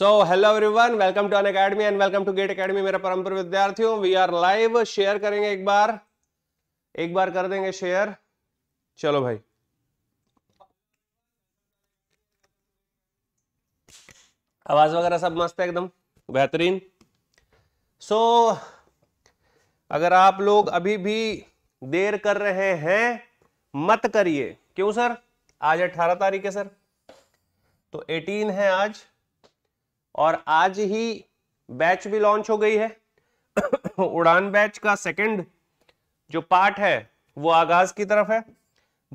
So hello everyone welcome to Unacademy and welcome to GATE academy मेरा परमपुर विद्यार्थी हूँ वी आर लाइव शेयर करेंगे एक बार एक बार कर देंगे शेयर चलो भाई आवाज वगैरह सब मस्त है एकदम बेहतरीन सो so, अगर आप लोग अभी भी देर कर रहे हैं मत करिए क्यों सर आज अट्ठारह तारीख है सर तो एटीन है आज और आज ही बैच भी लॉन्च हो गई है उड़ान बैच का सेकंड जो पार्ट है वो आगाज की तरफ है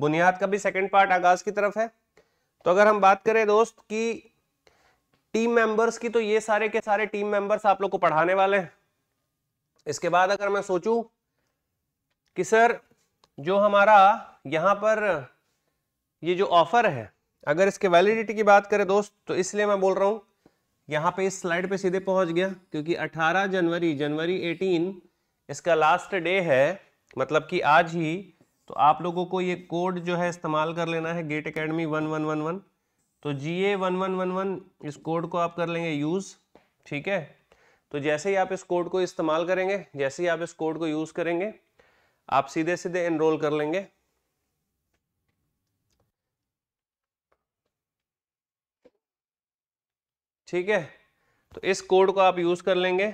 बुनियाद का भी सेकंड पार्ट आगाज की तरफ है तो अगर हम बात करें दोस्त की टीम मेंबर्स की तो ये सारे के सारे टीम मेंबर्स आप लोग को पढ़ाने वाले हैं इसके बाद अगर मैं सोचूं कि सर जो हमारा यहाँ पर ये जो ऑफर है अगर इसके वैलिडिटी की बात करें दोस्त तो इसलिए मैं बोल रहा हूं यहाँ पे इस स्लाइड पे सीधे पहुंच गया क्योंकि 18 जनवरी जनवरी 18 इसका लास्ट डे है मतलब कि आज ही तो आप लोगों को ये कोड जो है इस्तेमाल कर लेना है GATE academy one one one one तो G A one one one one इस कोड को आप कर लेंगे यूज़ ठीक है तो जैसे ही आप इस कोड को इस्तेमाल करेंगे जैसे ही आप इस कोड को यूज़ करेंगे आप सीधे सीधे इनरोल कर लेंगे ठीक है तो इस कोड को आप यूज़ कर लेंगे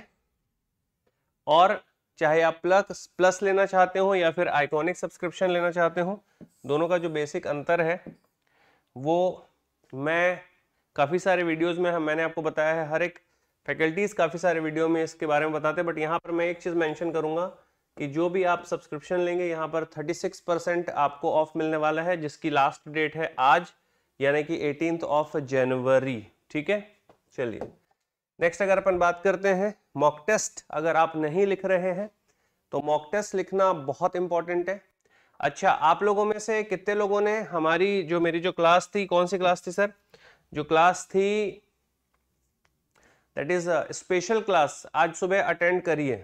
और चाहे आप प्लस प्लस लेना चाहते हो या फिर आइकॉनिक सब्सक्रिप्शन लेना चाहते हो दोनों का जो बेसिक अंतर है वो मैं काफ़ी सारे वीडियोस में हम मैंने आपको बताया है हर एक फैकल्टीज़ काफ़ी सारे वीडियो में इसके बारे में बताते हैं बट यहाँ पर मैं एक चीज़ मेंशन करूँगा कि जो भी आप सब्सक्रिप्शन लेंगे यहाँ पर 36 परसेंट आपको ऑफ मिलने वाला है जिसकी लास्ट डेट है आज यानी कि एटीनथ ऑफ जनवरी ठीक है चलिए नेक्स्ट अगर अपन बात करते हैं मॉक टेस्ट अगर आप नहीं लिख रहे हैं तो मॉक टेस्ट लिखना बहुत इंपॉर्टेंट है अच्छा आप लोगों में से कितने लोगों ने हमारी जो मेरी जो क्लास थी कौन सी क्लास थी सर जो क्लास थी दैट इज स्पेशल क्लास आज सुबह अटेंड करिए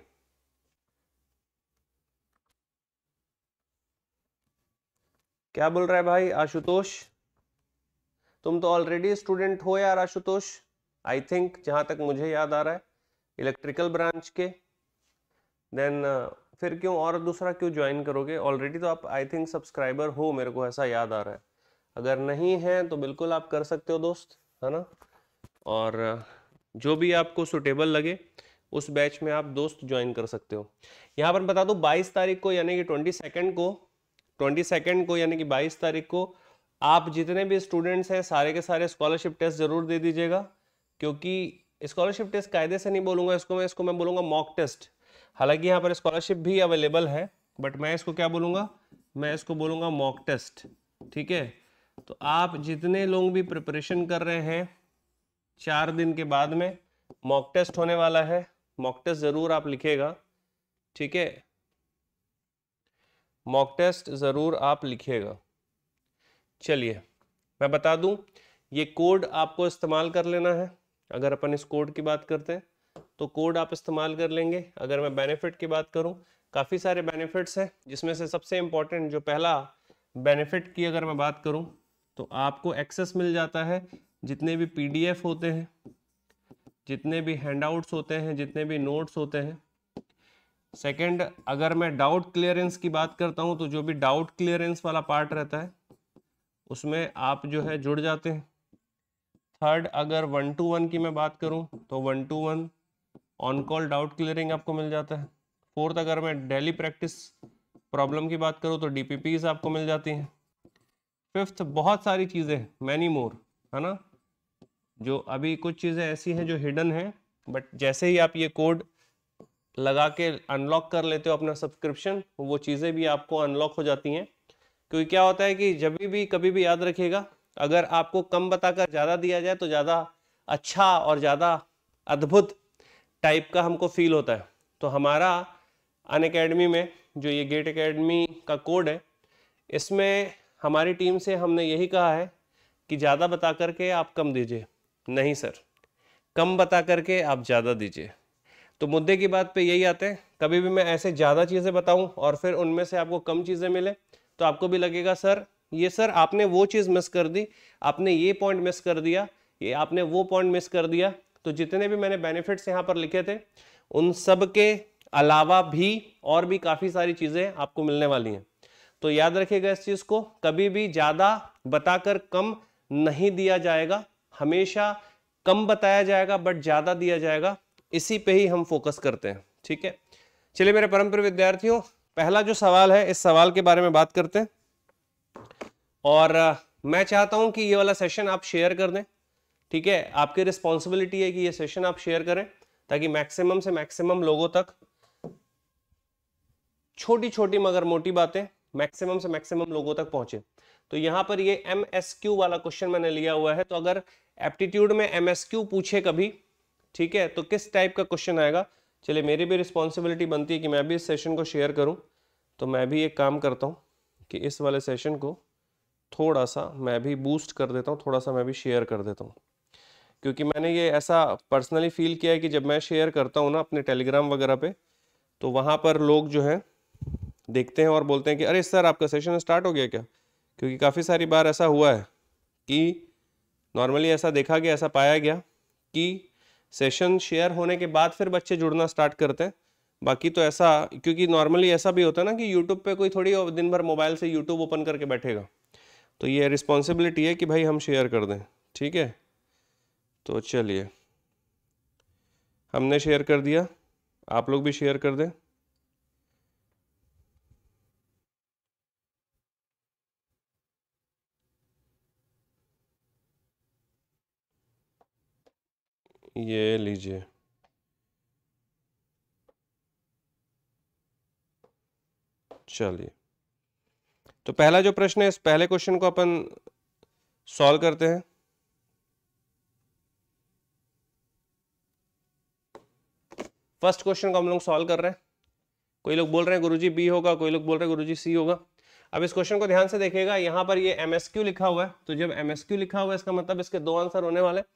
क्या बोल रहा है भाई आशुतोष तुम तो ऑलरेडी स्टूडेंट हो यार आशुतोष आई थिंक जहाँ तक मुझे याद आ रहा है इलेक्ट्रिकल ब्रांच के देन uh, फिर क्यों और दूसरा क्यों ज्वाइन करोगे ऑलरेडी तो आप आई थिंक सब्सक्राइबर हो मेरे को ऐसा याद आ रहा है अगर नहीं है तो बिल्कुल आप कर सकते हो दोस्त है ना और uh, जो भी आपको सुटेबल लगे उस बैच में आप दोस्त ज्वाइन कर सकते हो यहाँ पर बता दो 22 तारीख को यानी कि सेकेंड को सेकेंड को यानी कि 22 तारीख को आप जितने भी स्टूडेंट्स हैं सारे के सारे स्कॉलरशिप टेस्ट जरूर दे दीजिएगा क्योंकि स्कॉलरशिप टेस्ट कायदे से नहीं बोलूँगा इसको मैं इसको मैं बोलूँगा मॉक टेस्ट हालांकि यहाँ पर स्कॉलरशिप भी अवेलेबल है बट मैं इसको क्या बोलूँगा मैं इसको बोलूँगा मॉक टेस्ट ठीक है तो आप जितने लोग भी प्रिपरेशन कर रहे हैं चार दिन के बाद में मॉक टेस्ट होने वाला है मॉक टेस्ट ज़रूर आप लिखेगा ठीक है मॉक टेस्ट ज़रूर आप लिखिएगा चलिए मैं बता दूं ये कोड आपको इस्तेमाल कर लेना है अगर अपन इस कोड की बात करते हैं तो कोड आप इस्तेमाल कर लेंगे अगर मैं बेनिफिट की बात करूं काफ़ी सारे बेनिफिट्स हैं जिसमें से सबसे इम्पॉर्टेंट जो पहला बेनिफिट की अगर मैं बात करूं तो आपको एक्सेस मिल जाता है जितने भी पीडीएफ होते हैं जितने भी हैंडआउट्स होते हैं जितने भी नोट्स होते हैं सेकेंड अगर मैं डाउट क्लियरेंस की बात करता हूँ तो जो भी डाउट क्लियरेंस वाला पार्ट रहता है उसमें आप जो है जुड़ जाते हैं थर्ड अगर वन टू वन की मैं बात करूं तो one to one on call doubt clearing आपको मिल जाता है फोर्थ अगर मैं डेली प्रैक्टिस प्रॉब्लम की बात करूं तो डी आपको मिल जाती हैं फिफ्थ बहुत सारी चीज़ें मैनी मोर है ना जो अभी कुछ चीज़ें ऐसी हैं जो हिडन हैं बट जैसे ही आप ये कोड लगा के अनलॉक कर लेते हो अपना सब्सक्रिप्शन वो चीज़ें भी आपको अनलॉक हो जाती हैं क्योंकि क्या होता है कि जब भी कभी भी याद रखिएगा अगर आपको कम बताकर ज़्यादा दिया जाए तो ज़्यादा अच्छा और ज़्यादा अद्भुत टाइप का हमको फील होता है तो हमारा अन अकेडमी में जो ये गेट अकेडमी का कोड है इसमें हमारी टीम से हमने यही कहा है कि ज़्यादा बता करके आप कम दीजिए नहीं सर कम बता करके आप ज़्यादा दीजिए तो मुद्दे की बात पे यही आते हैं कभी भी मैं ऐसे ज़्यादा चीज़ें बताऊं और फिर उनमें से आपको कम चीज़ें मिले तो आपको भी लगेगा सर ये सर आपने वो चीज़ मिस कर दी आपने ये पॉइंट मिस कर दिया ये आपने वो पॉइंट मिस कर दिया तो जितने भी मैंने बेनिफिट्स यहाँ पर लिखे थे उन सब के अलावा भी और भी काफ़ी सारी चीज़ें आपको मिलने वाली हैं तो याद रखिएगा इस चीज़ को कभी भी ज़्यादा बताकर कम नहीं दिया जाएगा हमेशा कम बताया जाएगा बट ज़्यादा दिया जाएगा इसी पे ही हम फोकस करते हैं ठीक है चलिए मेरे परम्पर विद्यार्थियों पहला जो सवाल है इस सवाल के बारे में बात करते हैं और मैं चाहता हूं कि ये वाला सेशन आप शेयर कर दें ठीक है आपकी रिस्पॉन्सिबिलिटी है कि ये सेशन आप शेयर करें ताकि मैक्सिमम से मैक्सिमम लोगों तक छोटी छोटी मगर मोटी बातें मैक्सिमम से मैक्सिमम लोगों तक पहुंचे तो यहाँ पर ये एम एस क्यू वाला क्वेश्चन मैंने लिया हुआ है तो अगर एप्टीट्यूड में एम एस क्यू पूछे कभी ठीक है तो किस टाइप का क्वेश्चन आएगा चलिए मेरी भी रिस्पॉन्सिबिलिटी बनती है कि मैं भी इस सेशन को शेयर करूँ तो मैं भी एक काम करता हूँ कि इस वाले सेशन को थोड़ा सा मैं भी बूस्ट कर देता हूँ थोड़ा सा मैं भी शेयर कर देता हूँ क्योंकि मैंने ये ऐसा पर्सनली फील किया है कि जब मैं शेयर करता हूँ ना अपने टेलीग्राम वगैरह पे तो वहाँ पर लोग जो है देखते हैं और बोलते हैं कि अरे सर आपका सेशन स्टार्ट हो गया क्या क्योंकि काफ़ी सारी बार ऐसा हुआ है कि नॉर्मली ऐसा देखा गया ऐसा पाया गया कि सेशन शेयर होने के बाद फिर बच्चे जुड़ना स्टार्ट करते हैं बाकी तो ऐसा क्योंकि नॉर्मली ऐसा भी होता है ना कि यूट्यूब पर कोई थोड़ी दिन भर मोबाइल से यूट्यूब ओपन करके बैठेगा तो ये रिस्पॉन्सिबिलिटी है कि भाई हम शेयर कर दें ठीक है तो चलिए हमने शेयर कर दिया आप लोग भी शेयर कर दें ये लीजिए चलिए तो पहला जो प्रश्न है इस पहले क्वेश्चन को अपन सॉल्व करते हैं फर्स्ट क्वेश्चन को हम लोग सॉल्व कर रहे हैं कोई लोग बोल रहे हैं गुरुजी बी होगा कोई लोग बोल रहे हैं गुरुजी सी होगा अब इस क्वेश्चन को ध्यान से देखिएगा यहां पर ये एमएसक्यू लिखा हुआ है तो जब एमएसक्यू लिखा हुआ है इसका मतलब इसके दो आंसर होने वाले हैं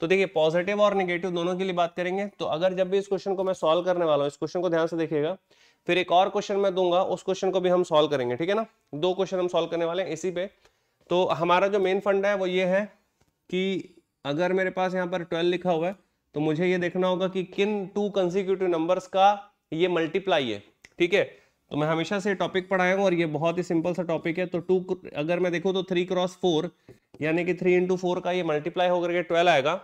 तो देखिए पॉजिटिव और निगेटिव दोनों के लिए बात करेंगे तो अगर जब भी इस क्वेश्चन को मैं सॉल्व करने वाला हूँ इस क्वेश्चन को ध्यान से देखिएगा फिर एक और क्वेश्चन मैं दूंगा उस क्वेश्चन को भी हम सॉल्व करेंगे ठीक है ना दो क्वेश्चन हम सॉल्व करने वाले हैं इसी पे तो हमारा जो मेन फंड है वो ये है कि अगर मेरे पास यहाँ पर ट्वेल्व लिखा हुआ है तो मुझे ये देखना होगा कि किन टू कंसिक्यूटिव नंबर्स का ये मल्टीप्लाई है ठीक है तो मैं हमेशा से टॉपिक पढ़ाया हूँ और ये बहुत ही सिंपल सा टॉपिक है तो टू अगर मैं देखूँ तो थ्री क्रॉस फोर यानी कि थ्री इंटू फोर का ये मल्टीप्लाई होकर के ट्वेल्व आएगा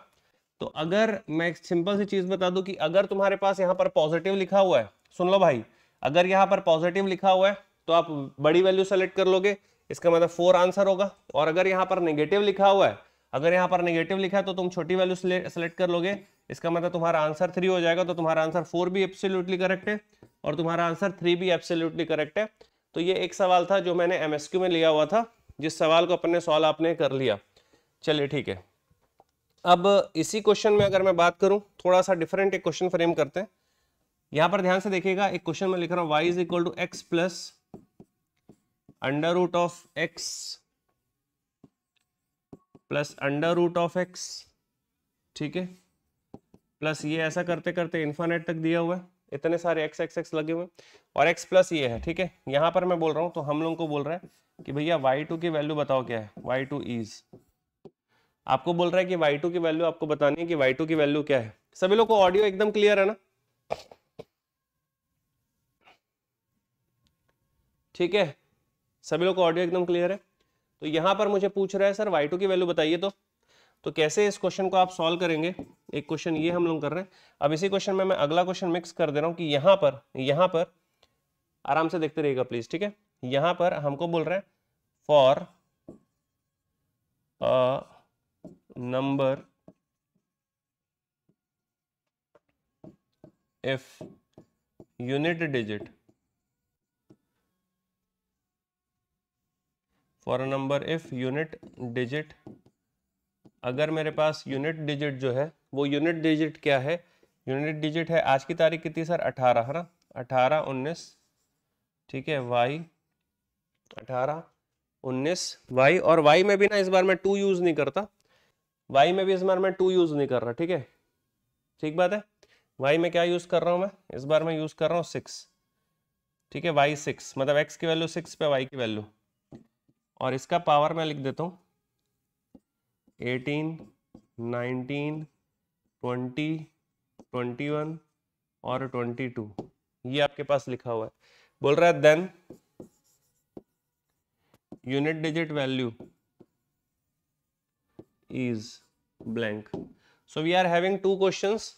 तो अगर मैं एक सिंपल सी चीज़ बता दूं कि अगर तुम्हारे पास यहाँ पर पॉजिटिव लिखा हुआ है सुन लो भाई अगर यहाँ पर पॉजिटिव लिखा हुआ है तो आप बड़ी वैल्यू सेलेक्ट कर लोगे इसका मतलब फोर आंसर होगा और अगर यहाँ पर नेगेटिव लिखा हुआ है अगर यहाँ पर नेगेटिव लिखा है तो तुम छोटी वैल्यू सेलेक्ट कर लोगे इसका मतलब तुम्हारा आंसर थ्री हो जाएगा तो तुम्हारा आंसर फोर भी एब्सोल्युटली करेक्ट है और तुम्हारा आंसर थ्री भी एब्सोल्युटली करेक्ट है तो ये एक सवाल था जो मैंने एम में लिया हुआ था जिस सवाल को अपने सवाल सॉल्व आपने कर लिया चलिए ठीक है अब इसी क्वेश्चन में अगर मैं बात करूं थोड़ा सा डिफरेंट एक क्वेश्चन फ्रेम करते हैं यहां पर ध्यान से देखिएगा एक क्वेश्चन में लिख रहा हूं Y is equal to X plus under root of X plus under root of X ठीक है प्लस ये ऐसा करते करते इन्फानेट तक दिया हुआ है इतने सारे एक्स एक्स एक्स लगे हुए और एक्स प्लस ये है ठीक है यहाँ पर मैं बोल रहा हूँ तो हम लोग को बोल रहा है कि भैया वाई टू की वैल्यू बताओ क्या है वाई टू इज आपको बोल रहा है कि वाई टू की वैल्यू आपको बतानी है कि वाई टू की वैल्यू क्या है सभी लोग को ऑडियो एकदम क्लियर है ना ठीक है सभी लोग को ऑडियो एकदम क्लियर है तो यहाँ पर मुझे पूछ रहा है सर वाई टू की वैल्यू बताइए तो तो कैसे इस क्वेश्चन को आप सॉल्व करेंगे एक क्वेश्चन ये हम लोग कर रहे हैं अब इसी क्वेश्चन में मैं अगला क्वेश्चन मिक्स कर दे रहा हूँ कि यहाँ पर यहाँ पर आराम से देखते रहिएगा प्लीज ठीक है यहाँ पर हमको बोल रहे हैं for number F unit digit for number number unit digit अगर मेरे पास यूनिट डिजिट जो है वो यूनिट डिजिट क्या है यूनिट डिजिट है आज की तारीख कितनी सर अठारह है ना अठारह उन्नीस ठीक है वाई अठारह उन्नीस वाई और वाई में भी ना इस बार मैं टू यूज़ नहीं करता वाई में भी इस बार मैं टू यूज़ नहीं कर रहा ठीक है ठीक बात है वाई में क्या यूज़ कर रहा हूँ मैं इस बार मैं यूज़ कर रहा हूँ सिक्स ठीक है वाई सिक्स मतलब एक्स की वैल्यू सिक्स पे वाई की वैल्यू और इसका पावर मैं लिख देता हूँ eighteen nineteen twenty twenty one और ट्वेंटी टू ये आपके पास लिखा हुआ है बोल रहा है then unit digit value is blank so we are having two questions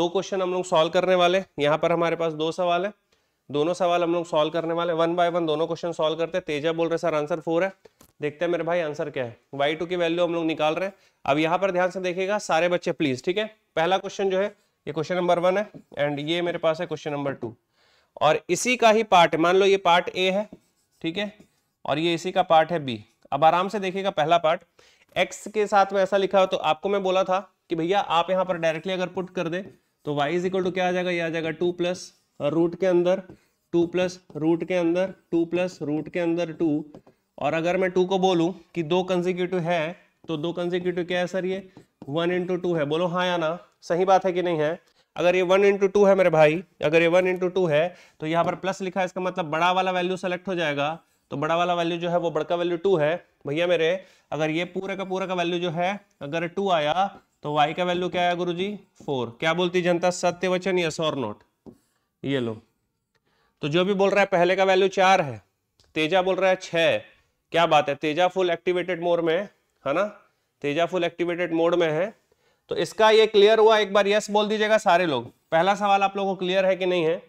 दो क्वेश्चन हम लोग सॉल्व करने वाले यहां पर हमारे पास दो सवाल है दोनों सवाल हम लोग सॉल्व करने वाले वन बाय वन दोनों क्वेश्चन सॉल्व करते हैं तेजा बोल रहे सर आंसर फोर है देखते हैं मेरे भाई आंसर क्या है वाई टू की वैल्यू हम लोग निकाल रहे हैं अब यहाँ पर ध्यान से देखिएगा सारे बच्चे प्लीज ठीक है पहला क्वेश्चन जो है ये क्वेश्चन नंबर वन है एंड ये मेरे पास है क्वेश्चन नंबर टू और इसी का ही पार्ट मान लो ये पार्ट ए है ठीक है और ये इसी का पार्ट है बी अब आराम से देखिएगा पहला पार्ट एक्स के साथ में ऐसा लिखा हो तो आपको मैं बोला था कि भैया आप यहाँ पर डायरेक्टली अगर पुट कर दे तो वाई इज इक्वल टू क्या आ जाएगा ये आ जाएगा टू प्लस रूट के अंदर टू प्लस रूट के अंदर टू प्लस रूट के अंदर टू और अगर मैं टू को बोलूँ कि दो कंजिक्यूटिव है तो दो कंजिक्यूटिव क्या है सर ये वन इंटू टू है बोलो हाँ या ना सही बात है कि नहीं है अगर ये वन इंटू टू है मेरे भाई अगर ये वन इंटू टू है तो यहाँ पर प्लस लिखा है इसका मतलब बड़ा वाला वैल्यू सेलेक्ट हो जाएगा तो बड़ा वाला वैल्यू जो है वो बड़का वैल्यू टू है भैया मेरे अगर ये पूरे का पूरा का वैल्यू जो है अगर टू आया तो वाई का वैल्यू क्या आया गुरु जी फोर क्या बोलती जनता सत्य वचन यस और नोट ये लो तो जो भी बोल रहा है पहले का वैल्यू चार है तेजा बोल रहा है छः क्या बात है तेजा फुल एक्टिवेटेड मोड में है ना तेजा फुल एक्टिवेटेड मोड में है तो इसका ये क्लियर हुआ एक बार यस बोल दीजिएगा सारे लोग पहला सवाल आप लोगों को क्लियर है कि नहीं है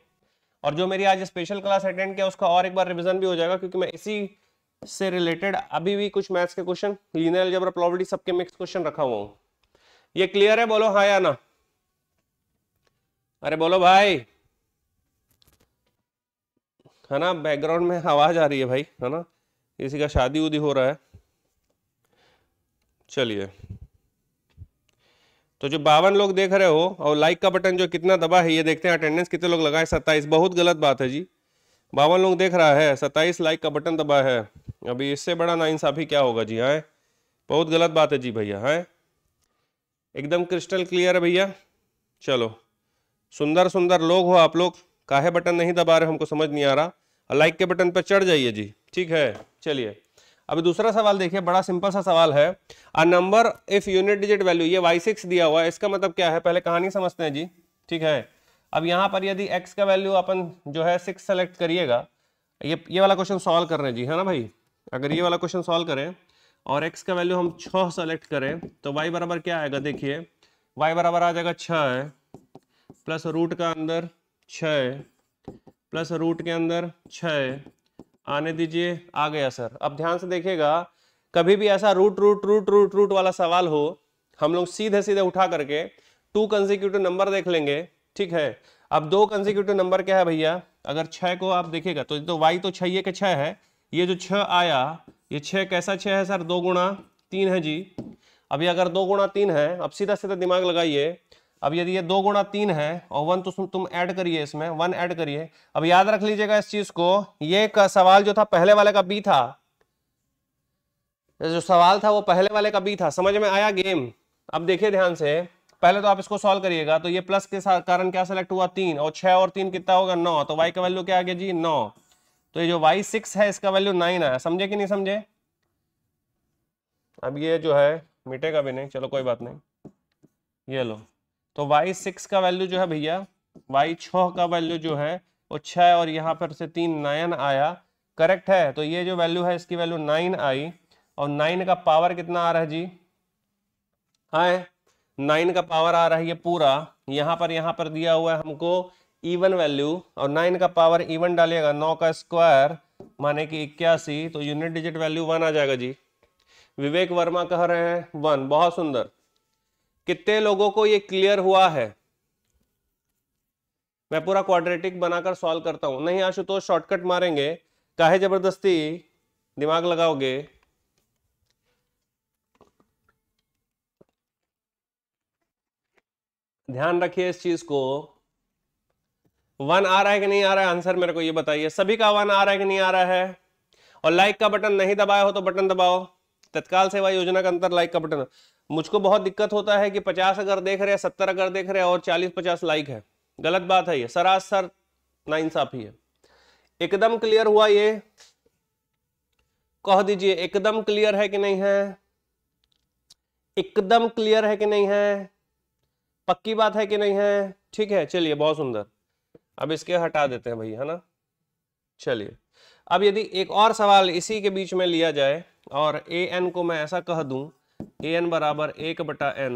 और जो मेरी आज स्पेशल क्लास अटेंड किया उसका और एक बार रिविजन भी हो जाएगा क्योंकि मैं इसी से रिलेटेड अभी भी कुछ मैथ्स के क्वेश्चन लीनियर एल्जेब्रा प्रोबेबिलिटी सबके मिक्स क्वेश्चन रखा हुआ हूँ ये क्लियर है बोलो हाँ या ना अरे बोलो भाई है ना बैकग्राउंड में आवाज आ रही है भाई है ना किसी का शादी उदी हो रहा है चलिए तो जो बावन लोग देख रहे हो और लाइक का बटन जो कितना दबा है ये देखते हैं अटेंडेंस कितने लोग लगाए सत्ताईस बहुत गलत बात है जी बावन लोग देख रहा है सत्ताईस लाइक का बटन दबा है अभी इससे बड़ा नाइंसाफ़ी क्या होगा जी हाँ बहुत गलत बात है जी भैया हाँ एकदम क्रिस्टल क्लियर है भैया चलो सुंदर सुंदर लोग हो आप लोग काहे बटन नहीं दबा रहे हमको समझ नहीं आ रहा लाइक के बटन पर चढ़ जाइए जी ठीक है चलिए अब दूसरा सवाल देखिए बड़ा सिंपल सा सवाल है अ number if unit digit value ये वाई सिक्स दिया हुआ है इसका मतलब क्या है पहले कहानी समझते हैं जी ठीक है अब यहाँ पर यदि एक्स का वैल्यू अपन जो है सिक्स सेलेक्ट करिएगा ये ये वाला क्वेश्चन सॉल्व कर रहे हैं जी है ना भाई अगर ये वाला क्वेश्चन सॉल्व करें और एक्स का वैल्यू हम छः सेलेक्ट करें तो वाई बराबर क्या आएगा देखिए वाई बराबर आ जाएगा छः प्लस रूट का अंदर छः प्लस रूट के अंदर छः आने दीजिए आ गया सर अब ध्यान से देखिएगा कभी भी ऐसा root root root root root वाला सवाल हो हम लोग सीधे सीधे उठा करके टू कंजिक्यूटिव नंबर देख लेंगे ठीक है अब दो कंजिक्यूटिव नंबर क्या है भैया अगर छः को आप देखिएगा तो तो वाई तो छह के छः है ये जो छः आया ये छः कैसा छः है सर दो गुणा तीन है जी अभी अगर दो गुणा तीन है अब सीधा सीधा दिमाग लगाइए अब यदि ये दो गुणा तीन है और वन तो तुम ऐड करिए इसमें वन ऐड करिए अब याद रख लीजिएगा इस चीज को ये का सवाल जो था पहले वाले का बी था जो सवाल था वो पहले वाले का बी था समझ में आया गेम अब देखिए ध्यान से पहले तो आप इसको सॉल्व करिएगा तो ये प्लस के कारण क्या सिलेक्ट हुआ तीन और छह और तीन कितना होगा नौ तो वाई का वैल्यू क्या आ गया जी नौ तो ये जो वाई सिक्स है इसका वैल्यू नाइन आया समझे कि नहीं समझे अब ये जो है मिटेगा भी नहीं चलो कोई बात नहीं ये लो तो वाई सिक्स का वैल्यू जो है भैया वाई छः का वैल्यू जो है वो छः और यहाँ पर से तीन नाइन आया करेक्ट है तो ये जो वैल्यू है इसकी वैल्यू नाइन आई और नाइन का पावर कितना आ रहा है जी आए नाइन का पावर आ रहा है ये पूरा यहाँ पर यहाँ पर दिया हुआ है हमको इवन वैल्यू और नाइन का पावर इवन डालिएगा नौ का स्क्वायर माने कि इक्यासी तो यूनिट डिजिट वैल्यू वन आ जाएगा जी विवेक वर्मा कह रहे हैं वन बहुत सुंदर कितने लोगों को ये क्लियर हुआ है मैं पूरा क्वाड्रेटिक बनाकर सॉल्व करता हूं नहीं आशुतोष शॉर्टकट मारेंगे काहे जबरदस्ती दिमाग लगाओगे ध्यान रखिए इस चीज को वन आ रहा है कि नहीं आ रहा है आंसर मेरे को ये बताइए सभी का वन आ रहा है कि नहीं आ रहा है और लाइक का बटन नहीं दबाया हो तो बटन दबाओ तत्काल सेवा योजना का अंतर लाइक का बटन मुझको बहुत दिक्कत होता है कि पचास अगर देख रहे हैं सत्तर अगर देख रहे हैं और चालीस पचास लाइक है गलत बात है ये सरासर नाइंसाफी है एकदम क्लियर हुआ ये कह दीजिए एकदम क्लियर है कि नहीं है एकदम क्लियर है कि नहीं है पक्की बात है कि नहीं है ठीक है चलिए बहुत सुंदर अब इसके हटा देते हैं भैया है ना चलिए अब यदि एक और सवाल इसी के बीच में लिया जाए और ए एन को मैं ऐसा कह दूं ए एन बराबर एक बटा एन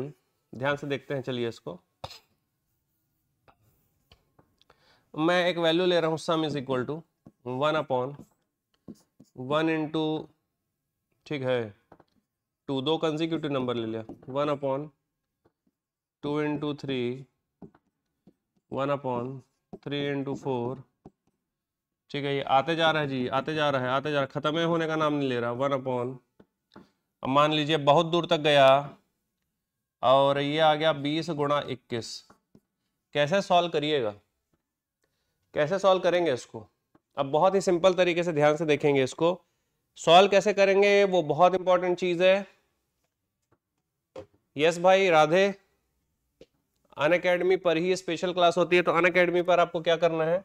ध्यान से देखते हैं चलिए इसको मैं एक वैल्यू ले रहा हूं sum is equal to one upon one into ठीक है टू दो कंजिक्यूटिव नंबर ले लिया one upon two into three one upon three into four ठीक है ये आते जा रहा है जी आते जा रहा है आते जा रहा है ख़त्म होने का नाम नहीं ले रहा वन अपॉन अब मान लीजिए बहुत दूर तक गया और ये आ गया बीस गुणा इक्कीस कैसे सॉल्व करिएगा कैसे सॉल्व करेंगे इसको अब बहुत ही सिंपल तरीके से ध्यान से देखेंगे इसको सॉल्व कैसे करेंगे वो बहुत इंपॉर्टेंट चीज है यस भाई राधे अन अकेडमी पर ही स्पेशल क्लास होती है तो अन अकेडमी पर आपको क्या करना है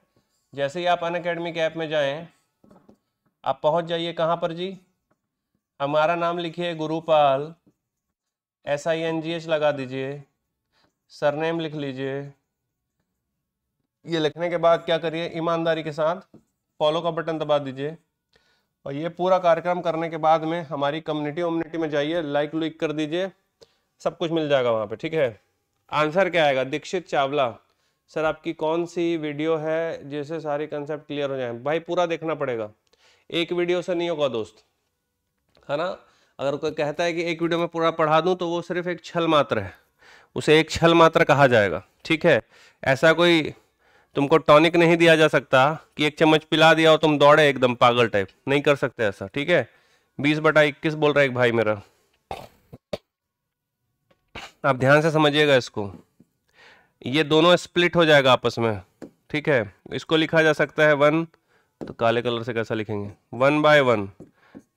जैसे ही आप अन अकेडमी के ऐप में जाएं आप पहुंच जाइए कहां पर जी हमारा नाम लिखिए Gurupal S I N G H लगा दीजिए सरनेम लिख लीजिए ये लिखने के बाद क्या करिए ईमानदारी के साथ फॉलो का बटन दबा दीजिए और ये पूरा कार्यक्रम करने के बाद में हमारी कम्युनिटी वम्युनिटी में जाइए लाइक लुइक कर दीजिए सब कुछ मिल जाएगा वहाँ पे ठीक है आंसर क्या आएगा दीक्षित चावला सर आपकी कौन सी वीडियो है जिससे सारे कंसेप्ट क्लियर हो जाए भाई पूरा देखना पड़ेगा एक वीडियो से नहीं होगा दोस्त है ना अगर कोई कहता है कि एक वीडियो में पूरा पढ़ा दूं तो वो सिर्फ एक छल मात्र है उसे एक छल मात्र कहा जाएगा ठीक है ऐसा कोई तुमको टॉनिक नहीं दिया जा सकता कि एक चम्मच पिला दिया और तुम दौड़े एकदम पागल टाइप नहीं कर सकते ऐसा ठीक है बीस बटा इक्कीस बोल रहा है एक भाई मेरा आप ध्यान से समझिएगा इसको ये दोनों स्प्लिट हो जाएगा आपस में ठीक है इसको लिखा जा सकता है वन तो काले कलर से कैसा लिखेंगे one by one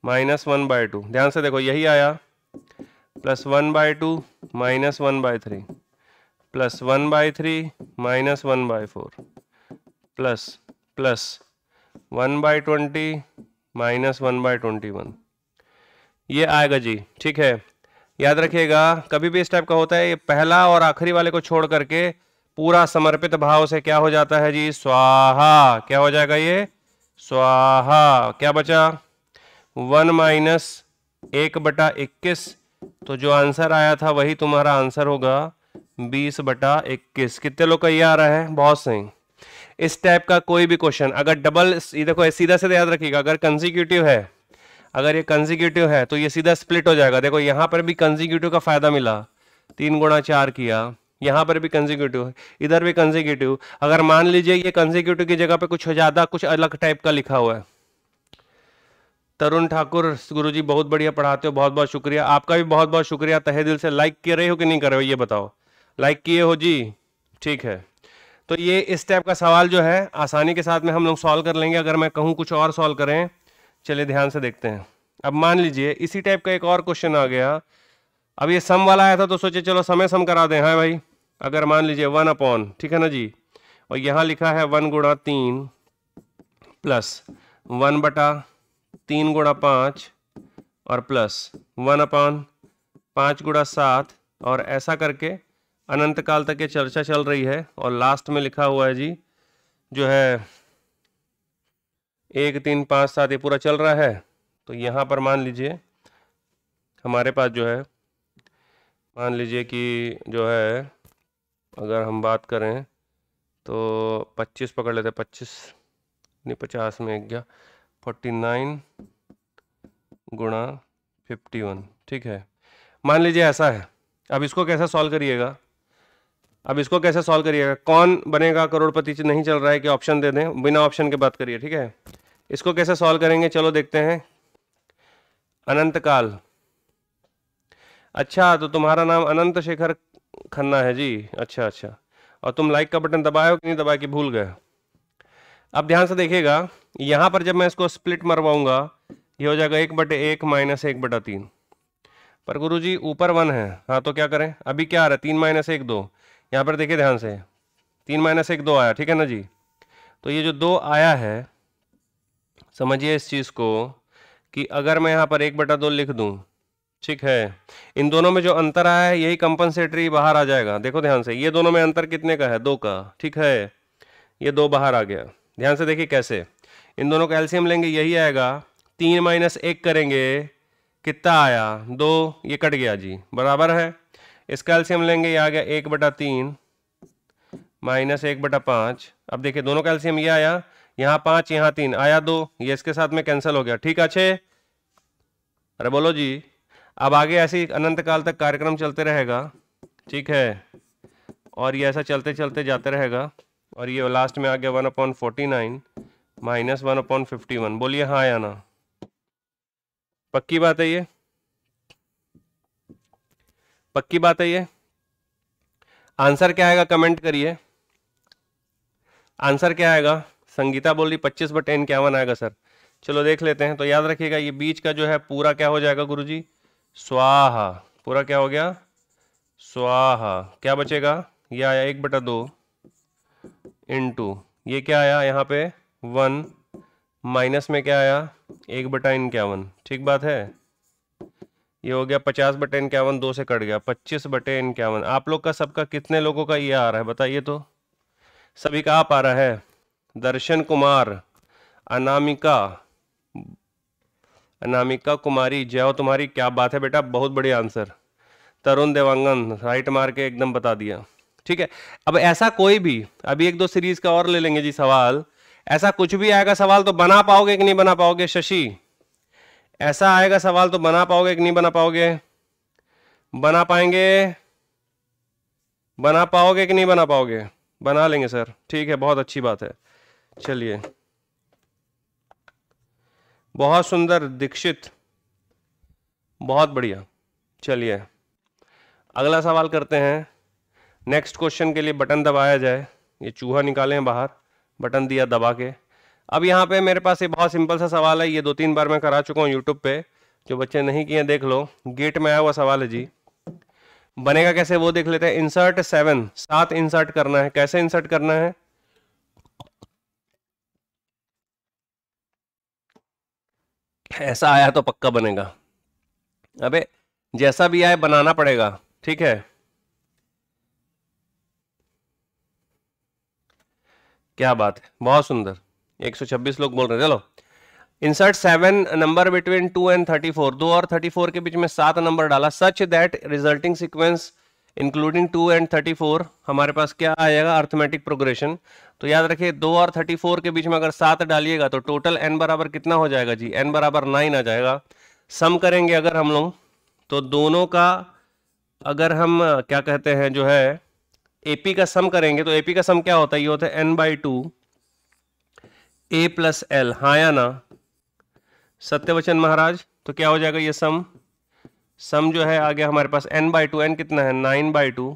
minus one by two ध्यान से देखो यही आया plus one by two minus one by three plus one by three minus one by four plus plus one by twenty minus one by twenty one ये आएगा जी ठीक है याद रखिएगा कभी भी इस टाइप का होता है ये पहला और आखिरी वाले को छोड़ करके पूरा समर्पित भाव से क्या हो जाता है जी स्वाहा क्या हो जाएगा ये स्वाहा क्या बचा वन माइनस एक बटा इक्कीस तो जो आंसर आया था वही तुम्हारा आंसर होगा बीस बटा इक्कीस कितने लोग का ये आ रहा है बहुत सही इस टाइप का कोई भी क्वेश्चन अगर डबल देखो सीधा से तो याद रखिएगा अगर कंजिक्यूटिव है अगर ये कंजिक्यूटिव है तो ये सीधा स्प्लिट हो जाएगा देखो यहाँ पर भी कंजिक्यूटिव का फायदा मिला तीन गुणा चार किया यहाँ पर भी कंजिक्यूटिव है इधर भी कंजिक्यूटिव अगर मान लीजिए ये कंजिक्यूटिव की जगह पे कुछ ज़्यादा कुछ अलग टाइप का लिखा हुआ है तरुण ठाकुर गुरु जी बहुत बढ़िया पढ़ाते हो बहुत बहुत शुक्रिया आपका भी बहुत बहुत शुक्रिया तहे दिल से लाइक किए रहे हो कि नहीं कर रहे हो ये बताओ लाइक किए हो जी ठीक है तो ये इस टाइप का सवाल जो है आसानी के साथ में हम लोग सॉल्व कर लेंगे अगर मैं कहूँ कुछ और सॉल्व करें चलिए ध्यान से देखते हैं अब मान लीजिए इसी टाइप का एक और क्वेश्चन आ गया अब ये सम वाला आया था तो सोचे चलो समय सम करा दें हाँ भाई अगर मान लीजिए वन अपॉन ठीक है ना जी और यहाँ लिखा है वन गुणा तीन प्लस वन बटा तीन गुणा पाँच और प्लस वन अपान पाँच गुणा सात और ऐसा करके अनंत काल तक ये चर्चा चल रही है और लास्ट में लिखा हुआ है जी जो है एक तीन पाँच सात ये पूरा चल रहा है तो यहाँ पर मान लीजिए हमारे पास जो है मान लीजिए कि जो है अगर हम बात करें तो पच्चीस पकड़ लेते पच्चीस नहीं पचास में एक गया फोर्टी नाइन गुणा फिफ्टी वन ठीक है मान लीजिए ऐसा है अब इसको कैसे सॉल्व करिएगा अब इसको कैसे सॉल्व करिएगा कौन बनेगा करोड़पति नहीं चल रहा है कि ऑप्शन दे दें बिना ऑप्शन के बात करिए ठीक है इसको कैसे सॉल्व करेंगे चलो देखते हैं अनंत काल अच्छा तो तुम्हारा नाम अनंत शेखर खन्ना है जी अच्छा अच्छा और तुम लाइक का बटन दबाए हो कि नहीं दबाए कि भूल गए अब ध्यान से देखिएगा यहाँ पर जब मैं इसको स्प्लिट मरवाऊंगा ये हो जाएगा एक बटे एक माइनस एक बटा तीन पर गुरु जी ऊपर वन है हाँ तो क्या करें अभी क्या आ रहा है तीन माइनस एक दो यहाँ पर देखिए ध्यान से तीन माइनस एक दो आया ठीक है ना जी तो ये जो दो आया है समझिए इस चीज़ को कि अगर मैं यहाँ पर एक बटा दो लिख दूँ ठीक है इन दोनों में जो अंतर आया है यही कंपनसेटरी बाहर आ जाएगा देखो ध्यान से ये दोनों में अंतर कितने का है दो का ठीक है ये दो बाहर आ गया ध्यान से देखिए कैसे इन दोनों का एल्सियम लेंगे यही आएगा तीन माइनस एक करेंगे कितना आया दो ये कट गया जी बराबर है इसका एल्सियम लेंगे ये आ गया एक बटा तीन माइनस एक बटा पाँच अब देखिए दोनों का एल्सियम ये आया यहाँ पाँच यहाँ तीन आया दो ये इसके साथ में कैंसिल हो गया ठीक अच्छे अरे बोलो जी अब आगे ऐसे अनंत काल तक कार्यक्रम चलते रहेगा ठीक है और ये ऐसा चलते चलते जाते रहेगा और ये लास्ट में आ गया one upon forty nine minus one upon fifty one बोलिए हाँ या ना पक्की बात है ये पक्की बात है ये आंसर क्या आएगा कमेंट करिए आंसर क्या आएगा संगीता बोल रही पच्चीस बटे वन आएगा सर चलो देख लेते हैं तो याद रखिएगा ये बीच का जो है पूरा क्या हो जाएगा गुरुजी स्वाहा पूरा क्या हो गया स्वाहा क्या बचेगा ये आया एक बटा दो इंटू ये क्या आया यहाँ पे वन माइनस में क्या आया एक बटा इनक्यावन ठीक बात है ये हो गया पचास बटे इनक्यावन दो से कट गया पच्चीस बटे इनक्यावन आप लोग का सबका कितने लोगों का ये आ रहा है बताइए तो सभी का आप आ रहा है दर्शन कुमार अनामिका अनामिका कुमारी जय हो तुम्हारी क्या बात है बेटा बहुत बड़ी आंसर तरुण देवांगन राइट मार के एकदम बता दिया ठीक है अब ऐसा कोई भी अभी एक दो सीरीज का और ले लेंगे जी सवाल ऐसा कुछ भी आएगा सवाल तो बना पाओगे कि नहीं बना पाओगे शशि ऐसा आएगा सवाल तो बना पाओगे कि नहीं बना पाओगे बना पाएंगे बना पाओगे कि नहीं बना पाओगे बना लेंगे सर ठीक है बहुत अच्छी बात है चलिए बहुत सुंदर दीक्षित बहुत बढ़िया चलिए अगला सवाल करते हैं नेक्स्ट क्वेश्चन के लिए बटन दबाया जाए ये चूहा निकाले हैं बाहर बटन दिया दबा के अब यहाँ पे मेरे पास ये बहुत सिंपल सा सवाल है ये दो तीन बार मैं करा चुका हूँ यूट्यूब पे जो बच्चे नहीं किए देख लो गेट में आया हुआ सवाल है जी बनेगा कैसे वो देख लेते हैं इंसर्ट सेवन सात इंसर्ट करना है कैसे इंसर्ट करना है ऐसा आया तो पक्का बनेगा अबे जैसा भी आए बनाना पड़ेगा ठीक है क्या बात है बहुत सुंदर 126 लोग बोल रहे चलो insert seven number between two and thirty four दो और थर्टी फोर के बीच में सात नंबर डाला such that resulting sequence including two and thirty four हमारे पास क्या आएगा अर्थमेटिक प्रोग्रेशन तो याद रखिए दो और थर्टी फोर के बीच में अगर सात डालिएगा तो टोटल एन बराबर कितना हो जाएगा जी एन बराबर नाइन आ जाएगा सम करेंगे अगर हम लोग तो दोनों का अगर हम क्या कहते हैं जो है एपी का सम करेंगे तो एपी का सम क्या होता है ये होता है N by two A plus L हाँ या ना सत्यवचन महाराज तो क्या हो जाएगा ये सम सम जो है आ गया हमारे पास एन बाई टू एन कितना है नाइन बाई टू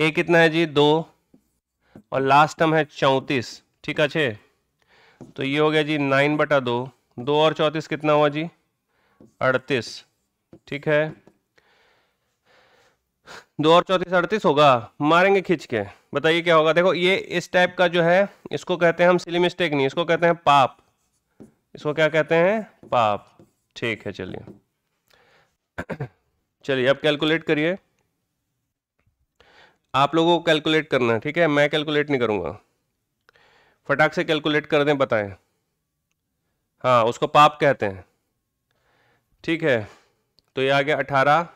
ए कितना है जी दो और लास्ट टर्म है चौंतीस ठीक है तो ये हो गया जी नाइन बटा दो दो और चौंतीस कितना हुआ जी अड़तीस ठीक है दो और चौतीस अड़तीस होगा मारेंगे खींच के बताइए क्या होगा देखो ये इस टाइप का जो है इसको कहते हैं हम सिली मिस्टेक नहीं इसको कहते हैं पाप इसको क्या कहते हैं पाप ठीक है चलिए चलिए अब कैलकुलेट करिए आप लोगों को कैलकुलेट करना है ठीक है मैं कैलकुलेट नहीं करूंगा फटाक से कैलकुलेट कर दें बताएं हाँ उसको पाप कहते हैं ठीक है तो ये आ गया अठारह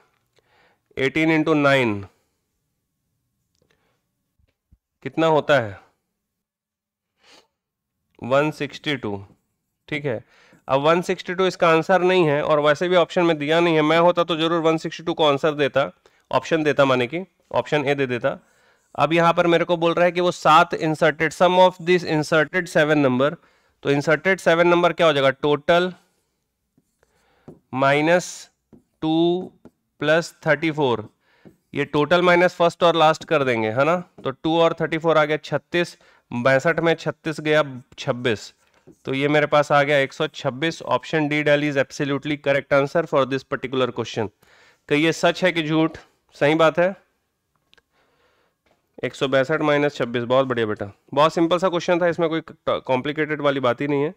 एटीन इंटू नाइन कितना होता है वन सिक्सटी टू ठीक है अब 162 इसका आंसर नहीं है और वैसे भी ऑप्शन में दिया नहीं है मैं होता तो जरूर 162 को आंसर देता ऑप्शन देता माने कि ऑप्शन ए दे देता अब यहां पर मेरे को बोल रहा है कि वो सात inserted sum of this inserted seven number तो इंसर्टेड सेवन नंबर क्या हो जाएगा total minus two plus thirty four ये टोटल माइनस फर्स्ट और लास्ट कर देंगे है ना तो टू और थर्टी फोर आ गया छत्तीस बैसठ में छत्तीस गया छब्बीस तो ये मेरे पास आ गया एक सौ छब्बीस ऑप्शन डी डेल is absolutely correct answer for this particular question तो ये सच है कि झूठ सही बात है एक सौ बैसठ माइनस छब्बीस बहुत बढ़िया बेटा बहुत सिंपल सा क्वेश्चन था इसमें कोई कॉम्प्लिकेटेड वाली बात ही नहीं है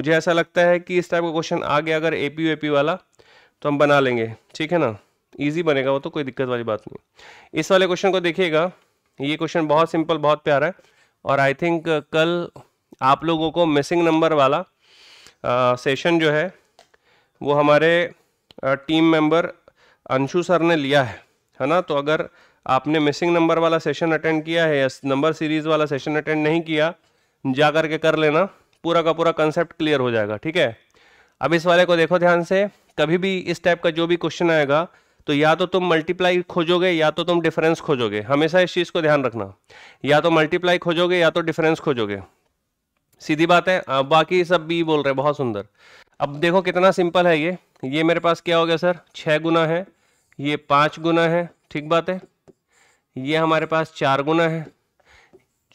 मुझे ऐसा लगता है कि इस टाइप का क्वेश्चन आ गया अगर ए पी वाला तो हम बना लेंगे ठीक है ना ईजी बनेगा वो तो कोई दिक्कत वाली बात नहीं इस वाले क्वेश्चन को देखिएगा ये क्वेश्चन बहुत सिंपल बहुत प्यारा है और आई थिंक कल आप लोगों को मिसिंग नंबर वाला सेशन जो है वो हमारे टीम मेंबर अंशु सर ने लिया है है ना तो अगर आपने मिसिंग नंबर वाला सेशन अटेंड किया है या नंबर सीरीज़ वाला सेशन अटेंड नहीं किया जा करके कर लेना पूरा का पूरा कंसेप्ट क्लियर हो जाएगा ठीक है अब इस वाले को देखो ध्यान से कभी भी इस टाइप का जो भी क्वेश्चन आएगा तो या तो तुम मल्टीप्लाई खोजोगे या तो तुम डिफरेंस खोजोगे हमेशा इस चीज़ को ध्यान रखना या तो मल्टीप्लाई खोजोगे या तो डिफरेंस खोजोगे सीधी बात है आप बाकी सब बी बोल रहे हैं बहुत सुंदर अब देखो कितना सिंपल है ये ये मेरे पास क्या हो गया सर छः गुना है ये पाँच गुना है ठीक बात है ये हमारे पास चार गुना है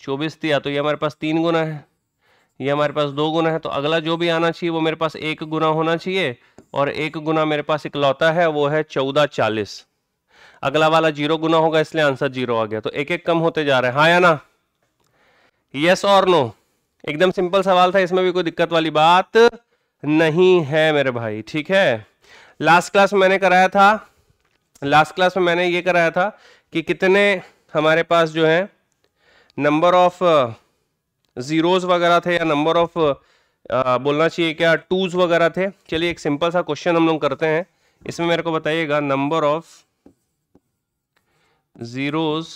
चौबीस दिया तो ये हमारे पास तीन गुना है ये हमारे पास दो गुना है तो अगला जो भी आना चाहिए वो मेरे पास एक गुना होना चाहिए और एक गुना मेरे पास इकलौता है वो है चौदह चालीस अगला वाला जीरो गुना होगा इसलिए आंसर जीरो आ गया तो एक एक कम होते जा रहे हैं हाँ या ना यस और नो एकदम सिंपल सवाल था इसमें भी कोई दिक्कत वाली बात नहीं है मेरे भाई ठीक है लास्ट क्लास में मैंने कराया था लास्ट क्लास में मैंने ये कराया था कि कितने हमारे पास जो है नंबर ऑफ ज़ीरोज़ वगैरह थे या नंबर ऑफ आ, बोलना चाहिए क्या टूज वगैरह थे चलिए एक सिंपल सा क्वेश्चन हम लोग करते हैं इसमें मेरे को बताइएगा number of zeros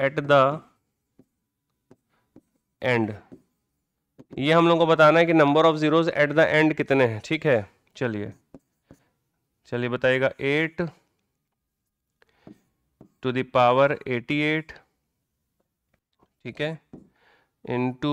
at the end ये हम लोग को बताना है कि number of zeros at the end कितने हैं ठीक है चलिए चलिए बताइएगा eight to the power eighty eight ठीक है into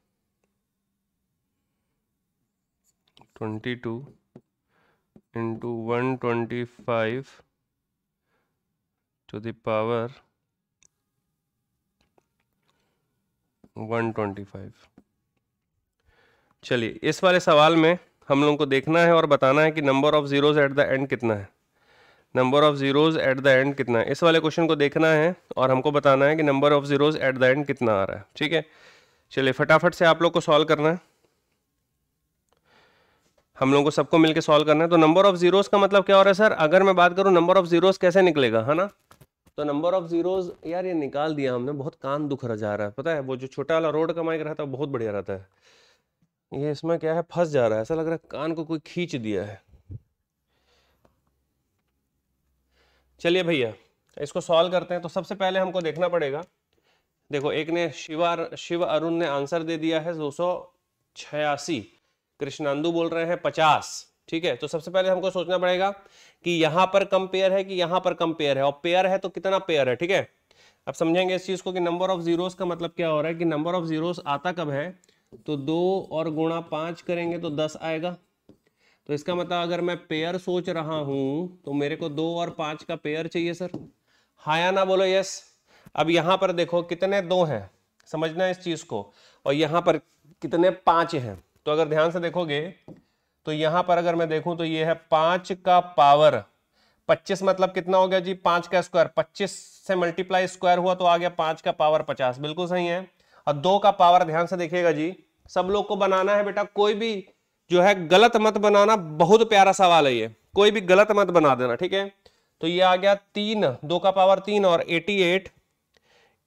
twenty two into one twenty five to the power one twenty five चलिए इस वाले सवाल में हम लोगों को देखना है और बताना है कि number of zeros at the end कितना है number of zeros at the end कितना है इस वाले क्वेश्चन को देखना है और हमको बताना है कि number of zeros at the end कितना आ रहा है ठीक है चलिए फटाफट से आप लोग को सॉल्व करना है हम लोगों को सबको मिलकर सॉल्व करना है तो नंबर ऑफ जीरोस का मतलब क्या हो रहा है सर अगर मैं बात करूँ नंबर ऑफ जीरोस कैसे निकलेगा है ना तो नंबर ऑफ जीरोस यार ये निकाल दिया हमने बहुत कान दुख रहा जा रहा है पता है वो जो छोटा वाला रोड का माइक रहता है बहुत बढ़िया रहता है ये इसमें क्या है फंस जा रहा है ऐसा लग रहा है कान को कोई खींच दिया है चलिए भैया इसको सॉल्व करते हैं तो सबसे पहले हमको देखना पड़ेगा देखो एक ने शिवा शिव अरुण ने आंसर दे दिया है दो सौ छियासी कृष्णांदू बोल रहे हैं पचास ठीक है तो सबसे पहले हमको सोचना पड़ेगा कि यहां पर कम पेयर है कि यहां पर कम पेयर है और पेयर है तो कितना पेयर है ठीक है अब समझेंगे इस चीज को कि नंबर ऑफ जीरोस का मतलब क्या हो रहा है कि नंबर ऑफ जीरोस आता कब है तो दो और गुणा पांच करेंगे तो दस आएगा तो इसका मतलब अगर मैं पेयर सोच रहा हूं तो मेरे को दो और पांच का पेयर चाहिए सर हाया या ना बोलो यस अब यहां पर देखो कितने दो हैं समझना इस चीज को और यहां पर कितने पांच हैं तो अगर ध्यान से देखोगे तो यहां पर अगर मैं देखूं तो ये है पांच का पावर पच्चीस मतलब कितना हो गया जी पांच का स्क्वायर पच्चीस से मल्टीप्लाई स्क्वायर हुआ तो आ गया पांच का पावर पचास बिल्कुल सही है और दो का पावर ध्यान से देखिएगा जी सब लोग को बनाना है बेटा कोई भी जो है गलत मत बनाना बहुत प्यारा सवाल है ये कोई भी गलत मत बना देना ठीक है तो ये आ गया तीन दो का पावर तीन और एटी एट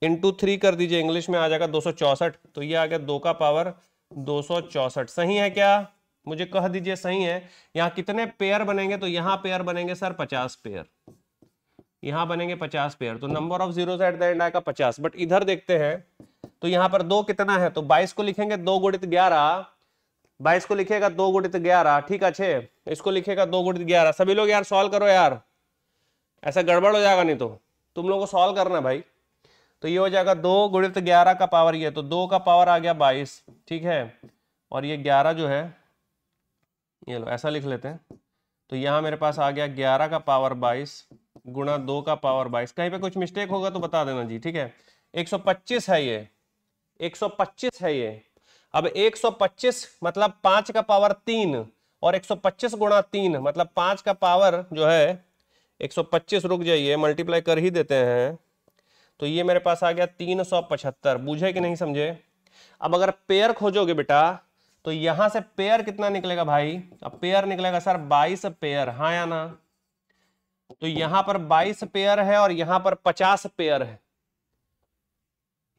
इंटू थ्री कर दीजिए इंग्लिश में आ जाएगा दो तो ये आ गया दो का पावर दो सही है क्या मुझे कह दीजिए सही है यहां कितने पेयर बनेंगे तो यहां पेयर बनेंगे सर पचास पेयर यहां बनेंगे पचास पेयर तो नंबर ऑफ जीरो आएगा पचास बट इधर देखते हैं तो यहां पर दो कितना है तो बाईस को लिखेंगे दो गुणित ग्यारह बाईस को लिखेगा दो गुणित ग्यारह ठीक अच्छे इसको लिखेगा दो गुणित ग्यारह सभी लोग यार सॉल्व करो यार ऐसा गड़बड़ हो जाएगा नहीं तो तुम लोग को सॉल्व करना भाई तो ये हो जाएगा दो गुणित ग्यारह का पावर ये तो दो का पावर आ गया बाईस ठीक है और ये ग्यारह जो है ये लो ऐसा लिख लेते हैं तो यहाँ मेरे पास आ गया ग्यारह का पावर बाईस गुणा दो का पावर बाईस कहीं पे कुछ मिस्टेक होगा तो बता देना जी ठीक है 125 है ये 125 है ये अब 125 मतलब पांच का पावर तीन और 125 गुणा तीन मतलब पांच का पावर जो है 125 रुक जाइए मल्टीप्लाई कर ही देते हैं तो ये मेरे पास आ गया तीन सौ पचहत्तर बुझे कि नहीं समझे अब अगर पेयर खोजोगे बेटा तो यहां से पेयर कितना निकलेगा भाई अब पेयर निकलेगा सर बाईस पेयर हाँ या ना तो यहां पर बाईस पेयर है और यहां पर पचास पेयर है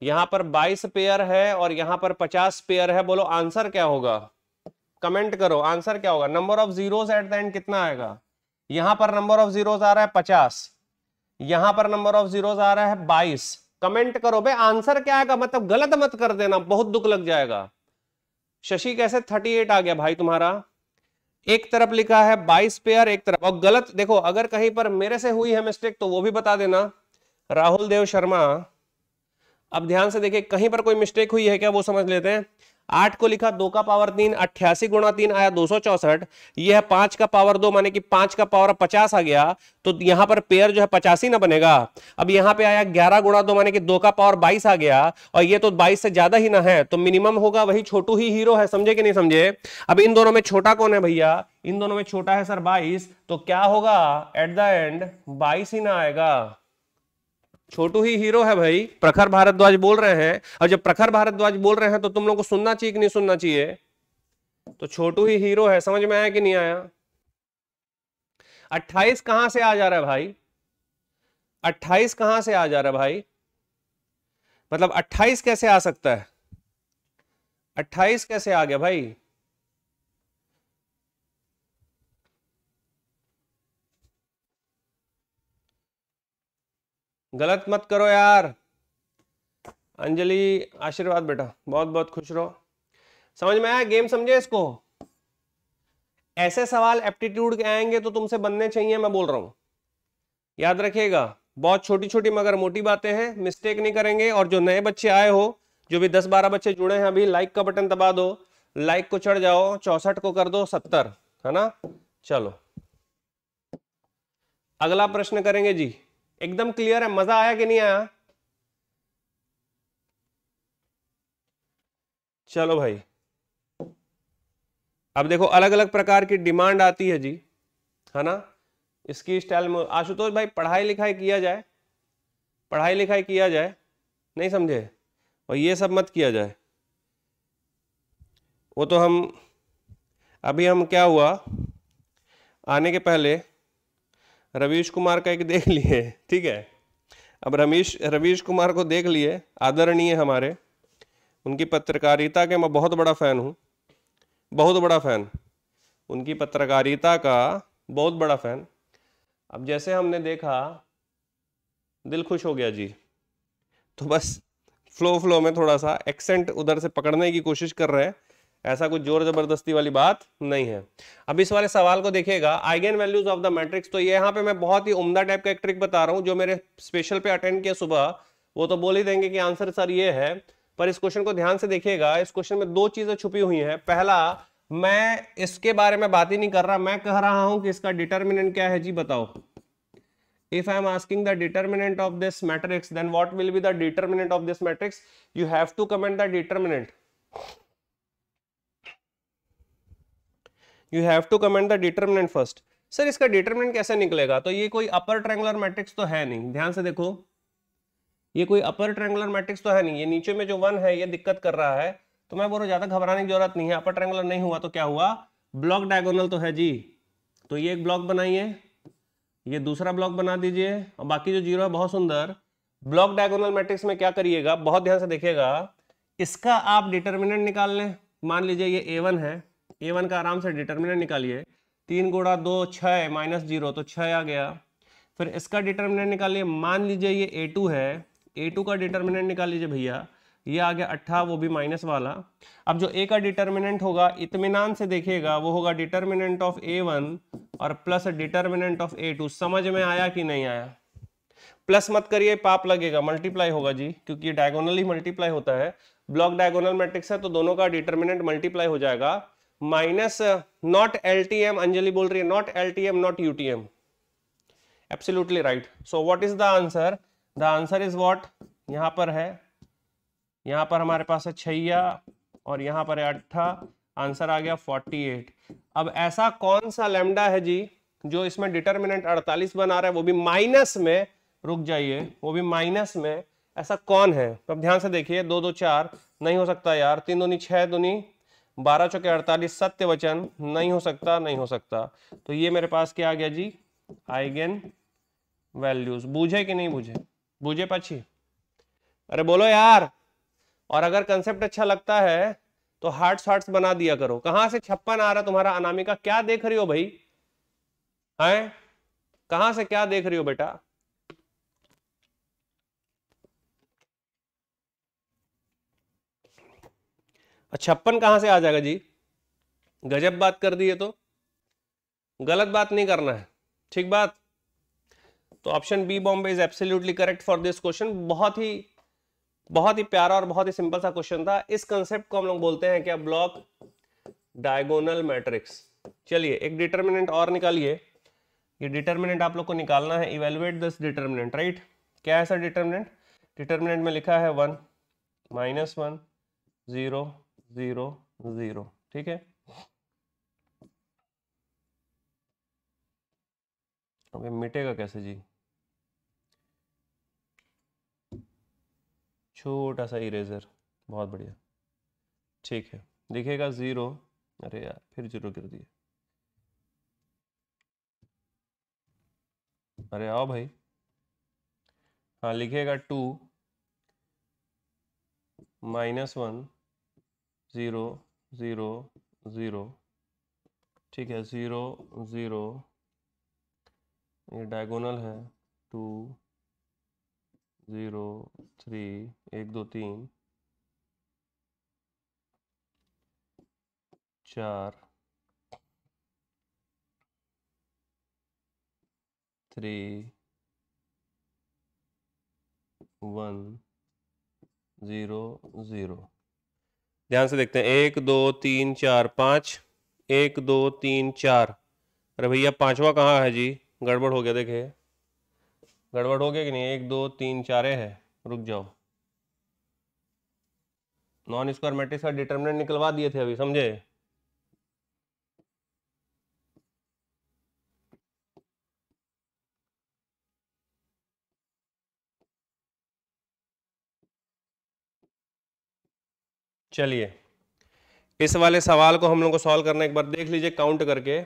यहां पर बाईस पेयर है और यहां पर पचास पेयर है बोलो आंसर क्या होगा कमेंट करो आंसर क्या होगा number of zeros at the end कितना आएगा यहां पर नंबर ऑफ जीरोस आ रहा है पचास यहां पर नंबर ऑफ जीरोस आ रहा है बाईस कमेंट करो भाई आंसर क्या आएगा मतलब गलत मत कर देना बहुत दुख लग जाएगा शशि कैसे थर्टी एट आ गया भाई तुम्हारा एक तरफ लिखा है बाईस पेयर एक तरफ और गलत देखो अगर कहीं पर मेरे से हुई है मिस्टेक तो वो भी बता देना राहुल देव शर्मा अब ध्यान से देखिए कहीं पर कोई मिस्टेक हुई है क्या वो समझ लेते हैं आठ को लिखा दो का पावर तीन अट्ठासी गुणा तीन आया दो सौ चौसठ यह है पांच का पावर दो माने कि पांच का पावर पचास आ गया तो यहां पर पेयर जो है पचासी ना बनेगा अब यहां पे आया ग्यारह गुणा दो माने कि दो का पावर बाईस आ गया और ये तो बाईस से ज्यादा ही ना है तो मिनिमम होगा वही छोटू ही हीरो है समझे कि नहीं समझे अब इन दोनों में छोटा कौन है भैया इन दोनों में छोटा है सर बाईस तो क्या होगा एट द एंड बाईस ही ना आएगा छोटू ही हीरो है भाई प्रखर भारद्वाज बोल रहे हैं और जब प्रखर भारद्वाज बोल रहे हैं तो तुम लोग को सुनना चाहिए कि नहीं सुनना चाहिए तो छोटू ही हीरो है समझ में आया कि नहीं आया 28 कहां से आ जा रहा है भाई 28 कहां से आ जा रहा है भाई मतलब 28 कैसे आ सकता है 28 कैसे आ गया भाई गलत मत करो यार अंजलि आशीर्वाद बेटा बहुत बहुत खुश रहो समझ में आया गेम समझे इसको ऐसे सवाल एप्टीट्यूड के आएंगे तो तुमसे बनने चाहिए मैं बोल रहा हूं याद रखिएगा बहुत छोटी छोटी मगर मोटी बातें हैं मिस्टेक नहीं करेंगे और जो नए बच्चे आए हो जो भी दस बारह बच्चे जुड़े हैं अभी लाइक का बटन दबा दो लाइक को चढ़ जाओ चौसठ को कर दो सत्तर है ना चलो अगला प्रश्न करेंगे जी एकदम क्लियर है मजा आया कि नहीं आया चलो भाई अब देखो अलग अलग प्रकार की डिमांड आती है जी है ना इसकी स्टाइल में आशुतोष भाई पढ़ाई लिखाई किया जाए पढ़ाई लिखाई किया जाए नहीं समझे और ये सब मत किया जाए वो तो हम अभी हम क्या हुआ आने के पहले रवीश कुमार का एक देख लिए ठीक है अब रमेश रवीश कुमार को देख लिए आदरणीय हमारे उनकी पत्रकारिता के मैं बहुत बड़ा फ़ैन हूँ बहुत बड़ा फ़ैन उनकी पत्रकारिता का बहुत बड़ा फ़ैन अब जैसे हमने देखा दिल खुश हो गया जी तो बस फ्लो फ्लो में थोड़ा सा एक्सेंट उधर से पकड़ने की कोशिश कर रहे हैं ऐसा कुछ जोर जबरदस्ती वाली बात नहीं है अब इस वाले सवाल को देखिएगा eigen values of the matrix तो ये यहाँ पे मैं बहुत ही उम्दा टाइप का एक ट्रिक बता रहा हूँ जो मेरे स्पेशल पे अटेंड किया सुबह वो तो बोल ही देंगे कि आंसर सर ये है पर इस क्वेश्चन को ध्यान से देखिएगा इस क्वेश्चन में दो चीजें छुपी हुई हैं पहला मैं इसके बारे में बात ही नहीं कर रहा मैं कह रहा हूं कि इसका डिटर्मिनेंट क्या है जी बताओ if I am asking the determinant of this matrix then what will be the determinant of this matrix you have to comment the determinant you have to comment the determinant first sir इसका determinant कैसे निकलेगा तो ये कोई upper triangular matrix तो है नहीं ध्यान से देखो ये कोई अपर ट्रेंगुलर मैट्रिक्स तो है नहीं ये नीचे में जो वन है ये दिक्कत कर रहा है तो मैं बोल रहा ज्यादा घबराने की जरूरत नहीं है अपर ट्रेंगुलर नहीं हुआ तो क्या हुआ ब्लॉक डायगोनल तो है जी तो ये एक ब्लॉक बनाइए ये दूसरा ब्लॉक बना दीजिए और बाकी जो जीरो है बहुत सुंदर ब्लॉक डायगोनल मैट्रिक्स में क्या करिएगा बहुत ध्यान से देखिएगा इसका आप डिटर्मिनेंट निकाल लें मान लीजिए ये ए वन है ए वन का आराम से डिटर्मिनेंट निकालिए तीन गुड़ा दो छः माइनस जीरो तो छः आ गया फिर इसका डिटर्मिनेंट निकालिए मान लीजिए ये ए टू है ए टू का डिटर्मिनेंट निकाल लीजिए भैया ये आ गया अट्ठा वो भी माइनस वाला अब जो ए का डिटर्मिनेंट होगा इतमान से देखिएगा वो होगा डिटर्मिनेंट ऑफ ए वन और plus determinant of A two समझ में आया कि नहीं आया प्लस मत करिए पाप लगेगा मल्टीप्लाई होगा जी क्योंकि ये डायगोनल ही मल्टीप्लाई होता है ब्लॉक डायगोनल मैट्रिक्स है तो दोनों का डिटर्मिनेंट मल्टीप्लाई हो जाएगा minus not L T M Anjali बोल रही है not L T M not M absolutely right so what is the answer the answer is what यहां पर है यहां पर हमारे पास है छैया और यहां पर है अट्ठा आंसर आ गया फोर्टी एट अब ऐसा कौन सा लेमडा है जी जो इसमें डिटर्मिनेंट अड़तालीस बना रहा है वो भी माइनस में रुक जाइए वो भी माइनस में ऐसा कौन है तो अब ध्यान से देखिए दो दो चार नहीं हो सकता यार तीन दोनी छह दोनी बारह चौके अड़तालीस सत्य वचन नहीं हो सकता नहीं हो सकता तो ये मेरे पास क्या आ गया जी आइगेन वैल्यूज बूझे कि नहीं बूझे बूझे पक्षी अरे बोलो यार और अगर कंसेप्ट अच्छा लगता है तो हार्ट शार्ट बना दिया करो कहां से छप्पन आ रहा तुम्हारा अनामिका क्या देख रही हो भाई है कहां से क्या देख रही हो बेटा छप्पन कहाँ से आ जाएगा जी गजब बात कर दी है तो गलत बात नहीं करना है ठीक बात तो option B Bombay is absolutely correct for this question बहुत ही बहुत ही प्यारा और बहुत ही सिंपल सा क्वेश्चन था इस कंसेप्ट को हम लोग बोलते हैं क्या ब्लॉक डायगोनल मैट्रिक्स चलिए एक डिटर्मिनेंट और निकालिए ये डिटर्मिनेंट आप लोग को निकालना है इवेलुएट दिस डिटर्मिनेंट राइट क्या है सर डिटर्मिनेंट डिटर्मिनेंट में लिखा है one minus one zero zero zero ठीक है अबे मिटेगा कैसे जी छोटा सा इरेजर बहुत बढ़िया ठीक है दिखेगा ज़ीरो अरे यार फिर ज़ीरो गिर दिए अरे आओ भाई हाँ लिखेगा two minus one zero zero zero ठीक है ज़ीरो ज़ीरो ये डायगोनल है टू ज़ीरो थ्री एक दो तीन चार थ्री वन ज़ीरो ज़ीरो ध्यान से देखते हैं एक दो तीन चार पाँच एक दो तीन चार अरे भैया पांचवा कहाँ है जी गड़बड़ हो गया देखे गड़बड़ हो गया कि नहीं एक दो तीन चारे है रुक जाओ नॉन स्क्वायर मैट्रिक्स का डिटर्मिनेंट निकलवा दिए थे अभी समझे चलिए इस वाले सवाल को हम लोग को सॉल्व करना एक बार देख लीजिए काउंट करके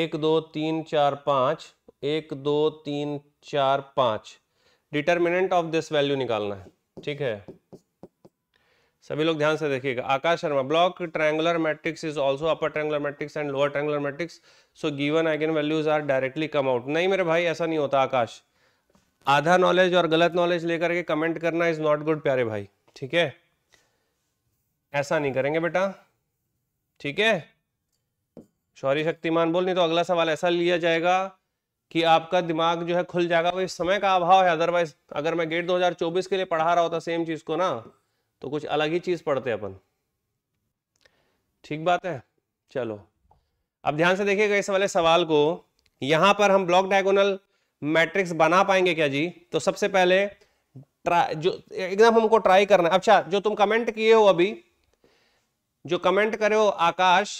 एक दो तीन चार पाँच एक दो तीन चार पाँच डिटर्मिनेंट ऑफ दिस वैल्यू निकालना है ठीक है सभी लोग ध्यान से देखिएगा Akash Sharma block triangular matrix is also upper triangular matrix and lower triangular matrix so given eigen values are directly come out नहीं मेरे भाई ऐसा नहीं होता आकाश आधा नॉलेज और गलत नॉलेज लेकर के कमेंट करना इज नॉट गुड प्यारे भाई ठीक है ऐसा नहीं करेंगे बेटा ठीक है शौरी शक्तिमान बोल नहीं तो अगला सवाल ऐसा लिया जाएगा कि आपका दिमाग जो है खुल जाएगा वो समय का अभाव है अदरवाइज अगर मैं गेट 2024 के लिए पढ़ा रहा होता सेम चीज को ना तो कुछ अलग ही चीज पढ़ते अपन ठीक बात है चलो अब ध्यान से देखिएगा इस वाले सवाल को यहां पर हम ब्लॉक डायगोनल मैट्रिक्स बना पाएंगे क्या जी तो सबसे पहले ट्राई जो एकदम हमको ट्राई करना है अच्छा जो तुम कमेंट किए हो अभी जो कमेंट करे हो आकाश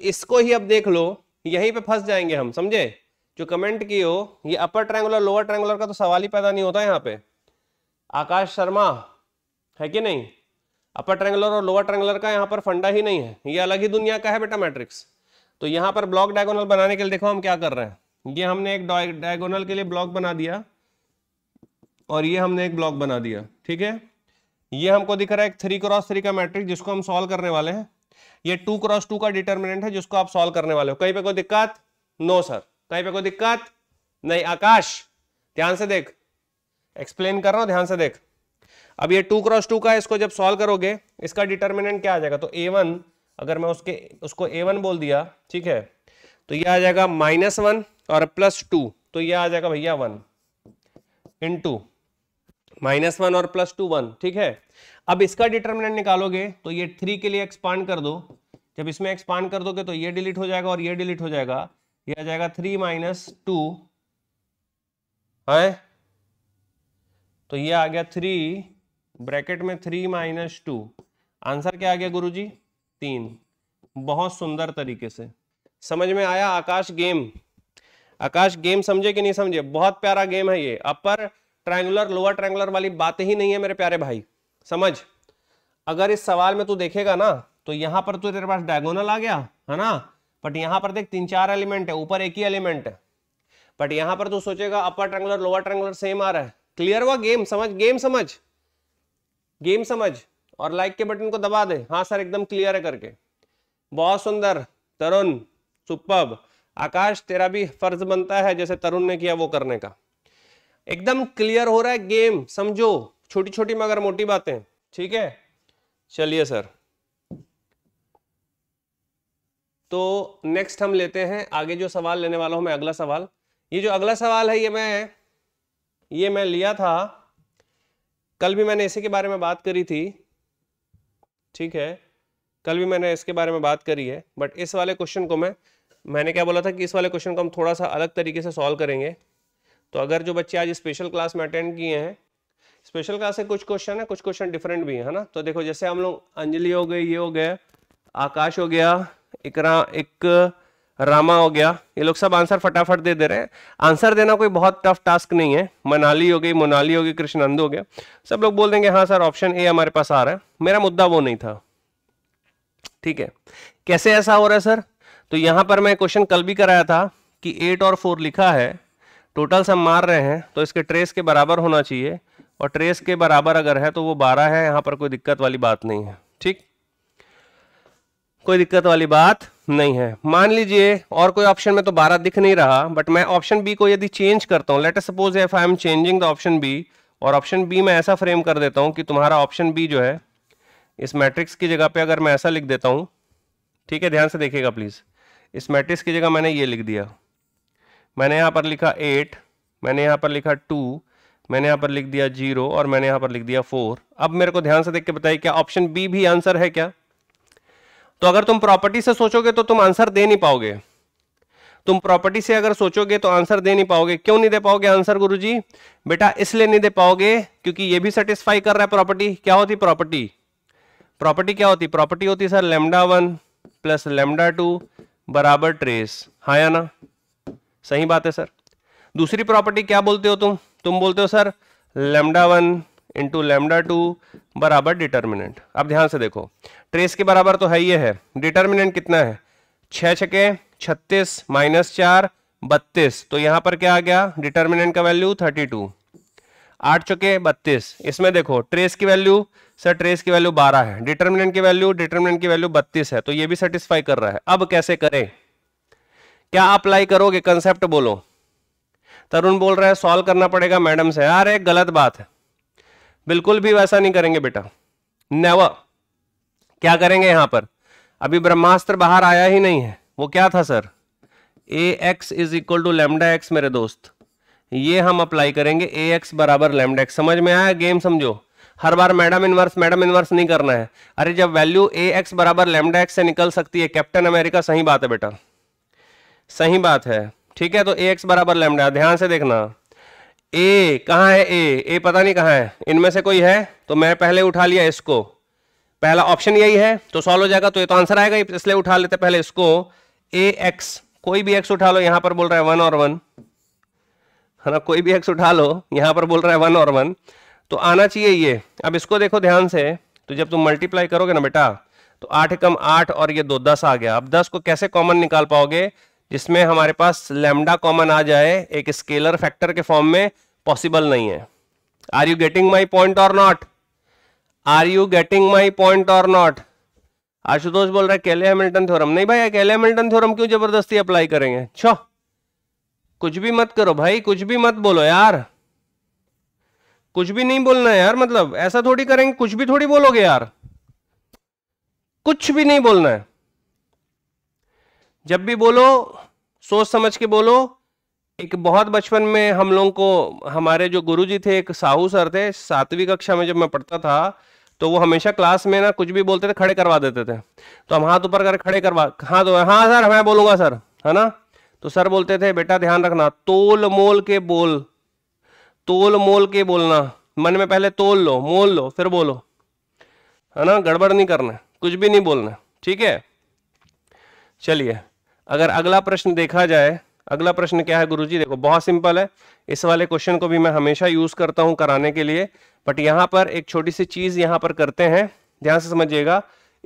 इसको ही अब देख लो यहीं पे फंस जाएंगे हम समझे जो कमेंट किए हो ये अपर ट्रायंगुलर लोअर ट्रायंगुलर का तो सवाल ही पैदा नहीं होता यहाँ पे आकाश शर्मा है कि नहीं अपर ट्रायंगुलर और लोअर ट्रायंगुलर का यहाँ पर फंडा ही नहीं है ये अलग ही दुनिया का है बेटा मैट्रिक्स तो यहाँ पर ब्लॉक डायगोनल बनाने के लिए देखो हम क्या कर रहे हैं ये हमने एक डायगोनल के लिए ब्लॉक बना दिया और ये हमने एक ब्लॉक बना दिया ठीक है ये हमको दिख रहा है एक थ्री क्रॉस थ्री का मैट्रिक जिसको हम सॉल्व करने वाले हैं ये टू क्रॉस टू का डिटर्मिनेंट है जिसको आप सॉल्व करने वाले हो कहीं पे कोई दिक्कत नो सर कहीं पे कोई दिक्कत नहीं आकाश ध्यान से देख एक्सप्लेन कर रहा हूं ध्यान से देख अब ये टू क्रॉस टू का इसको जब सॉल्व करोगे इसका डिटर्मिनेंट क्या आ जाएगा तो ए वन अगर मैं उसके उसको ए वन बोल दिया ठीक है तो ये आ जाएगा माइनस वन और प्लस टू तो ये आ जाएगा भैया one in two minus one और प्लस टू वन ठीक है अब इसका डिटर्मिनेंट निकालोगे तो ये थ्री के लिए एक्सपांड कर दो जब इसमें एक्सपांड कर दोगे तो ये डिलीट हो जाएगा और ये डिलीट हो जाएगा ये आ जाएगा थ्री माइनस टू है तो ये आ गया थ्री ब्रैकेट में थ्री माइनस टू आंसर क्या आ गया गुरु जी तीन बहुत सुंदर तरीके से समझ में आया आकाश गेम आकाश गेम समझे कि नहीं समझे बहुत प्यारा गेम है ये अपर ट्रायंगुलर लोअर ट्रायंगुलर वाली बात ही नहीं है मेरे प्यारे भाई समझ अगर इस सवाल में तू देखेगा ना तो यहां पर तो तेरे पास डायगोनल आ गया है ना बट यहां पर देख तीन चार एलिमेंट है ऊपर एक ही एलिमेंट है बट यहां पर तू सोचेगा upper triangular lower triangular same आ रहा है क्लियर हुआ गेम समझ गेम समझ गेम समझ और लाइक के बटन को दबा दे हाँ सर एकदम क्लियर है करके बहुत सुंदर तरुण सुपब आकाश तेरा भी फर्ज बनता है जैसे तरुण ने किया वो करने का एकदम क्लियर हो रहा है गेम समझो छोटी छोटी मगर मोटी बातें ठीक है चलिए सर तो नेक्स्ट हम लेते हैं आगे जो सवाल लेने वाला हूं मैं अगला सवाल ये जो अगला सवाल है ये मैं ये मैं लिया था कल भी मैंने इसी के बारे में बात करी थी ठीक है कल भी मैंने इसके बारे में बात करी है बट इस वाले क्वेश्चन को मैं मैंने क्या बोला था कि इस वाले क्वेश्चन को हम थोड़ा सा अलग तरीके से सॉल्व करेंगे तो अगर जो बच्चे आज स्पेशल क्लास में अटेंड किए हैं स्पेशल क्लास से कुछ क्वेश्चन है कुछ क्वेश्चन डिफरेंट भी है ना तो देखो जैसे हम लोग अंजलि हो गए ये हो गया आकाश हो गया रा, एक रामा हो गया ये लोग सब आंसर फटाफट दे दे रहे हैं आंसर देना कोई बहुत टफ टास्क नहीं है मनाली हो गई मोनाली हो गई कृष्णानंद हो गया सब लोग बोल देंगे हाँ सर ऑप्शन ए हमारे पास आ रहा है मेरा मुद्दा वो नहीं था ठीक है कैसे ऐसा हो रहा है सर तो यहाँ पर मैं क्वेश्चन कल भी कराया था कि एट और फोर लिखा है टोटल्स हम मार रहे हैं तो इसके ट्रेस के बराबर होना चाहिए और ट्रेस के बराबर अगर है तो वो बारह है यहाँ पर कोई दिक्कत वाली बात नहीं है ठीक कोई दिक्कत वाली बात नहीं है मान लीजिए और कोई ऑप्शन में तो बारह दिख नहीं रहा बट मैं ऑप्शन बी को यदि चेंज करता हूँ let suppose if I am changing the option B और ऑप्शन बी में ऐसा फ्रेम कर देता हूँ कि तुम्हारा ऑप्शन बी जो है इस मैट्रिक्स की जगह पे अगर मैं ऐसा लिख देता हूँ ठीक है ध्यान से देखिएगा प्लीज़ इस मैट्रिक्स की जगह मैंने ये लिख दिया मैंने यहाँ पर लिखा एट मैंने यहाँ पर लिखा टू मैंने यहाँ पर लिख दिया जीरो और मैंने यहाँ पर लिख दिया फोर अब मेरे को ध्यान से देख के बताइए क्या ऑप्शन बी भी आंसर है क्या तो अगर तुम प्रॉपर्टी से सोचोगे तो तुम आंसर दे नहीं पाओगे तुम प्रॉपर्टी से अगर सोचोगे तो आंसर दे नहीं पाओगे क्यों नहीं दे पाओगे आंसर गुरुजी बेटा इसलिए नहीं दे पाओगे क्योंकि ये भी सेटिस्फाई कर रहा है प्रॉपर्टी क्या होती प्रॉपर्टी प्रॉपर्टी क्या होती प्रॉपर्टी होती sir lambda one plus lambda two बराबर ट्रेस हाँ या ना सही बात है सर दूसरी प्रॉपर्टी क्या बोलते हो तुम तुम बोलते हो sir lambda one into lambda two बराबर डिटर्मिनेंट अब ध्यान से देखो ट्रेस के बराबर तो है ये है डिटर्मिनेंट कितना है छह छके छत्तीस माइनस चार बत्तीस तो यहां पर क्या आ गया डिटर्मिनेंट का वैल्यू थर्टी टू आठ चुके बत्तीस इसमें देखो ट्रेस की वैल्यू सर ट्रेस की वैल्यू बारह है डिटर्मिनेंट की वैल्यू डिटर्मिनेंट की वैल्यू बत्तीस है तो ये भी सेटिस्फाई कर रहा है अब कैसे करें क्या अप्लाई करोगे कंसेप्ट बोलो तरुण बोल रहा है सॉल्व करना पड़ेगा मैडम से यार एक गलत बात है बिल्कुल भी वैसा नहीं करेंगे बेटा नेवर क्या करेंगे यहां पर अभी ब्रह्मास्त्र बाहर आया ही नहीं है वो क्या था sir A X is equal to lambda X मेरे दोस्त ये हम अप्लाई करेंगे ए एक्स बराबर लेमडा एक्स समझ में आया गेम समझो हर बार मैडम इनवर्स मैडम इनवर्स नहीं करना है अरे जब वैल्यू ए एक्स बराबर लेमडा एक्स से निकल सकती है कैप्टन अमेरिका सही बात है बेटा सही बात है ठीक है तो ए एक्स बराबर लेमडा ध्यान से देखना ए कहाँ है ए ए पता नहीं कहाँ है इनमें से कोई है तो मैं पहले उठा लिया इसको पहला ऑप्शन यही है तो सॉल्व हो जाएगा तो ये तो आंसर आएगा इसलिए उठा लेते पहले इसको ए एक्स कोई भी एक्स उठा लो यहाँ पर बोल रहा है वन और वन है ना कोई भी एक्स उठा लो यहाँ पर बोल रहा है वन और वन तो आना चाहिए ये अब इसको देखो ध्यान से तो जब तुम मल्टीप्लाई करोगे ना बेटा तो आठ कम आठ और ये दो दस आ गया अब दस को कैसे कॉमन निकाल पाओगे जिसमें हमारे पास लेमडा कॉमन आ जाए एक स्केलर फैक्टर के फॉर्म में पॉसिबल नहीं है are you getting my point or not are you getting my point or not Ashutosh बोल रहा है केले हेमिल्टन थ्योरम नहीं भाई केले हेमिल्टन थ्योरम क्यों जबरदस्ती अप्लाई करेंगे छो कुछ भी मत करो भाई कुछ भी मत बोलो यार कुछ भी नहीं बोलना है यार मतलब ऐसा थोड़ी करेंगे कुछ भी थोड़ी बोलोगे यार कुछ भी नहीं बोलना है जब भी बोलो सोच समझ के बोलो एक बहुत बचपन में हम लोगों को हमारे जो गुरुजी थे एक साहू सर थे सातवीं कक्षा में जब मैं पढ़ता था तो वो हमेशा क्लास में ना कुछ भी बोलते थे खड़े करवा देते थे तो हम हाथ ऊपर कर खड़े करवा हाँ तो हाँ सर मैं बोलूँगा सर है ना तो सर बोलते थे बेटा ध्यान रखना तोल मोल के बोल तोल मोल के बोलना मन में पहले तोल लो मोल लो फिर बोलो है ना गड़बड़ नहीं करना कुछ भी नहीं बोलना ठीक है चलिए अगर अगला प्रश्न देखा जाए अगला प्रश्न क्या है गुरुजी देखो बहुत सिंपल है इस वाले क्वेश्चन को भी मैं हमेशा यूज करता हूं कराने के लिए बट यहाँ पर एक छोटी सी चीज यहाँ पर करते हैं ध्यान से समझिएगा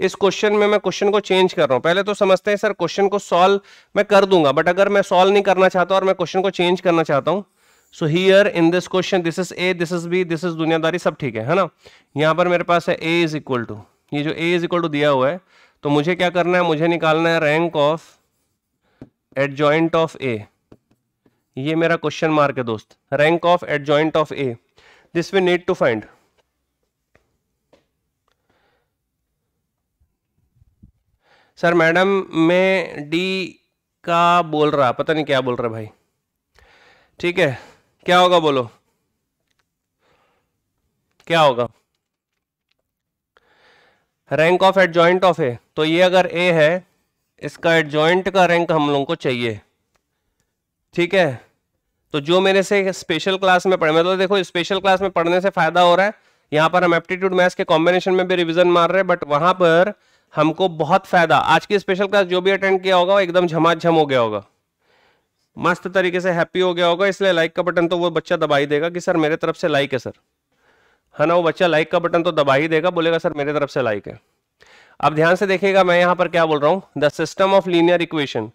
इस क्वेश्चन में मैं क्वेश्चन को चेंज कर रहा हूँ पहले तो समझते हैं सर क्वेश्चन को सॉल्व मैं कर दूंगा बट अगर मैं सॉल्व नहीं करना चाहता और मैं क्वेश्चन को चेंज करना चाहता हूँ so here in this question this is A this is B this is दुनियादारी सब ठीक है है ना यहाँ पर मेरे पास है ए इज इक्वल टू ये जो ए इज इक्वल टू दिया हुआ है तो मुझे क्या करना है मुझे निकालना है rank of adjoint of A ये मेरा क्वेश्चन मार्क है दोस्त rank of adjoint of A this we need to find sir madam मैं डी का बोल रहा पता नहीं क्या बोल रहा भाई ठीक है क्या होगा बोलो क्या होगा rank of adjoint of A तो ये अगर ए है इसका एडजॉइंट का रैंक हम लोगों को चाहिए ठीक है तो जो मेरे से स्पेशल क्लास में पढ़े मतलब देखो स्पेशल क्लास में पढ़ने से फायदा हो रहा है यहाँ पर हम एप्टीट्यूड मैथ्स के कॉम्बिनेशन में भी रिविजन मार रहे हैं बट वहाँ पर हमको बहुत फायदा आज की स्पेशल क्लास जो भी अटेंड किया होगा वो एकदम झमाझम हो गया होगा मस्त तरीके से हैप्पी हो गया होगा इसलिए लाइक का बटन तो वो बच्चा दबा ही देगा कि सर मेरे तरफ से लाइक है सर है ना वो बच्चा लाइक का बटन तो दबा ही देगा बोलेगा सर मेरे तरफ से लाइक है अब ध्यान से देखिएगा मैं यहाँ पर क्या बोल रहा हूँ the system of linear equation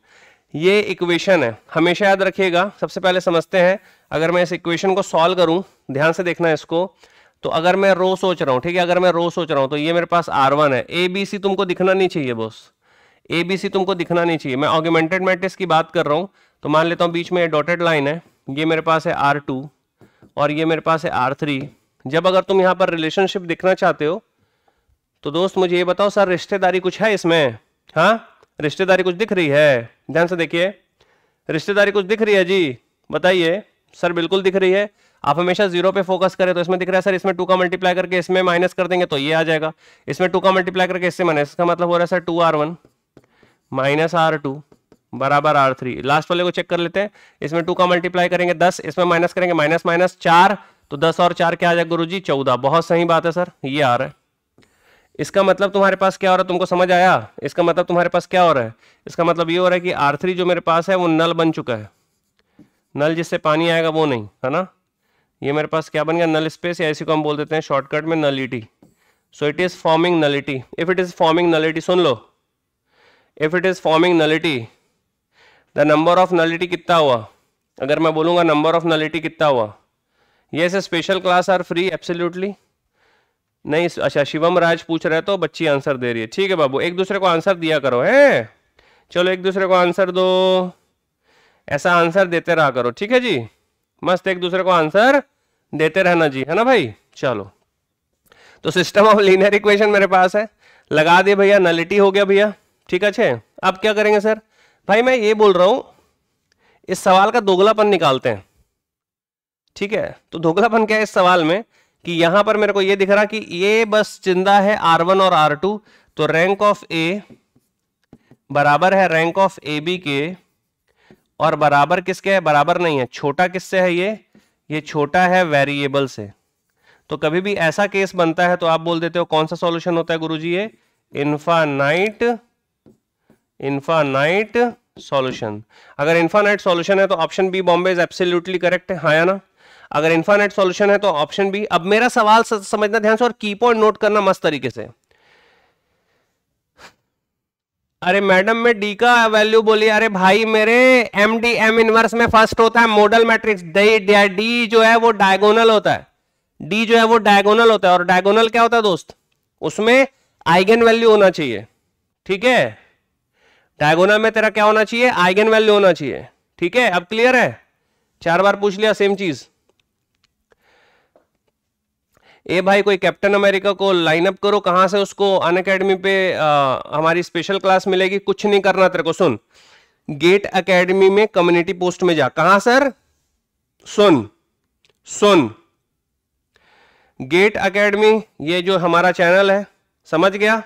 ये इक्वेशन है हमेशा याद रखिएगा सबसे पहले समझते हैं अगर मैं इस इक्वेशन को सॉल्व करूँ ध्यान से देखना है इसको तो अगर मैं रो सोच रहा हूँ ठीक है अगर मैं रो सोच रहा हूँ तो ये मेरे पास आर वन है ए बी सी तुमको दिखना नहीं चाहिए बोस ए बी सी तुमको दिखना नहीं चाहिए मैं ऑगेमेंटेड मैट्रिक्स की बात कर रहा हूँ तो मान लेता हूँ बीच में डॉटेड लाइन है ये मेरे पास है आर टू और ये मेरे पास है आर थ्री जब अगर तुम यहाँ पर रिलेशनशिप दिखना चाहते हो तो दोस्त मुझे ये बताओ सर रिश्तेदारी कुछ है इसमें हाँ रिश्तेदारी कुछ दिख रही है ध्यान से देखिए रिश्तेदारी कुछ दिख रही है जी बताइए सर बिल्कुल दिख रही है आप हमेशा जीरो पे फोकस करें तो इसमें दिख रहा है सर इसमें टू का मल्टीप्लाई करके इसमें माइनस कर देंगे तो ये आ जाएगा इसमें टू का मल्टीप्लाई करके इससे माइनस का मतलब हो रहा है sir two R one minus R two बराबर आर थ्री लास्ट वाले को चेक कर लेते हैं इसमें टू का मल्टीप्लाई करेंगे दस इसमें माइनस करेंगे माइनस माइनस चार तो दस और चार क्या आ जाएगा गुरु जी चौदह बहुत सही बात है सर ये आ रहा है इसका मतलब तुम्हारे पास क्या हो रहा है तुमको समझ आया इसका मतलब तुम्हारे पास क्या हो रहा है इसका मतलब ये हो रहा है कि आर थ्री जो मेरे पास है वो नल बन चुका है नल जिससे पानी आएगा वो नहीं है ना ये मेरे पास क्या बन गया नल स्पेस या इसी को हम बोल देते हैं शॉर्टकट में nullity so it is forming nullity if it is forming nullity सुन लो if it is forming nullity the number of nullity कितना हुआ अगर मैं बोलूँगा नंबर ऑफ नलिटी कितना हुआ ये special class are free absolutely नहीं अच्छा शिवम राज पूछ रहे तो बच्ची आंसर दे रही है ठीक है बाबू एक दूसरे को आंसर दिया करो है चलो एक दूसरे को आंसर दो ऐसा आंसर देते रहा करो ठीक है जी मस्त एक दूसरे को आंसर देते रहना जी है ना भाई चलो तो सिस्टम ऑफ लीनियर इक्वेशन मेरे पास है लगा दे भैया नलिटी हो गया भैया ठीक छे अब क्या करेंगे सर भाई मैं ये बोल रहा हूँ इस सवाल का दोगलापन निकालते हैं ठीक है तो दोगलापन क्या है इस सवाल में कि यहां पर मेरे को ये दिख रहा कि ये बस चिंदा है आर वन और आर टू तो रैंक ऑफ ए बराबर है रैंक ऑफ ए बी के और बराबर किसके है बराबर नहीं है छोटा किससे है ये ये छोटा है वेरिएबल से तो कभी भी ऐसा केस बनता है तो आप बोल देते हो कौन सा सॉल्यूशन होता है गुरुजी ये इन्फानाइट इन्फानाइट सॉल्यूशन अगर इन्फानाइट सॉल्यूशन है तो option B Bombay is absolutely correct है हाँ या ना अगर इंफानेट सॉल्यूशन है तो ऑप्शन बी अब मेरा सवाल समझना ध्यान से और की पॉइंट नोट करना मस्त तरीके से अरे मैडम में डी का वैल्यू बोली अरे भाई मेरे एम डी एम इनवर्स में फर्स्ट होता है मॉडल मैट्रिक्स डी जो है वो डायगोनल होता है डी जो है वो डायगोनल होता है और डायगोनल क्या होता है दोस्त उसमें आइगन वैल्यू होना चाहिए ठीक है डायगोनल में तेरा क्या होना चाहिए आइगन वैल्यू होना चाहिए ठीक है अब क्लियर है चार बार पूछ लिया सेम चीज ए भाई कोई कैप्टन अमेरिका को लाइनअप करो कहां से उसको अन अकेडमी पे आ, हमारी स्पेशल क्लास मिलेगी कुछ नहीं करना तेरे को सुन गेट अकेडमी में कम्युनिटी पोस्ट में जा कहा सर सुन सुन गेट अकेडमी ये जो हमारा चैनल है समझ गया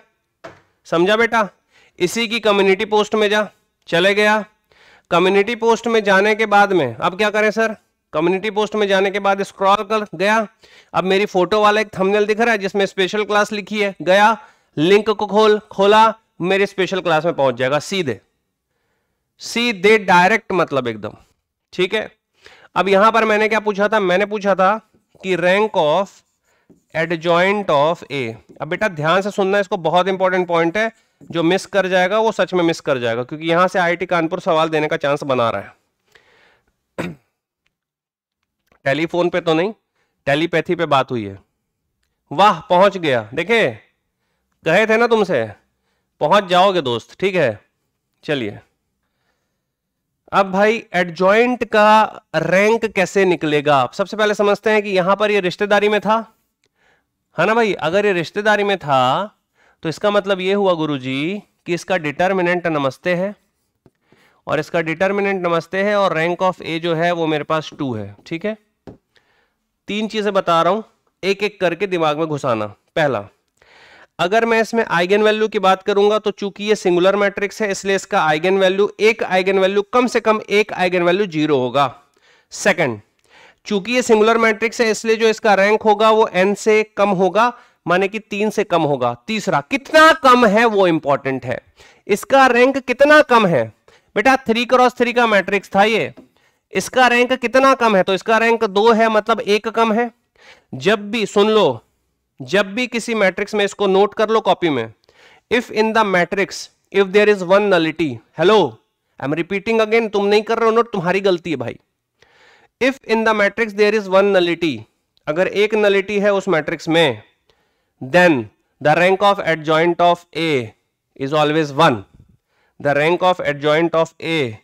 समझा बेटा इसी की कम्युनिटी पोस्ट में जा चले गया कम्युनिटी पोस्ट में जाने के बाद में अब क्या करें सर कम्युनिटी पोस्ट में जाने के बाद स्क्रॉल कर गया अब मेरी फोटो वाला एक थंबनेल दिख रहा है जिसमें स्पेशल क्लास लिखी है गया लिंक को खोल खोला मेरे स्पेशल क्लास में पहुंच जाएगा सीधे सीधे डायरेक्ट मतलब एकदम ठीक है अब यहां पर मैंने क्या पूछा था मैंने पूछा था कि rank of adjoint of A अब बेटा ध्यान से सुनना इसको बहुत इंपॉर्टेंट पॉइंट है जो मिस कर जाएगा वो सच में मिस कर जाएगा क्योंकि यहां से आईआईटी कानपुर सवाल देने का चांस बना रहा है टेलीफोन पे तो नहीं टेलीपैथी पे बात हुई है वाह पहुंच गया देखे कहे थे ना तुमसे पहुंच जाओगे दोस्त ठीक है चलिए अब भाई एडजॉइंट का रैंक कैसे निकलेगा आप सबसे पहले समझते हैं कि यहां पर ये रिश्तेदारी में था है हाँ ना भाई अगर ये रिश्तेदारी में था तो इसका मतलब ये हुआ गुरुजी कि इसका डिटर्मिनेंट नमस्ते है और इसका डिटर्मिनेंट नमस्ते है और रैंक ऑफ ए जो है वो मेरे पास टू है ठीक है तीन चीजें बता रहा हूं एक एक करके दिमाग में घुसाना पहला अगर मैं इसमें आइगन वैल्यू की बात करूंगा तो चूंकि ये सिंगुलर मैट्रिक्स है इसलिए इसका आइगन वैल्यू एक आइगन वैल्यू कम से कम एक आइगन वैल्यू जीरो होगा सेकंड चूंकि ये सिंगुलर मैट्रिक्स है इसलिए जो इसका रैंक होगा वो एन से कम होगा माने कि तीन से कम होगा तीसरा कितना कम है वो इंपॉर्टेंट है इसका रैंक कितना कम है बेटा थ्री क्रॉस थ्री का मैट्रिक्स था ये इसका रैंक कितना कम है तो इसका रैंक दो है मतलब एक कम है जब भी सुन लो जब भी किसी मैट्रिक्स में इसको नोट कर लो कॉपी में if in the matrix if there is one nullity hello I am repeating again तुम नहीं कर रहे हो नोट तुम्हारी गलती है भाई if in the matrix there is one nullity अगर एक नलिटी है उस मैट्रिक्स में then the rank of adjoint of A is always one the rank of adjoint of A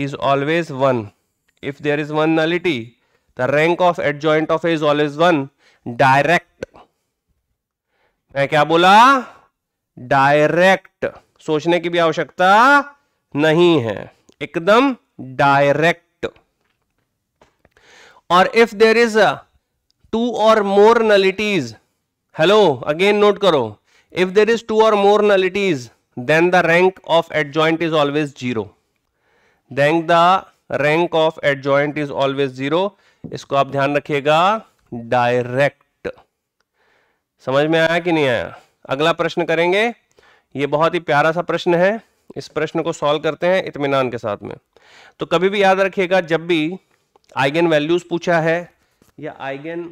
is always one if there is one nullity the rank of adjoint of is always one direct मैं क्या बोला direct सोचने की भी आवश्यकता नहीं है एकदम डायरेक्ट और if there is two or more nullities hello again note करो if there is two or more nullities then the rank of adjoint is always zero then the rank of adjoint is always zero इसको आप ध्यान रखिएगा direct समझ में आया कि नहीं आया अगला प्रश्न करेंगे ये बहुत ही प्यारा सा प्रश्न है इस प्रश्न को सॉल्व करते हैं इतमान के साथ में तो कभी भी याद रखिएगा जब भी आइगन वैल्यूज पूछा है या आइगन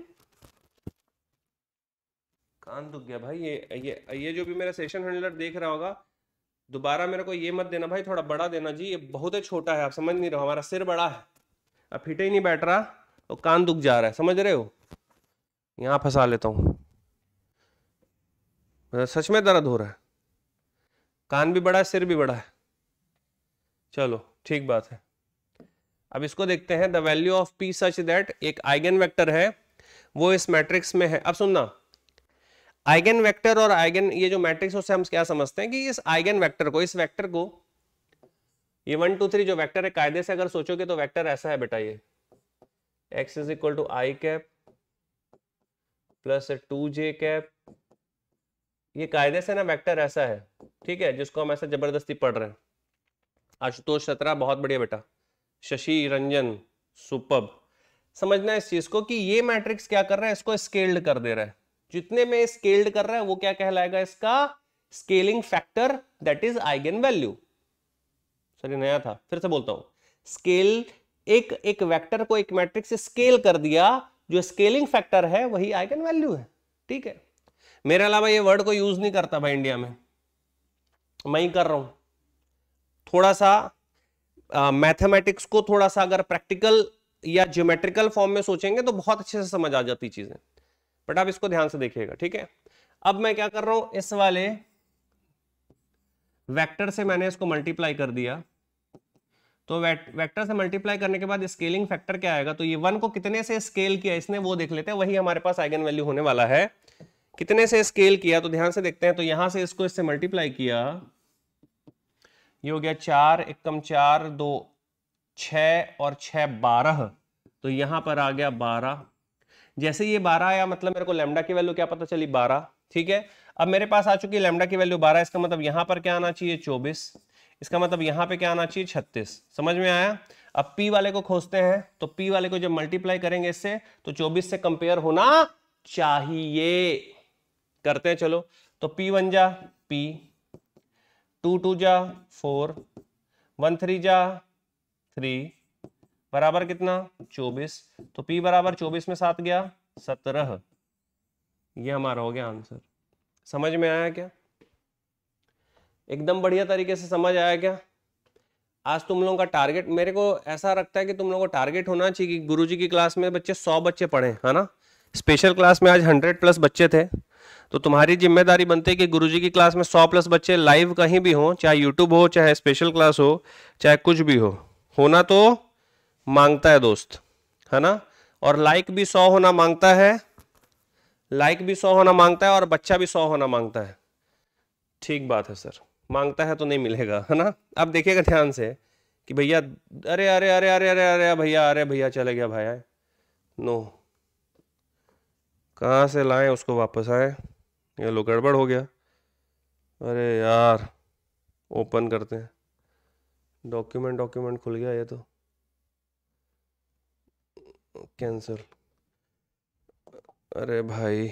कान दुख गया भाई ये ये ये जो भी मेरा सेशन हैंडलर देख रहा होगा दोबारा मेरे को ये मत देना भाई थोड़ा बड़ा देना जी ये बहुत ही छोटा है आप समझ नहीं रहे हो हमारा सिर बड़ा है अब फिटे ही नहीं बैठ रहा और तो कान दुख जा रहा है समझ रहे हो यहाँ फंसा लेता हूँ सच में दर्द हो रहा है कान भी बड़ा है सिर भी बड़ा है चलो ठीक बात है अब इसको देखते हैं the value of P such that एक आइगन वेक्टर है वो इस मैट्रिक्स में है अब सुनना आइगन वेक्टर और आइगन ये जो मैट्रिक्स उससे हम क्या समझते हैं कि इस आइगन वेक्टर को इस वेक्टर को ये वन टू थ्री जो वेक्टर है कायदे से अगर सोचोगे तो वेक्टर ऐसा है बेटा ये X is equal to I cap plus two J cap ये कायदे से ना वेक्टर ऐसा है ठीक है जिसको हम ऐसा जबरदस्ती पढ़ रहे हैं आशुतोष सत्रा बहुत बढ़िया बेटा शशि रंजन सुपब समझना इस चीज को कि ये मैट्रिक्स क्या कर रहा है इसको स्केल्ड कर दे रहा है जितने में स्केल्ड कर रहा है वो क्या कहलाएगा इसका scaling factor that is eigen value sorry नया था फिर से बोलता हूं स्केल एक एक वेक्टर को एक मैट्रिक्स से स्केल कर दिया जो स्केलिंग फैक्टर है वही आइगन वैल्यू है ठीक है मेरे अलावा ये वर्ड को यूज नहीं करता भाई इंडिया में मैं ही कर रहा हूं थोड़ा सा मैथमेटिक्स uh, को थोड़ा सा अगर प्रैक्टिकल या ज्योमेट्रिकल फॉर्म में सोचेंगे तो बहुत अच्छे से समझ आ जाती चीजें बट आप इसको ध्यान से देखिएगा ठीक है अब मैं क्या कर रहा हूं इस वाले वेक्टर से मैंने इसको मल्टीप्लाई कर दिया तो वेक्टर से मल्टीप्लाई करने के बाद स्केलिंग फैक्टर क्या आएगा तो ये वन को कितने से स्केल किया इसने वो देख लेते हैं वही हमारे पास आइगन वैल्यू होने वाला है कितने से स्केल किया तो ध्यान से देखते हैं तो यहां से इसको इससे मल्टीप्लाई किया ये हो गया चार एक कम चार दो छ और छ बारह तो यहां पर आ गया बारह जैसे ये बारह आया मतलब मेरे को लेमडा की वैल्यू क्या पता चली बारह ठीक है अब मेरे पास आ चुकी है लेमडा की वैल्यू बारह इसका मतलब यहाँ पर क्या आना चाहिए चौबीस इसका मतलब यहाँ पे क्या आना चाहिए छत्तीस समझ में आया अब पी वाले को खोजते हैं तो पी वाले को जब मल्टीप्लाई करेंगे इससे तो चौबीस से कंपेयर होना चाहिए करते हैं चलो तो पी वन जा पी टू टू जा फोर वन थ्री जा थ्री बराबर कितना 24 तो P बराबर 24 में सात गया सत्रह ये हमारा हो गया आंसर समझ में आया क्या एकदम बढ़िया तरीके से समझ आया क्या आज तुम लोगों का टारगेट मेरे को ऐसा रखता है कि तुम लोगों को टारगेट होना चाहिए कि गुरुजी की क्लास में बच्चे सौ बच्चे पढ़े है ना स्पेशल क्लास में आज हंड्रेड प्लस बच्चे थे तो तुम्हारी जिम्मेदारी बनती है कि गुरुजी की क्लास में सौ प्लस बच्चे लाइव कहीं भी हों चाहे यूट्यूब हो चाहे स्पेशल क्लास हो चाहे कुछ भी हो होना तो मांगता है दोस्त है ना और लाइक भी सौ होना मांगता है लाइक भी सौ होना मांगता है और बच्चा भी सौ होना मांगता है ठीक बात है सर मांगता है तो नहीं मिलेगा है ना अब देखिएगा ध्यान से कि भैया अरे अरे अरे अरे अरे अरे भैया अरे भैया चले गया भाई नो कहाँ से लाएं उसको वापस आए ये लो गड़बड़ हो गया अरे यार ओपन करते हैं डॉक्यूमेंट डॉक्यूमेंट खुल गया ये तो कैंसिल अरे भाई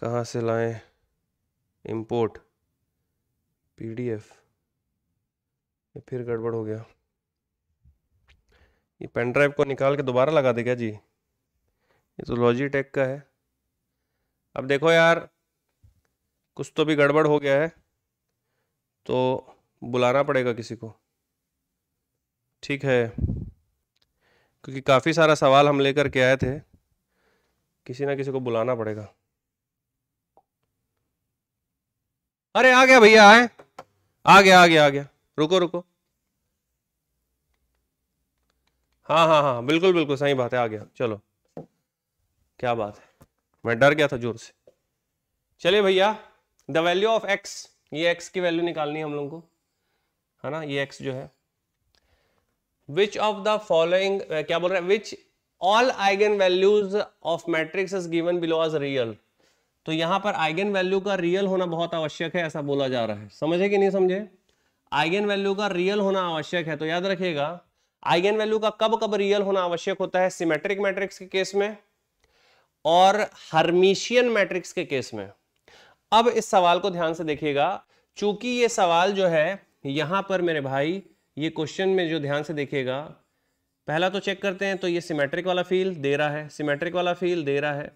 कहाँ से लाएं इंपोर्ट पीडीएफ ये फिर गड़बड़ हो गया ये पेन ड्राइव को निकाल के दोबारा लगा देगा जी ये तो लॉजी टेक का है अब देखो यार कुछ तो भी गड़बड़ हो गया है तो बुलाना पड़ेगा किसी को ठीक है क्योंकि काफ़ी सारा सवाल हम लेकर के आए थे किसी ना किसी को बुलाना पड़ेगा अरे आ गया भैया आए आ गया आ गया आ गया रुको रुको हाँ हाँ हाँ बिल्कुल बिल्कुल सही बात है आ गया चलो क्या बात है मैं डर गया था जोर से चलिए भैया द वैल्यू ऑफ एक्स ये एक्स की वैल्यू निकालनी है हम लोग को है ना ये एक्स जो है विच ऑफ द फॉलोइंग क्या बोल रहे हैं which all eigen values of matrix is given below as real तो यहां पर आइगन वैल्यू का रियल होना बहुत आवश्यक है ऐसा बोला जा रहा है समझे कि नहीं समझे आइगन वैल्यू का रियल होना आवश्यक है तो याद रखिएगा आइगन वैल्यू का कब कब रियल होना आवश्यक होता है सिमेट्रिक मैट्रिक्स के केस में और हर्मिशियन मैट्रिक्स के केस में अब इस सवाल को ध्यान से देखिएगा चूंकि ये सवाल जो है यहां पर मेरे भाई ये क्वेश्चन में जो ध्यान से देखिएगा पहला तो चेक करते हैं तो ये सिमेट्रिक वाला फील दे रहा है सिमेट्रिक वाला फील दे रहा है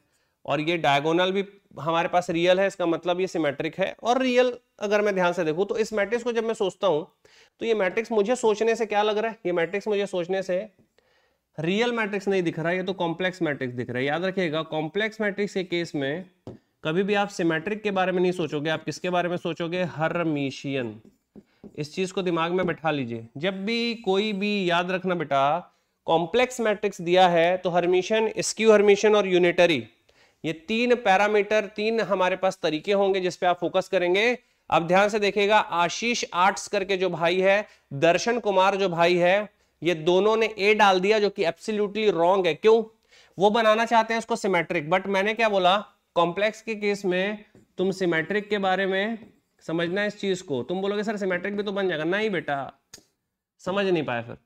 और ये डायगोनल भी हमारे पास रियल है इसका मतलब ये सिमेट्रिक है और रियल अगर मैं ध्यान से देखूँ तो इस मैट्रिक्स को जब मैं सोचता हूँ तो ये मैट्रिक्स मुझे सोचने से क्या लग रहा है ये मैट्रिक्स मुझे सोचने से रियल मैट्रिक्स नहीं दिख रहा है ये तो कॉम्प्लेक्स मैट्रिक्स दिख रहा है याद रखिएगा कॉम्प्लेक्स मैट्रिक्स के केस में कभी भी आप सिमेट्रिक के बारे में नहीं सोचोगे आप किसके बारे में सोचोगे हरमीशियन इस चीज को दिमाग में बैठा लीजिए जब भी कोई भी याद रखना बेटा कॉम्प्लेक्स मैट्रिक्स दिया है तो हरमिशन स्क्यू हरमिशन और यूनिटरी ये तीन पैरामीटर तीन हमारे पास तरीके होंगे जिसपे आप फोकस करेंगे अब ध्यान से देखेगा आशीष आर्ट्स करके जो भाई है दर्शन कुमार जो भाई है ये दोनों ने ए डाल दिया जो कि एब्सोल्युटली रॉन्ग है क्यों वो बनाना चाहते हैं उसको सिमेट्रिक बट मैंने क्या बोला कॉम्प्लेक्स के केस में तुम सिमेट्रिक के बारे में समझना इस चीज़ को तुम बोलोगे सर सिमेट्रिक भी तो बन जाएगा नहीं बेटा समझ नहीं पाया फिर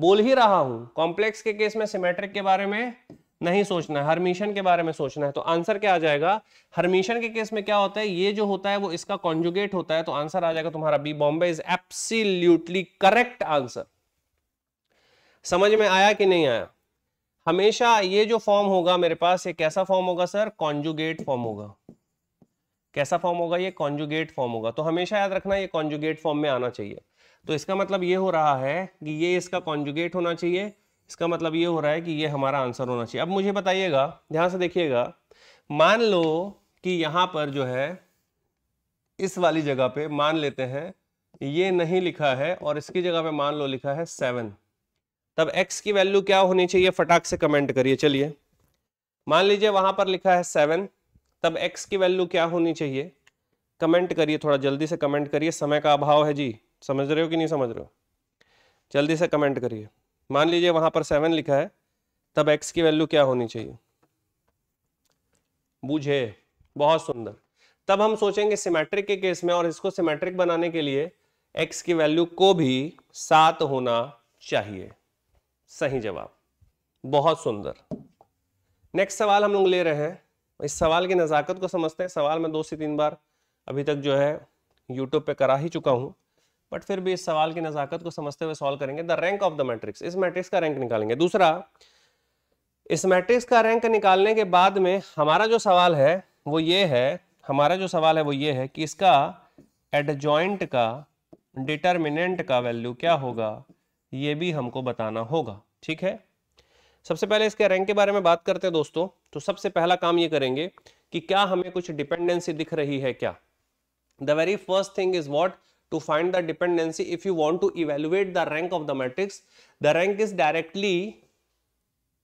बोल ही रहा हूं कॉम्प्लेक्स के केस में सिमेट्रिक के बारे में नहीं सोचना है हरमिशन के बारे में सोचना है तो आंसर क्या आ जाएगा हरमिशन के केस में क्या होता है ये जो होता है वो इसका कॉन्जुगेट होता है तो आंसर आ जाएगा तुम्हारा B Bombay is absolutely correct answer समझ में आया कि नहीं आया हमेशा ये जो फॉर्म होगा मेरे पास ये कैसा फॉर्म होगा सर कॉन्जुगेट फॉर्म होगा कैसा फॉर्म होगा ये कॉन्जुगेट फॉर्म होगा तो हमेशा याद रखना ये कॉन्जुगेट फॉर्म में आना चाहिए तो इसका मतलब ये हो रहा है कि ये इसका कॉन्जुगेट होना चाहिए इसका मतलब ये हो रहा है कि ये हमारा आंसर होना चाहिए अब मुझे बताइएगा ध्यान से देखिएगा मान लो कि यहाँ पर जो है इस वाली जगह पे मान लेते हैं ये नहीं लिखा है और इसकी जगह पे मान लो लिखा है सेवन तब एक्स की वैल्यू क्या होनी चाहिए फटाक से कमेंट करिए चलिए मान लीजिए वहां पर लिखा है सेवन तब x की वैल्यू क्या होनी चाहिए कमेंट करिए थोड़ा जल्दी से कमेंट करिए समय का अभाव है जी समझ रहे हो कि नहीं समझ रहे हो जल्दी से कमेंट करिए मान लीजिए वहां पर सेवन लिखा है तब एक्स की वैल्यू क्या होनी चाहिए बूझे बहुत सुंदर तब हम सोचेंगे सिमेट्रिक के केस में और इसको सिमेट्रिक बनाने के लिए एक्स की वैल्यू को भी सात होना चाहिए सही जवाब बहुत सुंदर नेक्स्ट सवाल हम लोग ले रहे हैं इस सवाल की नज़ाकत को समझते हैं सवाल मैं दो से तीन बार अभी तक जो है यूट्यूब पे करा ही चुका हूँ बट फिर भी इस सवाल की नज़ाकत को समझते हुए सॉल्व करेंगे the rank of the matrix इस मैट्रिक्स का रैंक निकालेंगे दूसरा इस मैट्रिक्स का रैंक निकालने के बाद में हमारा जो सवाल है वो ये है हमारा जो सवाल है वो ये है कि इसका एडजॉइंट का डिटर्मिनेंट का वैल्यू क्या होगा ये भी हमको बताना होगा ठीक है सबसे पहले इसके रैंक के बारे में बात करते हैं दोस्तों तो सबसे पहला काम ये करेंगे कि क्या हमें कुछ डिपेंडेंसी दिख रही है क्या the very first thing is what to find the dependency if you want to evaluate the rank of the matrix the rank is directly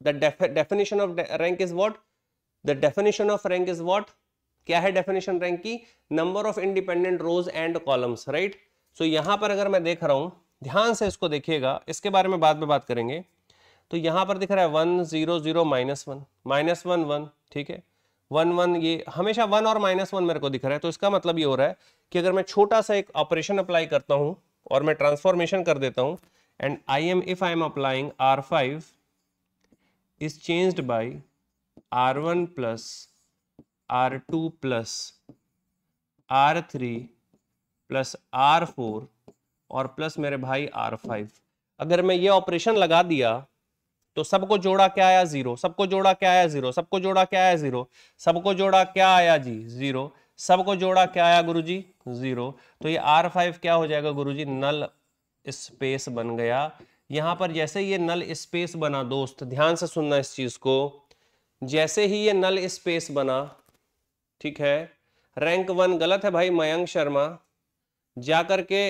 the definition of rank is what the definition of rank is what क्या है definition rank की number of independent rows and columns right so यहां पर अगर मैं देख रहा हूं ध्यान से इसको देखिएगा इसके बारे में बाद में बात करेंगे तो यहाँ पर दिख रहा है one zero zero minus one minus one one ठीक है वन वन ये हमेशा वन और माइनस वन मेरे को दिख रहा है तो इसका मतलब ये हो रहा है कि अगर मैं छोटा सा एक ऑपरेशन अप्लाई करता हूँ और मैं ट्रांसफॉर्मेशन कर देता हूँ and I am if I am applying R five is change by R one plus R two plus R three plus R four और प्लस मेरे भाई आर फाइव अगर मैं ये ऑपरेशन लगा दिया तो सबको जोड़ा क्या आया जीरो सबको जोड़ा क्या आया जीरो सबको जोड़ा क्या आया जीरो सबको जोड़ा क्या आया जी जीरो सबको जोड़ा क्या आया गुरु जी जीरो तो ये आर फाइव क्या हो जाएगा गुरु जी नल स्पेस बन गया यहां पर जैसे ये नल स्पेस बना दोस्त ध्यान से सुनना इस चीज को जैसे ही ये नल स्पेस बना ठीक है रैंक वन गलत है भाई मयंक शर्मा जा करके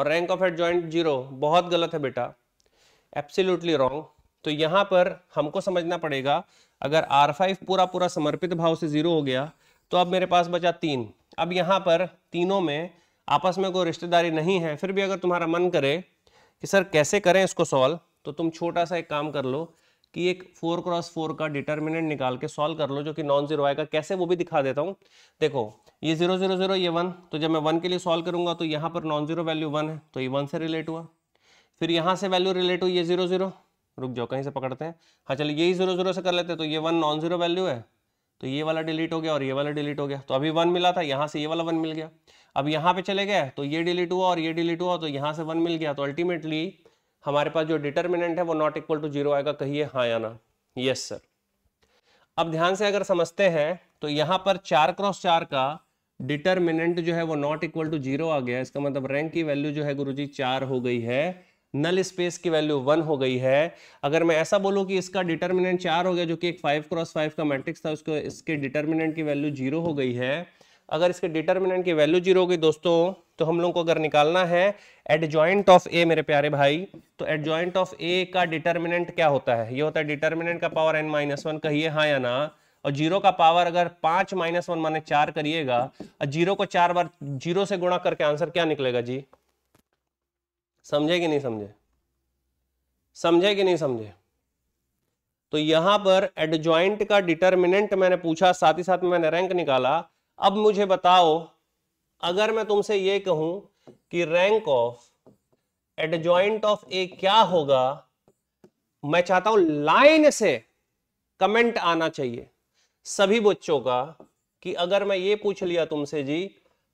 और rank of adjoint zero बहुत गलत है बेटा एब्सोल्युटली रॉन्ग तो यहाँ पर हमको समझना पड़ेगा अगर आर फाइव पूरा पूरा समर्पित भाव से ज़ीरो हो गया तो अब मेरे पास बचा तीन अब यहाँ पर तीनों में आपस में कोई रिश्तेदारी नहीं है फिर भी अगर तुम्हारा मन करे कि सर कैसे करें इसको सॉल्व तो तुम छोटा सा एक काम कर लो कि एक फोर क्रॉस फोर का डिटर्मिनेंट निकाल के सॉल्व कर लो जो कि नॉन जीरो आएगा कैसे वो भी दिखा देता हूँ देखो ये जीरो जीरो जीरो ये वन तो जब मैं वन के लिए सॉल्व करूंगा तो यहाँ पर नॉन जीरो वैल्यू वन है तो ये वन से रिलेट हुआ फिर यहाँ से वैल्यू रिलेट हुई ये जीरो जीरो रुक जाओ कहीं से पकड़ते हैं हाँ चलिए यही जीरो जीरो से कर लेते हैं तो ये वन नॉन जीरो वैल्यू है तो ये वाला डिलीट हो गया और ये वाला डिलीट हो गया तो अभी वन मिला था यहाँ से ये वाला वन मिल गया अब यहाँ पे चले गए तो ये डिलीट हुआ और ये डिलीट हुआ तो यहाँ से वन मिल गया तो अल्टीमेटली हमारे पास जो डिटर्मिनेंट है वो नॉट इक्वल टू जीरो आएगा कहिए हाँ या ना यस सर अब ध्यान से अगर समझते हैं तो यहाँ पर चार क्रॉस चार का डिटर्मिनेंट जो है वो नॉट इक्वल टू जीरो आ गया इसका मतलब रैंक की वैल्यू जो है गुरुजी चार हो गई है नल स्पेस की वैल्यू वन हो गई है अगर मैं ऐसा बोलूँ कि इसका डिटर्मिनेंट चार हो गया जो कि एक फाइव क्रॉस फाइव का मैट्रिक्स था उसको इसके डिटर्मिनेंट की वैल्यू जीरो हो गई है अगर इसके डिटर्मिनेंट की वैल्यू जीरो हो गई दोस्तों तो हम लोग को अगर निकालना है एडजॉइंट ऑफ ए मेरे प्यारे भाई तो एडजॉइंट ऑफ ए का डिटर्मिनेंट क्या होता है ये होता है डिटर्मिनेंट का पावर एन माइनस वन कहिए हाँ या ना और जीरो का पावर अगर पांच माइनस वन माने चार करिएगा और जीरो को चार बार जीरो से गुणा करके आंसर क्या निकलेगा जी समझे कि नहीं समझे समझे कि नहीं समझे तो यहां पर एडजॉइंट का डिटर्मिनेंट मैंने पूछा साथ ही साथ मैंने रैंक निकाला अब मुझे बताओ अगर मैं तुमसे यह कहूं कि rank of adjoint of A क्या होगा मैं चाहता हूं लाइन से कमेंट आना चाहिए सभी बच्चों का कि अगर मैं ये पूछ लिया तुमसे जी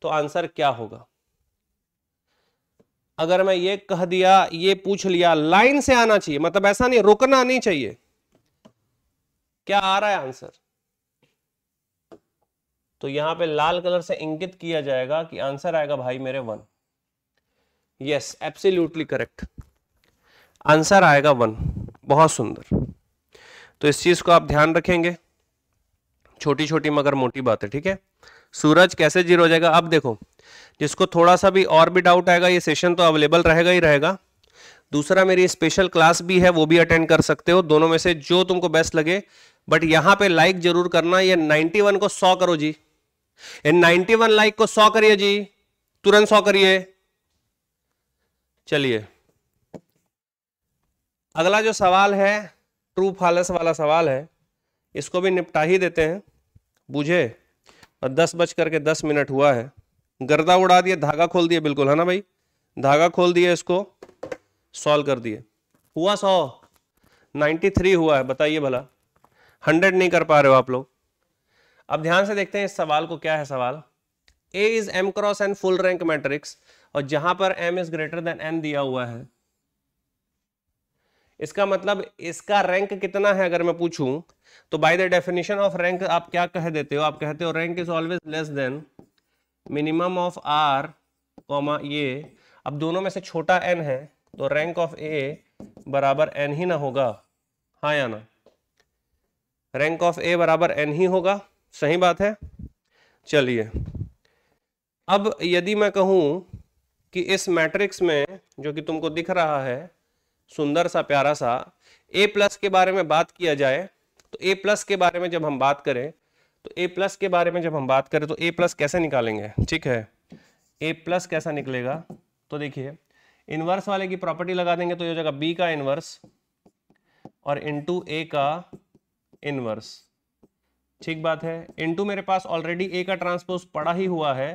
तो आंसर क्या होगा अगर मैं ये कह दिया ये पूछ लिया लाइन से आना चाहिए मतलब ऐसा नहीं रुकना नहीं चाहिए क्या आ रहा है आंसर तो यहां पे लाल कलर से इंगित किया जाएगा कि आंसर आएगा भाई मेरे one yes absolutely correct answer आएगा वन बहुत सुंदर तो इस चीज को आप ध्यान रखेंगे छोटी छोटी मगर मोटी बात है ठीक है सूरज कैसे जीरो हो जाएगा अब देखो जिसको थोड़ा सा भी और भी डाउट आएगा ये सेशन तो अवेलेबल रहेगा ही रहेगा दूसरा मेरी स्पेशल क्लास भी है वो भी अटेंड कर सकते हो दोनों में से जो तुमको बेस्ट लगे बट यहां पे लाइक जरूर करना ये 91 को 100 करो जी ये 91 लाइक को 100 करिए जी तुरंत 100 करिए चलिए अगला जो सवाल है ट्रू फालस वाला सवाल है इसको भी निपटा ही देते हैं बुझे और दस बज करके दस मिनट हुआ है गर्दा उड़ा दिया धागा खोल दिया बिल्कुल है ना भाई धागा खोल दिए इसको सॉल्व कर दिए हुआ सौ नाइन्टी थ्री हुआ है बताइए भला हंड्रेड नहीं कर पा रहे हो आप लोग अब ध्यान से देखते हैं इस सवाल को क्या है सवाल A is M cross N full rank matrix और जहां पर M is greater than N दिया हुआ है इसका मतलब इसका रैंक कितना है अगर मैं पूछूं तो by the definition of rank आप क्या कह देते हो आप कहते हो rank is always less than minimum of R comma ये अब दोनों में से छोटा एन है तो रैंक ऑफ ए बराबर एन ही ना होगा हाँ या ना रैंक ऑफ ए बराबर एन ही होगा सही बात है चलिए अब यदि मैं कहूँ कि इस मैट्रिक्स में जो कि तुमको दिख रहा है सुंदर सा प्यारा सा ए प्लस के बारे में बात किया जाए तो ए प्लस के बारे में जब हम बात करें तो ए प्लस के बारे में जब हम बात करें तो ए प्लस कैसे निकालेंगे ठीक है ए प्लस कैसा निकलेगा तो देखिए इनवर्स वाले की प्रॉपर्टी लगा देंगे तो ये हो जाएगा बी का इनवर्स और इंटू ए का इनवर्स ठीक बात है इंटू मेरे पास ऑलरेडी ए का ट्रांसपोज पड़ा ही हुआ है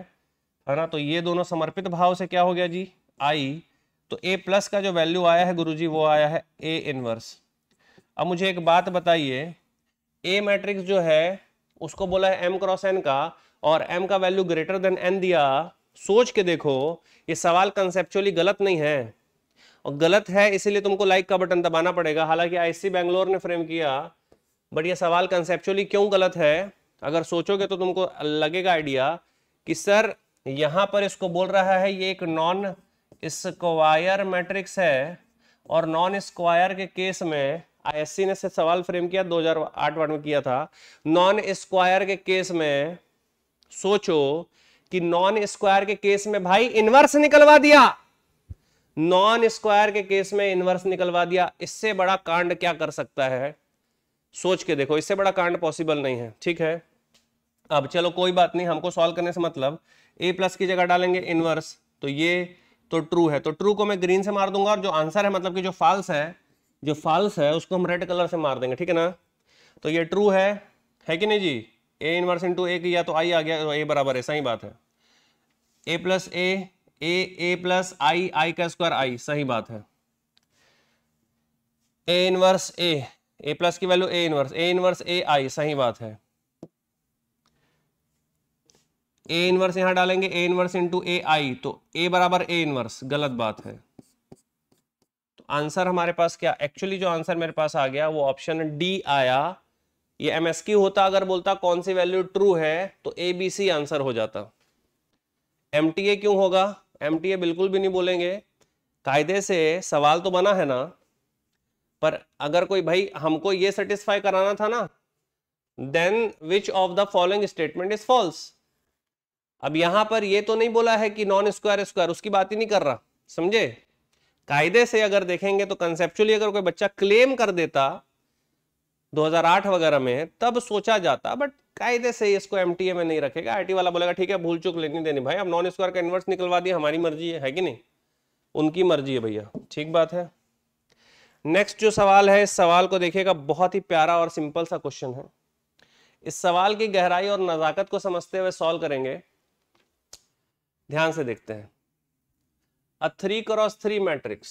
है ना तो ये दोनों समर्पित भाव से क्या हो गया जी आई तो ए प्लस का जो वैल्यू आया है गुरुजी वो आया है ए इनवर्स अब मुझे एक बात बताइए ए मैट्रिक्स जो है उसको बोला है एम क्रॉस एन का और एम का वैल्यू ग्रेटर देन एन दिया सोच के देखो ये सवाल कंसेप्चुअली गलत नहीं है और गलत है इसीलिए तुमको लाइक का बटन दबाना पड़ेगा हालांकि आईसी बैंगलोर ने फ्रेम किया बट ये सवाल कंसेप्चुअली क्यों गलत है अगर सोचोगे तो तुमको लगेगा आइडिया कि सर यहाँ पर इसको बोल रहा है ये एक नॉन स्क्वायर मैट्रिक्स है और नॉन स्क्वायर के केस में आईएससी ने सवाल फ्रेम किया 2008 वाट में किया था नॉन स्क्वायर के केस में सोचो कि नॉन स्क्वायर के केस में भाई इनवर्स निकलवा दिया नॉन स्क्वायर के केस में इनवर्स निकलवा दिया इससे बड़ा कांड क्या कर सकता है सोच के देखो इससे बड़ा कांड पॉसिबल नहीं है ठीक है अब चलो कोई बात नहीं हमको सॉल्व करने से मतलब ए प्लस की जगह डालेंगे इनवर्स तो ये तो ट्रू है तो ट्रू को मैं ग्रीन से मार दूंगा और जो आंसर है मतलब कि जो फाल्स है जो फॉल्स है उसको हम रेड कलर से मार देंगे ठीक है ना तो ये ट्रू है है कि नहीं जी ए इनवर्स इंटू ए किया तो आई आ गया तो ए बराबर है सही बात है ए plus A A A plus आई आई का स्क्वायर आई सही बात है A inverse A A plus की value A inverse A inverse A I सही बात है ए इनवर्स यहां डालेंगे ए इनवर्स इंटू ए आई तो ए बराबर ए इनवर्स गलत बात है आंसर हमारे पास क्या एक्चुअली जो आंसर मेरे पास आ गया वो ऑप्शन डी आया ये एमएसक्यू होता अगर बोलता कौन सी वैल्यू ट्रू है तो ए बी सी आंसर हो जाता एम क्यों होगा एम बिल्कुल भी नहीं बोलेंगे कायदे से सवाल तो बना है ना पर अगर कोई भाई हमको ये सेटिस्फाई कराना था ना then which of the following statement is false अब यहां पर ये तो नहीं बोला है कि नॉन स्क्वायर स्क्वायर उसकी बात ही नहीं कर रहा समझे कायदे से अगर देखेंगे तो कंसेप्चुअली अगर कोई बच्चा क्लेम कर देता 2008 वगैरह में तब सोचा जाता बट कायदे से इसको एम में नहीं रखेगा आई वाला बोलेगा ठीक है भूल चुक लेनी देनी भाई अब नॉन स्क्वायर का इन्वर्स निकलवा दिया हमारी मर्जी है, है कि नहीं उनकी मर्जी है भैया ठीक बात है नेक्स्ट जो सवाल है इस सवाल को देखिएगा बहुत ही प्यारा और सिंपल सा क्वेश्चन है इस सवाल की गहराई और नज़ाकत को समझते हुए सॉल्व करेंगे ध्यान से देखते हैं थ्री क्रॉस थ्री मैट्रिक्स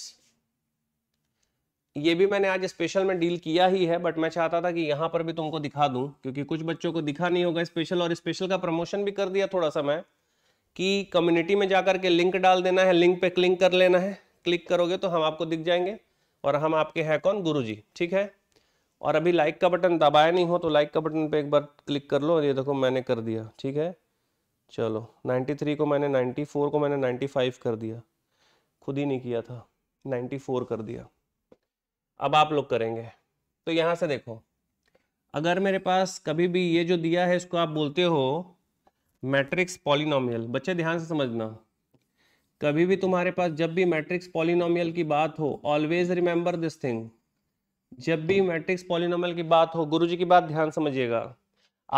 ये भी मैंने आज स्पेशल में डील किया ही है बट मैं चाहता था कि यहाँ पर भी तुमको दिखा दूं क्योंकि कुछ बच्चों को दिखा नहीं होगा स्पेशल और स्पेशल का प्रमोशन भी कर दिया थोड़ा सा मैं कि कम्युनिटी में जाकर के लिंक डाल देना है लिंक पे क्लिक कर लेना है क्लिक करोगे तो हम आपको दिख जाएंगे और हम आपके हैं कौन गुरु जी ठीक है और अभी लाइक का बटन दबाया नहीं हो तो लाइक का बटन पर एक बार क्लिक कर लो ये देखो मैंने कर दिया ठीक है चलो नाइन्टी को मैंने नाइन्टी को मैंने नाइन्टी कर दिया खुद ही नहीं किया था 94 कर दिया अब आप लोग करेंगे तो यहाँ से देखो अगर मेरे पास कभी भी ये जो दिया है इसको आप बोलते हो मैट्रिक्स पॉलिनोमियल बच्चे ध्यान से समझना कभी भी तुम्हारे पास जब भी मैट्रिक्स पॉलिनोमियल की बात हो ऑलवेज रिमेंबर दिस थिंग जब भी मैट्रिक्स पॉलिनोमियल की बात हो गुरुजी की बात ध्यान समझिएगा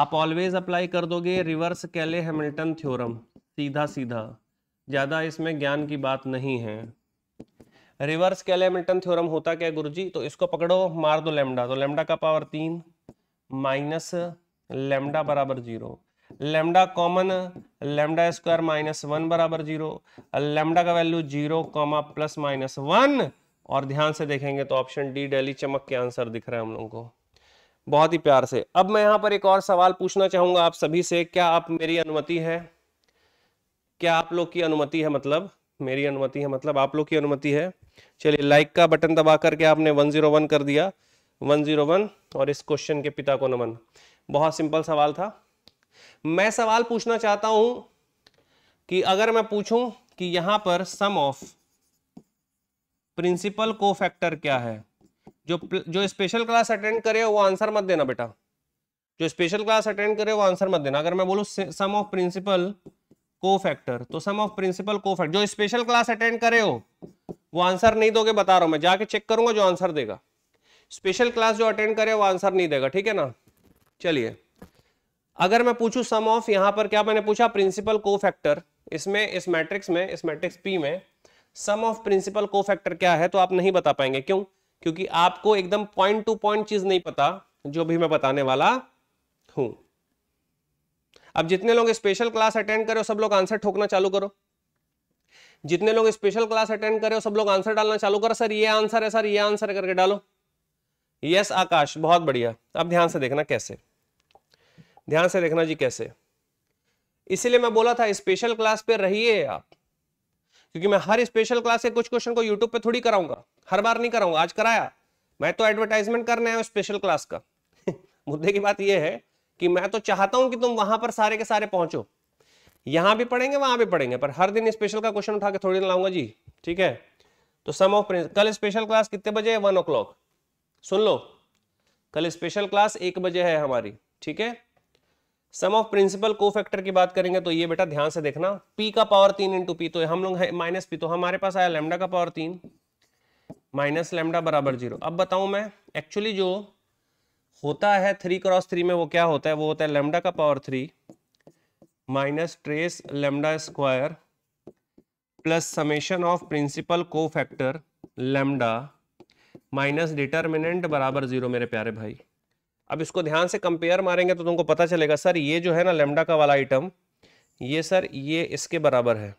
आप ऑलवेज अप्लाई कर दोगे रिवर्स कैले हेमिल्टन थ्योरम सीधा सीधा ज़्यादा इसमें ज्ञान की बात नहीं है रिवर्स कैलेमिल्टन थ्योरम होता क्या गुरुजी तो इसको पकड़ो मार दो लेमडा तो लेमडा का पावर तीन माइनस लेमडा बराबर zero lambda common lambda square minus one बराबर जीरो लेमडा का value zero comma plus minus one और ध्यान से देखेंगे तो ऑप्शन डी डेली चमक के आंसर दिख रहा है हम लोगों को बहुत ही प्यार से अब मैं यहाँ पर एक और सवाल पूछना चाहूंगा आप सभी से क्या आप मेरी अनुमति है क्या आप लोग की अनुमति है मतलब मेरी अनुमति है मतलब आप लोग की अनुमति है चलिए लाइक का बटन दबा करके आपने 101 कर दिया 101 और इस क्वेश्चन के पिता को नमन बहुत सिंपल सवाल था मैं सवाल पूछना चाहता हूं कि अगर मैं पूछूं कि यहां पर sum of principal cofactor क्या है जो जो स्पेशल क्लास अटेंड करे वो आंसर मत देना बेटा जो स्पेशल क्लास अटेंड करे वो आंसर मत देना अगर मैं बोलू sum of principal cofactor तो sum of principal cofactor जो स्पेशल क्लास अटेंड करे हो वो आंसर नहीं दोगे बता रहा हूं मैं जाके चेक करूंगा जो आंसर देगा स्पेशल क्लास जो अटेंड करे वो आंसर नहीं देगा ठीक है ना चलिए अगर मैं पूछूं सम ऑफ यहां पर क्या मैंने पूछा प्रिंसिपल को फैक्टर इसमें इस मैट्रिक्स में इस मैट्रिक्स पी में sum of principal cofactor क्या है तो आप नहीं बता पाएंगे क्यों क्योंकि आपको एकदम पॉइंट टू पॉइंट चीज नहीं पता जो भी मैं बताने वाला हूं अब जितने लोग स्पेशल क्लास अटेंड करे हो सब लोग आंसर ठोकना चालू करो जितने लोग स्पेशल क्लास अटेंड करे हो सब लोग आंसर डालना चालू करो सर ये आंसर है सर ये आंसर है करके डालो यस आकाश बहुत बढ़िया अब ध्यान से देखना कैसे ध्यान से देखना जी कैसे इसीलिए मैं बोला था स्पेशल क्लास पे रहिए आप क्योंकि मैं हर स्पेशल क्लास के कुछ क्वेश्चन को यूट्यूब पे थोड़ी कराऊंगा हर बार नहीं कराऊंगा आज कराया मैं तो एडवर्टाइजमेंट करने आया स्पेशल क्लास का मुद्दे की बात यह है कि मैं तो चाहता हूं कि तुम वहां पर सारे के सारे पहुंचो यहां भी पढ़ेंगे वहां भी पढ़ेंगे पर हर दिन स्पेशल का क्वेश्चन उठा के थोड़ी ना लाऊंगा जी ठीक है तो सम ऑफ कल स्पेशल क्लास कितने बजे है वन ओ सुन लो कल स्पेशल क्लास एक बजे है हमारी ठीक है sum of principal cofactor की बात करेंगे तो ये बेटा ध्यान से देखना पी का पावर तीन इंटू पी तो हम लोग है माइनस पी तो हमारे पास आया लेमडा का पावर तीन माइनस लेमडा बराबर जीरो अब बताऊं मैं एक्चुअली जो होता है थ्री क्रॉस थ्री में वो क्या होता है वो होता है लेमडा का power three minus trace lambda square plus summation of principal cofactor lambda minus determinant बराबर जीरो मेरे प्यारे भाई अब इसको ध्यान से कंपेयर मारेंगे तो तुमको पता चलेगा सर ये जो है ना लेमडा का वाला आइटम ये सर ये इसके बराबर है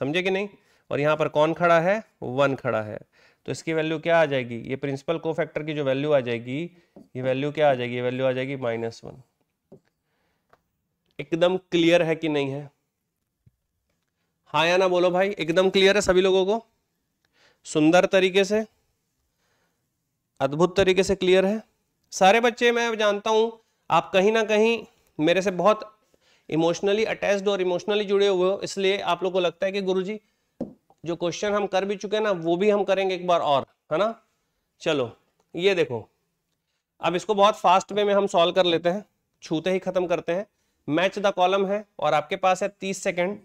समझे कि नहीं और यहाँ पर कौन खड़ा है वन खड़ा है तो इसकी वैल्यू क्या आ जाएगी ये प्रिंसिपल को फैक्टर की जो वैल्यू आ जाएगी ये वैल्यू क्या आ जाएगी ये वैल्यू आ जाएगी माइनस वन एकदम क्लियर है कि नहीं है हा या ना बोलो भाई एकदम क्लियर है सभी लोगों को सुंदर तरीके से अद्भुत तरीके से क्लियर है सारे बच्चे मैं जानता हूं आप कहीं ना कहीं मेरे से बहुत इमोशनली अटैच्ड और इमोशनली जुड़े हुए हो इसलिए आप लोग को लगता है कि गुरुजी जी जो क्वेश्चन हम कर भी चुके हैं ना वो भी हम करेंगे एक बार और है ना चलो ये देखो अब इसको बहुत फास्ट वे में हम सॉल्व कर लेते हैं छूते ही खत्म करते हैं मैच द कॉलम है और आपके पास है तीस सेकेंड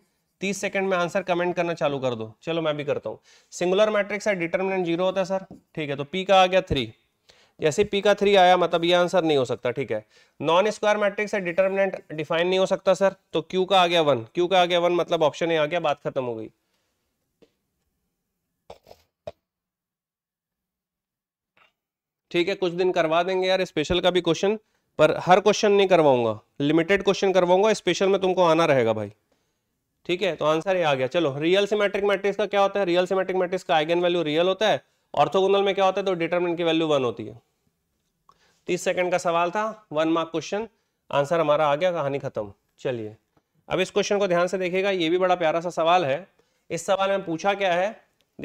तीस सेकेंड में आंसर कमेंट करना चालू कर दो चलो मैं भी करता हूँ सिंगुलर मैट्रिक्स है डिटर्मिनेंट जीरो होता है सर ठीक है तो पी का आ गया थ्री जैसे पी का थ्री आया मतलब ये आंसर नहीं हो सकता ठीक है नॉन स्क्वायर मैट्रिक्स है डिटर्मिनेंट डिफाइन नहीं हो सकता सर तो क्यू का आ गया वन क्यू का आ गया वन मतलब ऑप्शन ए आ गया बात खत्म हो गई ठीक है कुछ दिन करवा देंगे यार स्पेशल का भी क्वेश्चन पर हर क्वेश्चन नहीं करवाऊंगा लिमिटेड क्वेश्चन करवाऊंगा स्पेशल में तुमको आना रहेगा भाई ठीक है तो आंसर ये आ गया चलो रियल सिमेट्रिक मैट्रिक्स का क्या होता है रियल सिमेट्रिक मैट्रिक्स का आइगन वैल्यू रियल होता है ऑर्थोगोनल में क्या होता है तो डिटरमिनेंट की वैल्यू वन होती है तीस सेकंड का सवाल था वन मार्क क्वेश्चन आंसर हमारा आ गया कहानी खत्म चलिए अब इस क्वेश्चन को ध्यान से देखिएगा ये भी बड़ा प्यारा सा सवाल है इस सवाल में पूछा क्या है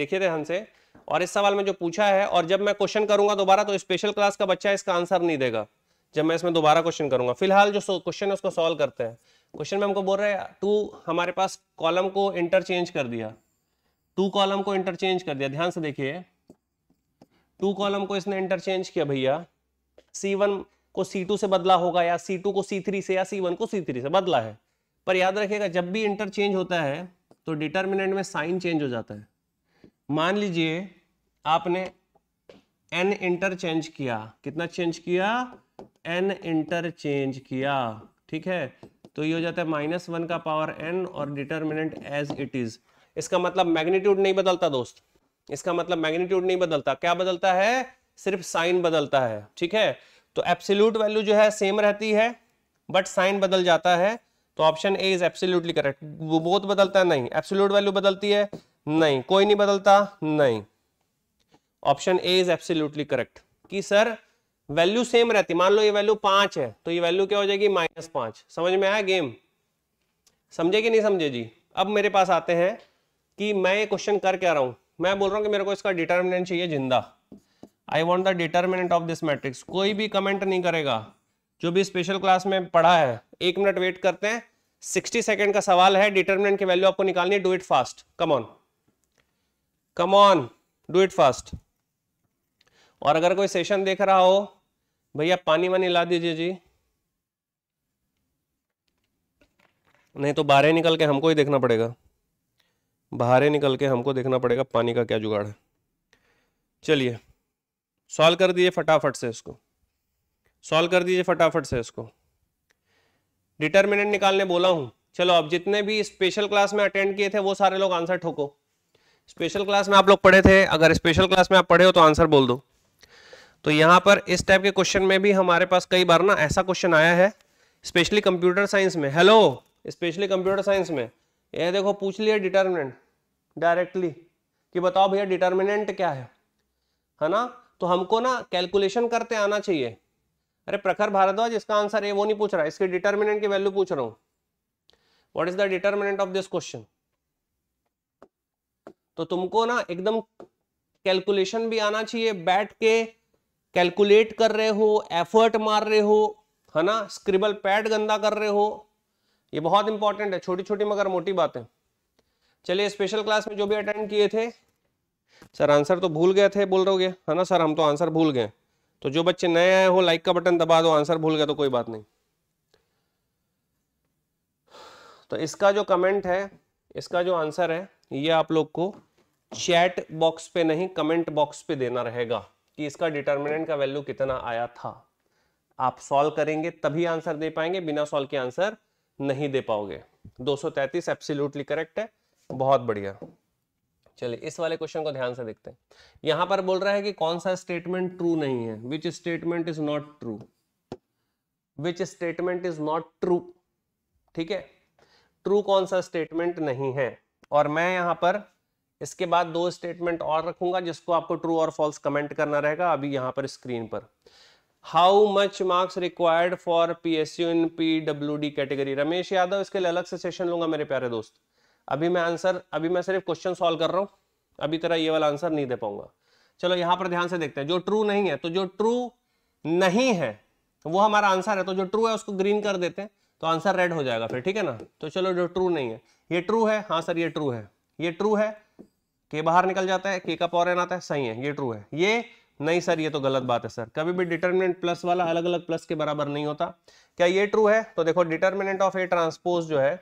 देखिए ध्यान से और इस सवाल में जो पूछा है और जब मैं क्वेश्चन करूंगा दोबारा तो स्पेशल क्लास का बच्चा इसका आंसर नहीं देगा जब मैं इसमें दोबारा क्वेश्चन करूंगा फिलहाल जो क्वेश्चन है उसको सॉल्व करते हैं क्वेश्चन में हमको बोल रहे हैं टू हमारे पास कॉलम को इंटरचेंज कर दिया टू कॉलम को इंटरचेंज कर दिया ध्यान से देखिए टू कॉलम को इसने इंटरचेंज किया भैया सी वन को सी टू से बदला होगा या सी टू को सी थ्री से या सी वन को सी थ्री से बदला है पर याद रखिएगा जब भी इंटरचेंज होता है तो डिटर्मिनेंट में साइन चेंज हो जाता है मान लीजिए आपने एन इंटरचेंज किया कितना चेंज किया एन इंटरचेंज किया ठीक है तो ये हो जाता है माइनस वन का पावर एन और डिटर्मिनेंट एज इट इज इसका मतलब मैग्नीट्यूड नहीं बदलता दोस्त इसका मतलब मैग्नीट्यूड नहीं बदलता क्या बदलता है सिर्फ साइन बदलता है ठीक है तो एप्सिल्यूट वैल्यू जो है सेम रहती है बट साइन बदल जाता है तो option A is absolutely correct वो बहुत बदलता है नहीं एब्सोल्यूट वैल्यू बदलती है नहीं कोई नहीं बदलता नहीं option A is absolutely correct कि सर वैल्यू सेम रहती मान लो ये वैल्यू पांच है तो ये वैल्यू क्या हो जाएगी माइनस पांच समझ में आया गेम समझे कि नहीं समझे जी अब मेरे पास आते हैं कि मैं ये क्वेश्चन कर क्या रहा हूं मैं बोल रहा हूं कि मेरे को इसका डिटर्मिनेंट चाहिए जिंदा I want the determinant of this matrix कोई भी कमेंट नहीं करेगा जो भी स्पेशल क्लास में पढ़ा है एक मिनट वेट करते हैं सिक्सटी सेकेंड का सवाल है डिटर्मिनेंट की वैल्यू आपको निकालनी है do it fast come on come on do it fast और अगर कोई सेशन देख रहा हो भैया पानी वानी ला दीजिए जी नहीं तो बाहर निकल के हमको ही देखना पड़ेगा बाहर निकल के हमको देखना पड़ेगा पानी का क्या जुगाड़ है चलिए सॉल्व कर दीजिए फटाफट से इसको सॉल्व कर दीजिए फटाफट से इसको डिटर्मिनेंट निकालने बोला हूँ चलो अब जितने भी स्पेशल क्लास में अटेंड किए थे वो सारे लोग आंसर ठोको स्पेशल क्लास में आप लोग पढ़े थे अगर स्पेशल क्लास में आप पढ़े हो तो आंसर बोल दो तो यहाँ पर इस टाइप के क्वेश्चन में भी हमारे पास कई बार ना ऐसा क्वेश्चन आया है स्पेशली कंप्यूटर साइंस में हेलो स्पेशली कंप्यूटर साइंस में ये देखो पूछ लिया डिटर्मिनेंट डायरेक्टली कि बताओ भैया डिटर्मिनेंट क्या है है ना तो हमको ना कैलकुलेशन करते आना चाहिए अरे प्रखर भारद्वाज इसका आंसर ये वो नहीं पूछ रहा इसके डिटर्मिनेंट की वैल्यू पूछ रहा हूँ what is the determinant of this question तो तुमको ना एकदम कैलकुलेशन भी आना चाहिए बैठ के कैलकुलेट कर रहे हो एफर्ट मार रहे हो है ना स्क्रिबल पैड गंदा कर रहे हो ये बहुत इंपॉर्टेंट है छोटी छोटी मगर मोटी बातें चलिए स्पेशल क्लास में जो भी अटेंड किए थे सर आंसर तो भूल गए थे बोल रहे हो है ना सर हम तो आंसर भूल गए तो जो बच्चे नए आए हो लाइक का बटन दबा दो आंसर भूल गए तो कोई बात नहीं तो इसका जो कमेंट है इसका जो आंसर है ये आप लोग को चैट बॉक्स पे नहीं कमेंट बॉक्स पे देना रहेगा कि इसका डिटर्मिनेंट का वैल्यू कितना आया था आप सॉल्व करेंगे तभी आंसर दे पाएंगे बिना सॉल्व के आंसर नहीं दे पाओगे 233 एब्सोल्युटली करेक्ट है बहुत बढ़िया चलिए इस वाले क्वेश्चन को ध्यान से देखते हैं यहां पर बोल रहा है कि कौन सा स्टेटमेंट ट्रू नहीं है which statement is not true which statement is not true ठीक है ट्रू कौन सा स्टेटमेंट नहीं है और मैं यहां पर इसके बाद दो स्टेटमेंट और रखूंगा जिसको आपको ट्रू और फॉल्स कमेंट करना रहेगा अभी यहाँ पर स्क्रीन पर how much marks required for P S U in P W D category Ramesh Yadav इसके लिए अलग से सेशन लूंगा मेरे प्यारे दोस्त अभी मैं आंसर अभी मैं सिर्फ क्वेश्चन सॉल्व कर रहा हूँ अभी तेरा ये वाला आंसर नहीं दे पाऊंगा चलो यहाँ पर ध्यान से देखते हैं जो ट्रू नहीं है तो जो ट्रू नहीं है वो हमारा आंसर है तो जो ट्रू है उसको ग्रीन कर देते हैं तो आंसर रेड हो जाएगा फिर ठीक है ना तो चलो जो ट्रू नहीं है ये ट्रू है हाँ सर ये ट्रू है ये ट्रू है के बाहर निकल जाता है के का पावर एन आता है सही है ये ट्रू है ये नहीं सर ये तो गलत बात है सर कभी भी डिटर्मिनेंट प्लस वाला अलग अलग प्लस के बराबर नहीं होता क्या ये ट्रू है तो देखो डिटर्मिनेंट ऑफ ए ट्रांसपोज जो है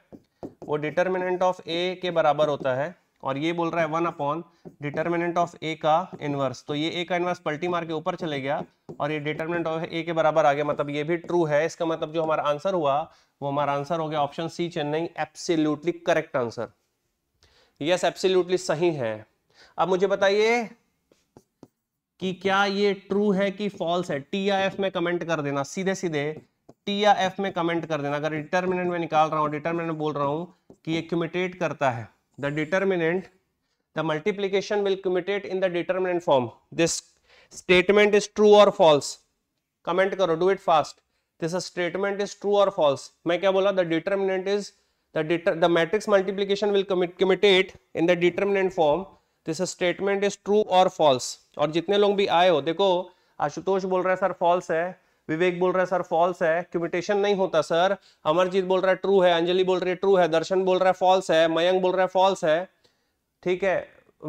वो डिटर्मिनेंट ऑफ ए के बराबर होता है और ये बोल रहा है one upon determinant of A का इनवर्स तो ये ए का इनवर्स पल्टी मार के ऊपर चले गया और ये डिटर्मिनेंट ऑफ ए के बराबर आ गया मतलब ये भी ट्रू है इसका मतलब जो हमारा आंसर हुआ वो हमारा आंसर हो गया option C Chennai absolutely correct answer yes absolutely सही है अब मुझे बताइए कि क्या ये ट्रू है कि फॉल्स है टी या एफ में कमेंट कर देना सीधे सीधे टी या एफ में कमेंट कर देना अगर डिटर्मिनेंट में निकाल रहा हूं डिटर्मिनेंट बोल रहा हूं कि ये क्यूमिटेट करता है the determinant the multiplication will commutate in the determinant form this statement is true और फॉल्स कमेंट करो do it fast this statement is true और फॉल्स मैं क्या बोला the determinant is the, the matrix multiplication will commit, commit it in the determinant form this statement is true और false और जितने लोग भी आए हो देखो आशुतोष बोल raha hai सर फॉल्स है विवेक बोल रहा है सर फॉल्स है क्यूमिटेशन नहीं होता सर अमरजीत बोल रहा है ट्रू है अंजलि बोल रही है ट्रू है दर्शन बोल रहा है फॉल्स है मयंक बोल रहा है फॉल्स है ठीक है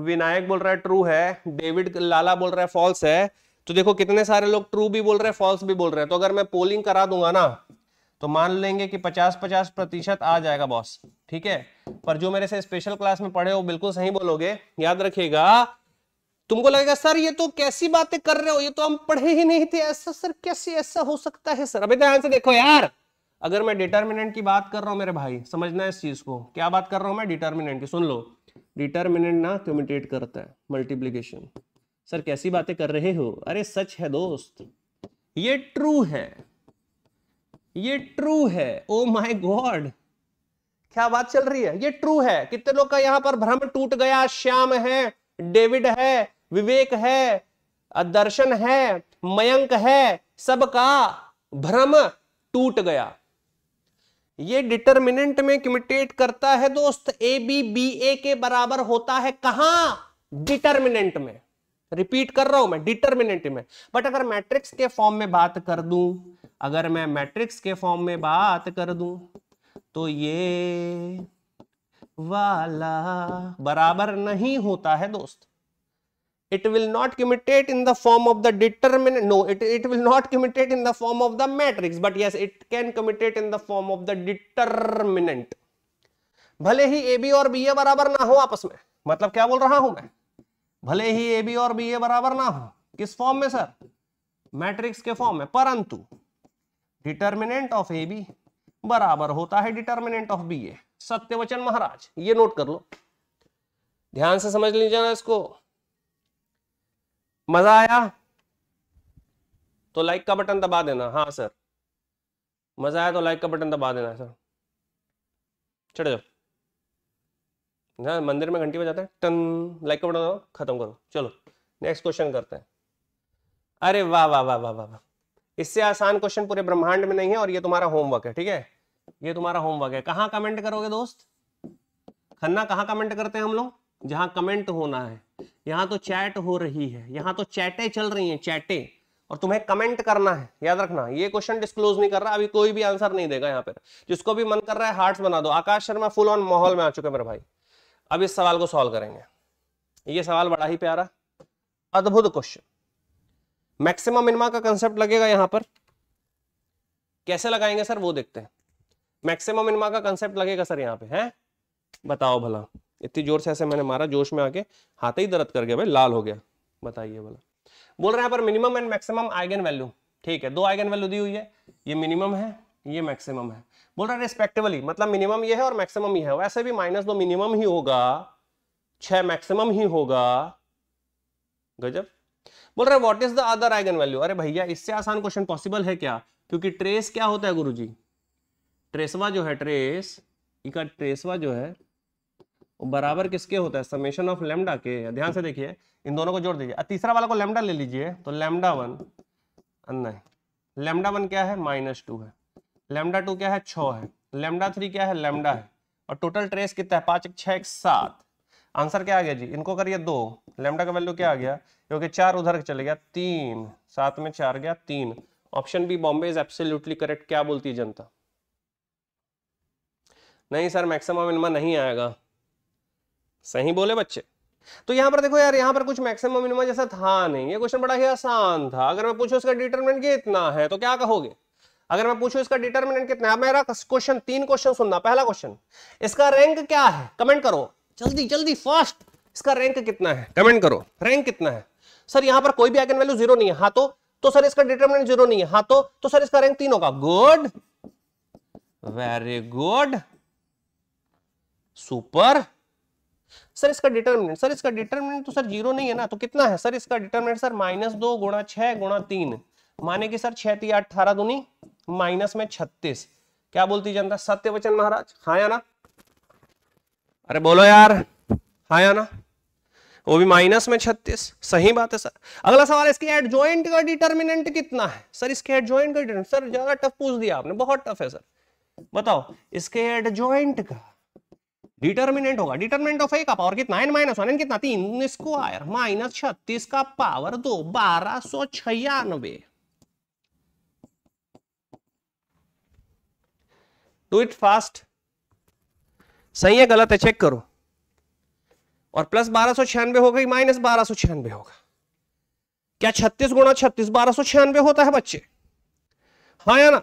विनायक बोल रहा है ट्रू है डेविड लाला बोल रहा है फॉल्स है तो देखो कितने सारे लोग ट्रू भी बोल रहे हैं फॉल्स भी बोल रहे हैं तो अगर मैं पोलिंग करा दूंगा ना तो मान लेंगे कि 50-50 प्रतिशत आ जाएगा बॉस ठीक है पर जो मेरे से स्पेशल क्लास में पढ़े हो बिल्कुल सही बोलोगे याद रखिएगा तुमको लगेगा सर ये तो कैसी बातें कर रहे हो ये तो हम पढ़े ही नहीं थे ऐसा सर कैसे ऐसा हो सकता है सर अभी ध्यान तो से देखो यार अगर मैं डिटर्मिनेंट की बात कर रहा हूं मेरे भाई समझना इस चीज को क्या बात कर रहा हूं मैं डिटर्मिनेंट की सुन लो डिटर्मिनेंट ना कम्यूटेट करता है मल्टीप्लीकेशन सर कैसी बातें कर रहे हो अरे सच है दोस्त ये ट्रू है ये ट्रू है ओ माय गॉड क्या बात चल रही है ये ट्रू है कितने लोग का यहां पर भ्रम टूट गया श्याम है डेविड है विवेक है दर्शन है मयंक है सबका भ्रम टूट गया ये डिटर्मिनेंट में कमिटेट करता है दोस्त ए बी बी ए के बराबर होता है कहा डिटर्मिनेंट में रिपीट कर रहा हूं मैं डिटर्मिनेंट में बट अगर मैट्रिक्स के फॉर्म में बात कर दू अगर मैं मैट्रिक्स के फॉर्म में बात कर दूं तो ये वाला बराबर नहीं होता है दोस्त it will not commutate in the form of the determinant no it it will not commutate in the form of the matrix but yes it can commutate in the form of the determinant भले ही A B और B ए बराबर ना हो आपस में मतलब क्या बोल रहा हूं मैं भले ही ए बी और बी ए बराबर ना हो किस फॉर्म में सर मैट्रिक्स के फॉर्म में परंतु डिटर्मिनेंट ऑफ ए बी बराबर होता है डिटर्मिनेंट ऑफ बी ए सत्यवचन महाराज ये नोट कर लो ध्यान से समझ ना इसको मजा आया तो लाइक का बटन दबा देना हाँ सर मजा आया तो लाइक का बटन दबा देना सर चढ़ जाओ ना हाँ, मंदिर में घंटी बजाते हैं टन लाइक का बटन खत्म करो चलो नेक्स्ट क्वेश्चन करते हैं अरे वाह वाह वाह वाह वाह वाह इससे आसान क्वेश्चन पूरे ब्रह्मांड में नहीं है और ये तुम्हारा होमवर्क है ठीक है ये तुम्हारा होमवर्क है कहाँ कमेंट करोगे दोस्त खन्ना कहाँ कमेंट करते हैं हम लोग जहाँ कमेंट होना है यहाँ तो चैट हो रही है यहाँ तो चैटे चल रही हैं चैटे और तुम्हें कमेंट करना है याद रखना ये क्वेश्चन डिस्क्लोज नहीं कर रहा अभी कोई भी आंसर नहीं देगा यहाँ पर जिसको भी मन कर रहा है हार्ट्स बना दो आकाश शर्मा फुल ऑन माहौल में आ चुके मेरे भाई अब इस सवाल को सॉल्व करेंगे ये सवाल बड़ा ही प्यारा अद्भुत क्वेश्चन मैक्सिमम मिनिमा का कंसेप्ट लगेगा यहां पर कैसे लगाएंगे सर वो देखते हैं मैक्सिमम मिनिमा का कंसेप्ट लगेगा सर यहाँ पे है बताओ भला इतनी जोर से ऐसे मैंने मारा जोश में आके हाथ ही दर्द कर गया भाई लाल हो गया बताइए भला बोल रहे हैं पर minimum and maximum eigen value ठीक है दो आइगन वैल्यू दी हुई है ये मिनिमम है ये मैक्सिमम है बोल रहा है रिस्पेक्टिवली मतलब मिनिमम ये है और मैक्सिमम ही है वैसे भी माइनस दो मिनिमम ही होगा छह मैक्सिमम ही होगा गजब बोल रहा है what is the other eigen value अरे भैया इससे आसान क्वेश्चन पॉसिबल है क्या क्योंकि ट्रेस क्या होता है गुरुजी ट्रेसवा जो है ट्रेस इका ट्रेसवा जो है वो बराबर किसके होता है समेशन ऑफ लेमडा के ध्यान से देखिए इन दोनों को जोड़ दीजिए तीसरा वाला को लेमडा ले लीजिए तो लेमडा वन नहीं लेमडा वन क्या है माइनस टू है लेमडा टू क्या है छ है लेमडा थ्री क्या है लेमडा है और टोटल ट्रेस कितना है पांच एक छह एक सात आंसर क्या आ गया जी इनको करिए दो लेमडा का वैल्यू क्या आ गया क्योंकि चार उधर चले गया तीन सात में चार गया तीन option B Bombay is absolutely correct क्या बोलती है जनता नहीं सर मैक्सिमम इनमा नहीं आएगा सही बोले बच्चे तो यहां पर देखो यार यहां पर कुछ मैक्सिमम मिनिमा जैसा था नहीं ये क्वेश्चन बड़ा ही आसान था अगर मैं पूछूं उसका डिटरमिनेंट कितना है तो क्या कहोगे अगर मैं पूछूं इसका डिटर्मिनेंट कितना है मेरा क्वेश्चन तीन क्वेश्चन सुनना पहला क्वेश्चन इसका रैंक क्या है कमेंट करो जल्दी जल्दी फास्ट इसका रैंक कितना है कमेंट करो रैंक कितना है सर यहां पर कोई भी आइगन वैल्यू जीरो नहीं है हाँ तो, तो सर इसका डिटर्मिनेंट जीरो नहीं है हाँ तो, तो सर इसका रैंक तीन होगा good very good super sir इसका डिटर्मिनेंट सर इसका डिटर्मिनेंट तो सर जीरो नहीं है ना तो कितना है सर इसका डिटर्मिनेंट सर माइनस दो गुणा छह गुणा तीन माने कि सर छह तीन अठारह दूनी माइनस में छत्तीस क्या बोलती जनता सत्य वचन महाराज हाँ या ना अरे बोलो यार हाँ या ना वो भी माइनस में छत्तीस सही बात है सर अगला सवाल इसके एडजॉइंट का डिटर्मिनेंट कितना है सर इसके एडजॉइंट का डिटर्मिनेंट सर ज्यादा टफ पूछ दिया आपने बहुत टफ है सर बताओ इसके एडजॉइंट का डिटर्मिनेंट होगा डिटर्मिनेंट ऑफ ए का पावर कितना एन माइनस वन एन कितना तीन स्क्वायर माइनस छत्तीस का पावर दो बारह सौ छियानवे डू इट फास्ट सही है गलत है चेक करो और प्लस बारह सौ छियानवे होगा गई माइनस बारह सौ छियानवे होगा क्या छत्तीस गुणा छत्तीस बारह सौ छियानवे होता है बच्चे हाँ या ना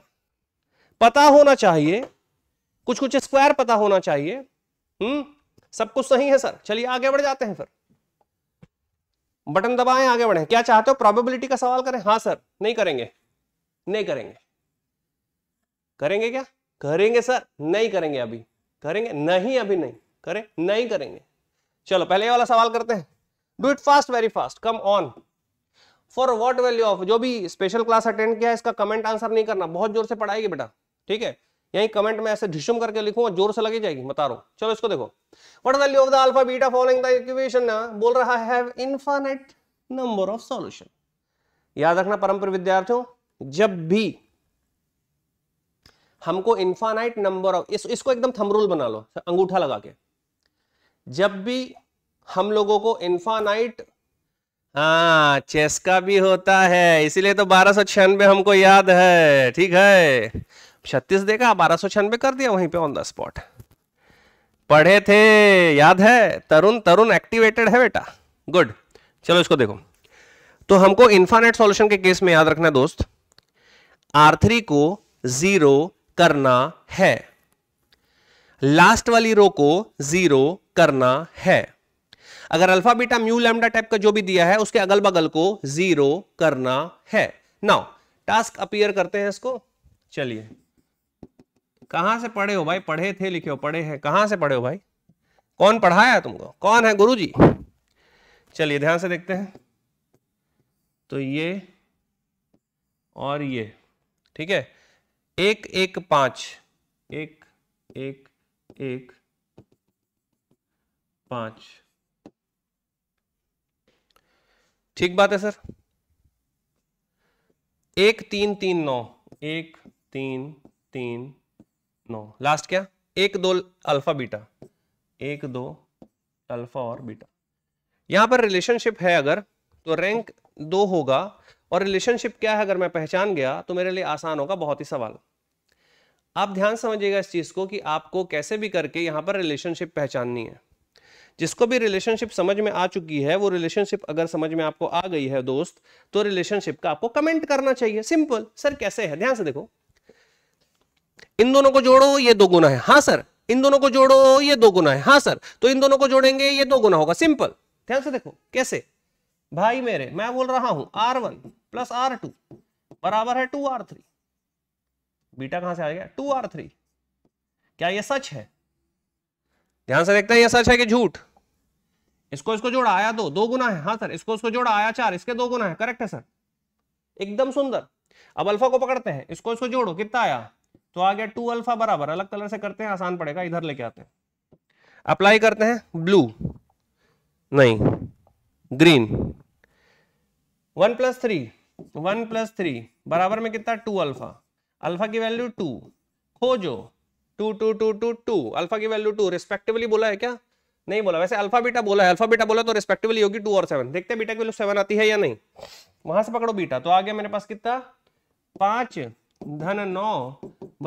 पता होना चाहिए कुछ कुछ स्क्वायर पता होना चाहिए हम्म सब कुछ सही है सर चलिए आगे बढ़ जाते हैं फिर बटन दबाएं आगे बढ़े क्या चाहते हो प्रोबेबिलिटी का सवाल करें हाँ सर नहीं करेंगे नहीं करेंगे करेंगे क्या करेंगे सर नहीं करेंगे अभी करेंगे नहीं अभी नहीं करें नहीं करेंगे चलो पहले वाला सवाल करते हैं do it fast very fast come on for what value of जो भी स्पेशल क्लास अटेंड किया इसका कमेंट आंसर नहीं करना बहुत जोर से पढ़ाएगी बेटा ठीक है यही कमेंट में ऐसे ढिशुम करके और जोर से लगी जाएगी बता रहा हूं चलो इसको देखो what value of the alpha beta following the equation बोल रहा है नंबर ऑफ याद रखना परम्पर विद्यार्थियों जब भी हमको इन्फानाइट नंबर ऑफ इस, इसको एकदम थमरूल बना लो अंगूठा लगा के जब भी हम लोगों को इन्फानाइट हाँ चेस का भी होता है इसीलिए तो बारह सौ छियानबे हमको याद है ठीक है छत्तीस देखा बारह सौ छियानबे कर दिया वहीं पे ऑन द स्पॉट पढ़े थे याद है तरुण तरुण एक्टिवेटेड है बेटा गुड चलो इसको देखो तो हमको इन्फानाइट सॉल्यूशन के केस में याद रखना दोस्त आर थ्री को जीरो करना है लास्ट वाली रो को जीरो करना है अगर alpha beta mu lambda type का जो भी दिया है उसके अगल बगल को जीरो करना है नाउ टास्क अपियर करते हैं इसको चलिए कहां से पढ़े हो भाई पढ़े थे लिखे हो पढ़े हैं कहां से पढ़े हो भाई कौन पढ़ाया तुमको कौन है गुरुजी चलिए ध्यान से देखते हैं तो ये और ये ठीक है एक एक पांच एक एक एक पांच ठीक बात है सर एक तीन तीन नौ एक तीन तीन नौ लास्ट क्या एक दो अल्फा बीटा एक दो अल्फा और बीटा यहां पर रिलेशनशिप है अगर तो रैंक दो होगा और रिलेशनशिप क्या है अगर मैं पहचान गया तो मेरे लिए आसान होगा बहुत ही सवाल आप ध्यान समझिएगा इस चीज़ को कि आपको कैसे भी करके यहाँ पर रिलेशनशिप पहचाननी है जिसको भी रिलेशनशिप समझ में आ चुकी है वो रिलेशनशिप अगर समझ में आपको आ गई है दोस्त तो रिलेशनशिप का आपको कमेंट करना चाहिए सिंपल सर कैसे है ध्यान से देखो इन दोनों को जोड़ो ये दो गुना है हाँ सर इन दोनों को जोड़ो ये दो गुना है हाँ सर तो इन दोनों को जोड़ेंगे ये दो गुना होगा सिंपल ध्यान से देखो कैसे भाई मेरे मैं बोल रहा हूं R one plus R two बराबर है टू आर थ्री बीटा कहां से आ गया टू आर थ्री क्या यह सच है ध्यान से देखते हैं यह सच है कि झूठ इसको इसको जोड़ा आया दो दो गुना है हाँ सर इसको इसको जोड़ा आया चार इसके दो गुना है करेक्ट है सर एकदम सुंदर अब अल्फा को पकड़ते हैं इसको इसको जोड़ो कितना आया तो आ गया टू अल्फा बराबर अलग कलर से करते हैं आसान पड़ेगा इधर लेके आते हैं अप्लाई करते हैं ब्लू नहीं green one plus three one plus three बराबर में कितना टू अल्फा अल्फा की वैल्यू टू खोजो two two two two two alpha की वैल्यू टू रिस्पेक्टिवली बोला है क्या नहीं बोला वैसे अल्फा बीटा बोला है अल्फा बीटा बोला तो रिस्पेक्टिवली होगी टू और सेवन देखते हैं बीटा की वैल्यू सेवन आती है या नहीं वहां से पकड़ो बीटा तो आ गया मेरे पास कितना पांच धन नौ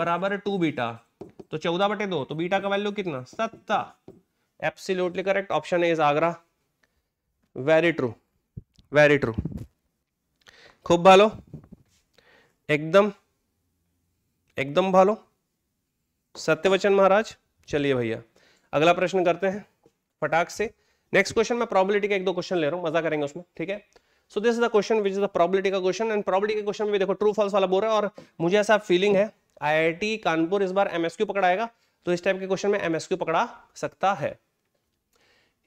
बराबर टू बीटा तो चौदह बटे दो तो बीटा का वैल्यू कितना सत्ता absolutely correct option A is Agra very true very true खूब भालो एकदम एकदम भालो सत्यवचन महाराज चलिए भैया अगला प्रश्न करते हैं फटाक से नेक्स्ट क्वेश्चन मैं प्रॉबिलिटी का एक दो क्वेश्चन ले रहा हूँ मजा करेंगे उसमें ठीक है so this is the question which is the probability का क्वेश्चन एंड प्रॉबिलिटी के क्वेश्चन में देखो ट्रू फॉल्स वाला बोल रहा है और मुझे ऐसा फीलिंग है आईआईटी कानपुर इस बार एमएसक्यू पकड़ाएगा तो इस टाइप के क्वेश्चन में एमएसक्यू पकड़ा सकता है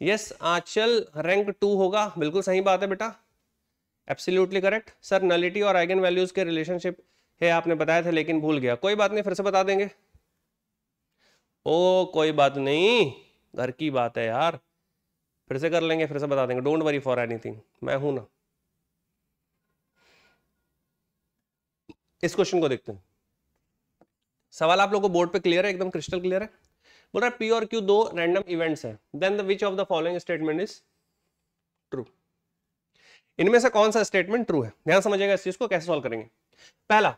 yes yes, Aanchal rank two होगा बिल्कुल सही बात है बेटा एब्सोल्युटली करेक्ट सर नलिटी और आइगन वैल्यूज के रिलेशनशिप है आपने बताया था लेकिन भूल गया कोई बात नहीं फिर से बता देंगे ओ कोई बात नहीं घर की बात है यार फिर से कर लेंगे फिर से बता देंगे डोंट वरी फॉर एनीथिंग मैं हूं ना इस क्वेश्चन को देखते हैं सवाल आप लोगों को बोर्ड पे क्लियर है एकदम क्रिस्टल क्लियर है बोल रहा है पी और क्यू दो रैंडम इवेंट्स है then the which of the following statement is true इनमें से कौन सा स्टेटमेंट ट्रू है ध्यान समझेगा इस चीज को कैसे सॉल्व करेंगे पहला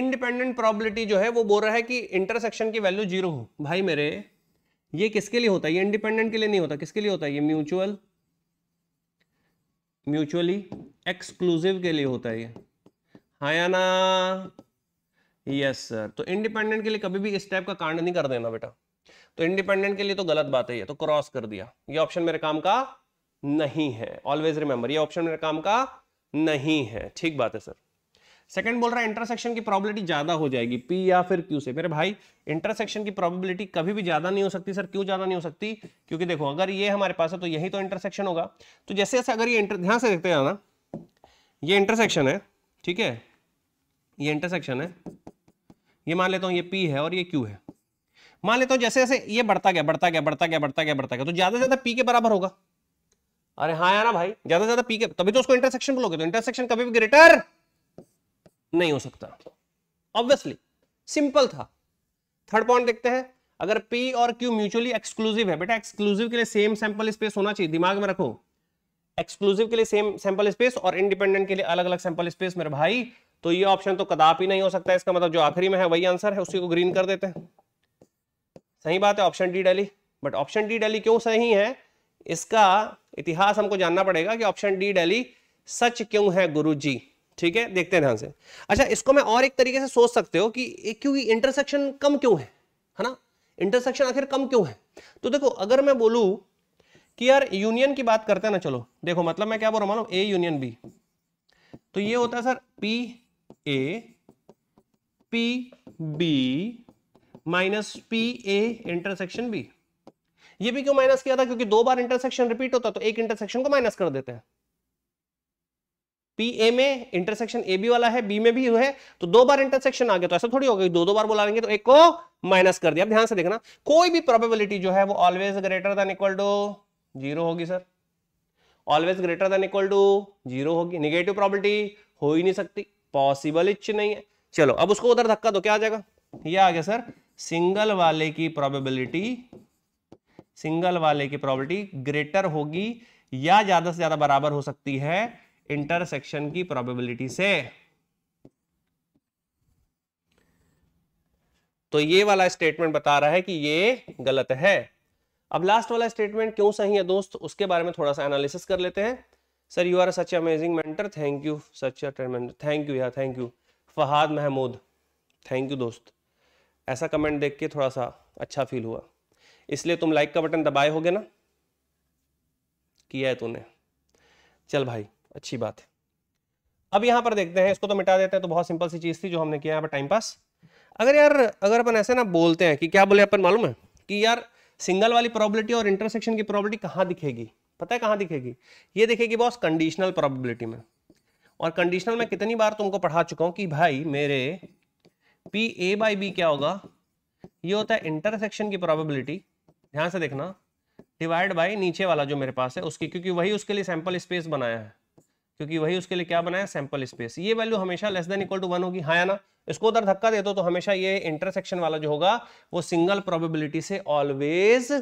इंडिपेंडेंट प्रॉबिलिटी जो है वो बोल रहा है कि इंटरसेक्शन की वैल्यू जीरो हो भाई मेरे ये किसके लिए होता है ये इंडिपेंडेंट के लिए नहीं होता किसके लिए होता है ये म्यूचुअल म्यूचुअली एक्सक्लूसिव के लिए होता है ये हायाना यस सर तो इंडिपेंडेंट के लिए कभी भी इस टाइप का कांड नहीं कर देना बेटा तो इंडिपेंडेंट के लिए तो गलत बात है ये तो क्रॉस कर दिया ये ऑप्शन मेरे काम का नहीं है ऑलवेज रिमेंबर ये ऑप्शन मेरे काम का नहीं है ठीक बात है सर सेकंड बोल रहा है इंटरसेक्शन की प्रोबेबिलिटी ज्यादा हो जाएगी पी या फिर क्यू से मेरे भाई इंटरसेक्शन की प्रोबेबिलिटी कभी भी ज्यादा नहीं हो सकती सर क्यों ज्यादा नहीं हो सकती क्योंकि देखो अगर ये हमारे पास है तो यही तो इंटरसेक्शन होगा तो जैसे जैसे अगर ये इंटर ध्यान से देखते हैं ना ये इंटरसेक्शन है ठीक है ये इंटरसेक्शन है ये मान लेता हूँ ये पी है और ये क्यू है मान लेता हूँ जैसे जैसे ये बढ़ता गया बढ़ता गया बढ़ता गया बढ़ता गया बढ़ता गया तो ज्यादा से ज्यादा पी के बराबर होगा अरे हाँ यार ना भाई ज्यादा ज्यादा पी के तभी तो उसको इंटरसेक्शन बोलोगे तो इंटरसेक्शन कभी भी ग्रेटर नहीं हो सकता ऑब्वियसली सिंपल था थर्ड पॉइंट देखते हैं अगर पी और क्यू म्यूचुअली एक्सक्लूसिव है बेटा एक्सक्लूसिव के लिए सेम सैंपल स्पेस होना चाहिए दिमाग में रखो एक्सक्लूसिव के लिए सेम सैंपल स्पेस और इंडिपेंडेंट के लिए अलग अलग सैंपल स्पेस मेरे भाई तो ये ऑप्शन तो कदापि नहीं हो सकता इसका मतलब जो आखिरी में है वही आंसर है उसी को ग्रीन कर देते हैं सही बात है option D Delhi but option D Delhi क्यों सही है इसका इतिहास हमको जानना पड़ेगा कि ऑप्शन डी डेली सच क्यों है गुरु जी ठीक है देखते हैं ध्यान से अच्छा इसको मैं और एक तरीके से सोच सकते हो कि क्योंकि इंटरसेक्शन कम क्यों है है ना इंटरसेक्शन आखिर कम क्यों है तो देखो अगर मैं बोलू कि यार यूनियन की बात करते हैं ना चलो देखो मतलब मैं क्या बोल रहा हूँ ए यूनियन बी तो ये होता है sir P A P B minus P A intersection B ये भी क्यों माइनस किया था क्योंकि दो बार इंटरसेक्शन रिपीट होता तो एक इंटरसेक्शन को माइनस कर देते हैं पी ए में इंटरसेक्शन ए बी वाला है बी में भी है तो दो बार इंटरसेक्शन आ गया तो ऐसा थोड़ी होगा दो दो बार बोला तो एक को माइनस कर दिया ध्यान से देखना कोई भी प्रोबेबिलिटी जो है वो always greater than equal to zero होगी sir always greater than equal to zero होगी निगेटिव प्रॉबिलिटी हो ही नहीं सकती पॉसिबल इच नहीं है चलो अब उसको उधर धक्का दो क्या आ जाएगा ये आ गया सर सिंगल वाले की प्रोबेबिलिटी सिंगल वाले की प्रॉबिलिटी ग्रेटर होगी या ज्यादा से ज्यादा बराबर हो सकती है इंटरसेक्शन की प्रोबेबिलिटी से तो ये वाला स्टेटमेंट बता रहा है कि ये गलत है अब लास्ट वाला स्टेटमेंट क्यों सही है दोस्त उसके बारे में थोड़ा सा एनालिसिस कर लेते हैं sir you are such amazing mentor thank you such thank you यार thank you Fahad Mahmood thank you दोस्त ऐसा कमेंट देख के थोड़ा सा अच्छा फील हुआ इसलिए तुम लाइक का बटन दबाए होगे ना किया है तूने चल भाई अच्छी बात है अब यहाँ पर देखते हैं इसको तो मिटा देते हैं तो बहुत सिंपल सी चीज़ थी जो हमने किया टाइम पास अगर यार अगर अपन ऐसे ना बोलते हैं कि क्या बोले अपन मालूम है कि यार सिंगल वाली प्रॉबिलिटी और इंटरसेक्शन की प्रॉबिलिटी कहाँ दिखेगी पता है कहाँ दिखेगी ये दिखेगी बॉस कंडीशनल प्रॉबिलिटी में और कंडीशनल में कितनी बार तुमको पढ़ा चुका हूँ कि भाई मेरे पी ए बाई बी क्या होगा ये होता है इंटरसेक्शन की प्रोबेबिलिटी ध्यान से देखना डिवाइड बाई नीचे वाला जो मेरे पास है उसकी क्योंकि वही उसके लिए सैंपल स्पेस बनाया है क्योंकि वही उसके लिए क्या बनाया सैंपल स्पेस ये वैल्यू हमेशा less than equal to one होगी हाँ या ना इसको उधर धक्का दे दो तो हमेशा ये इंटरसेक्शन वाला जो होगा वो सिंगल प्रोबेबिलिटी से ऑलवेज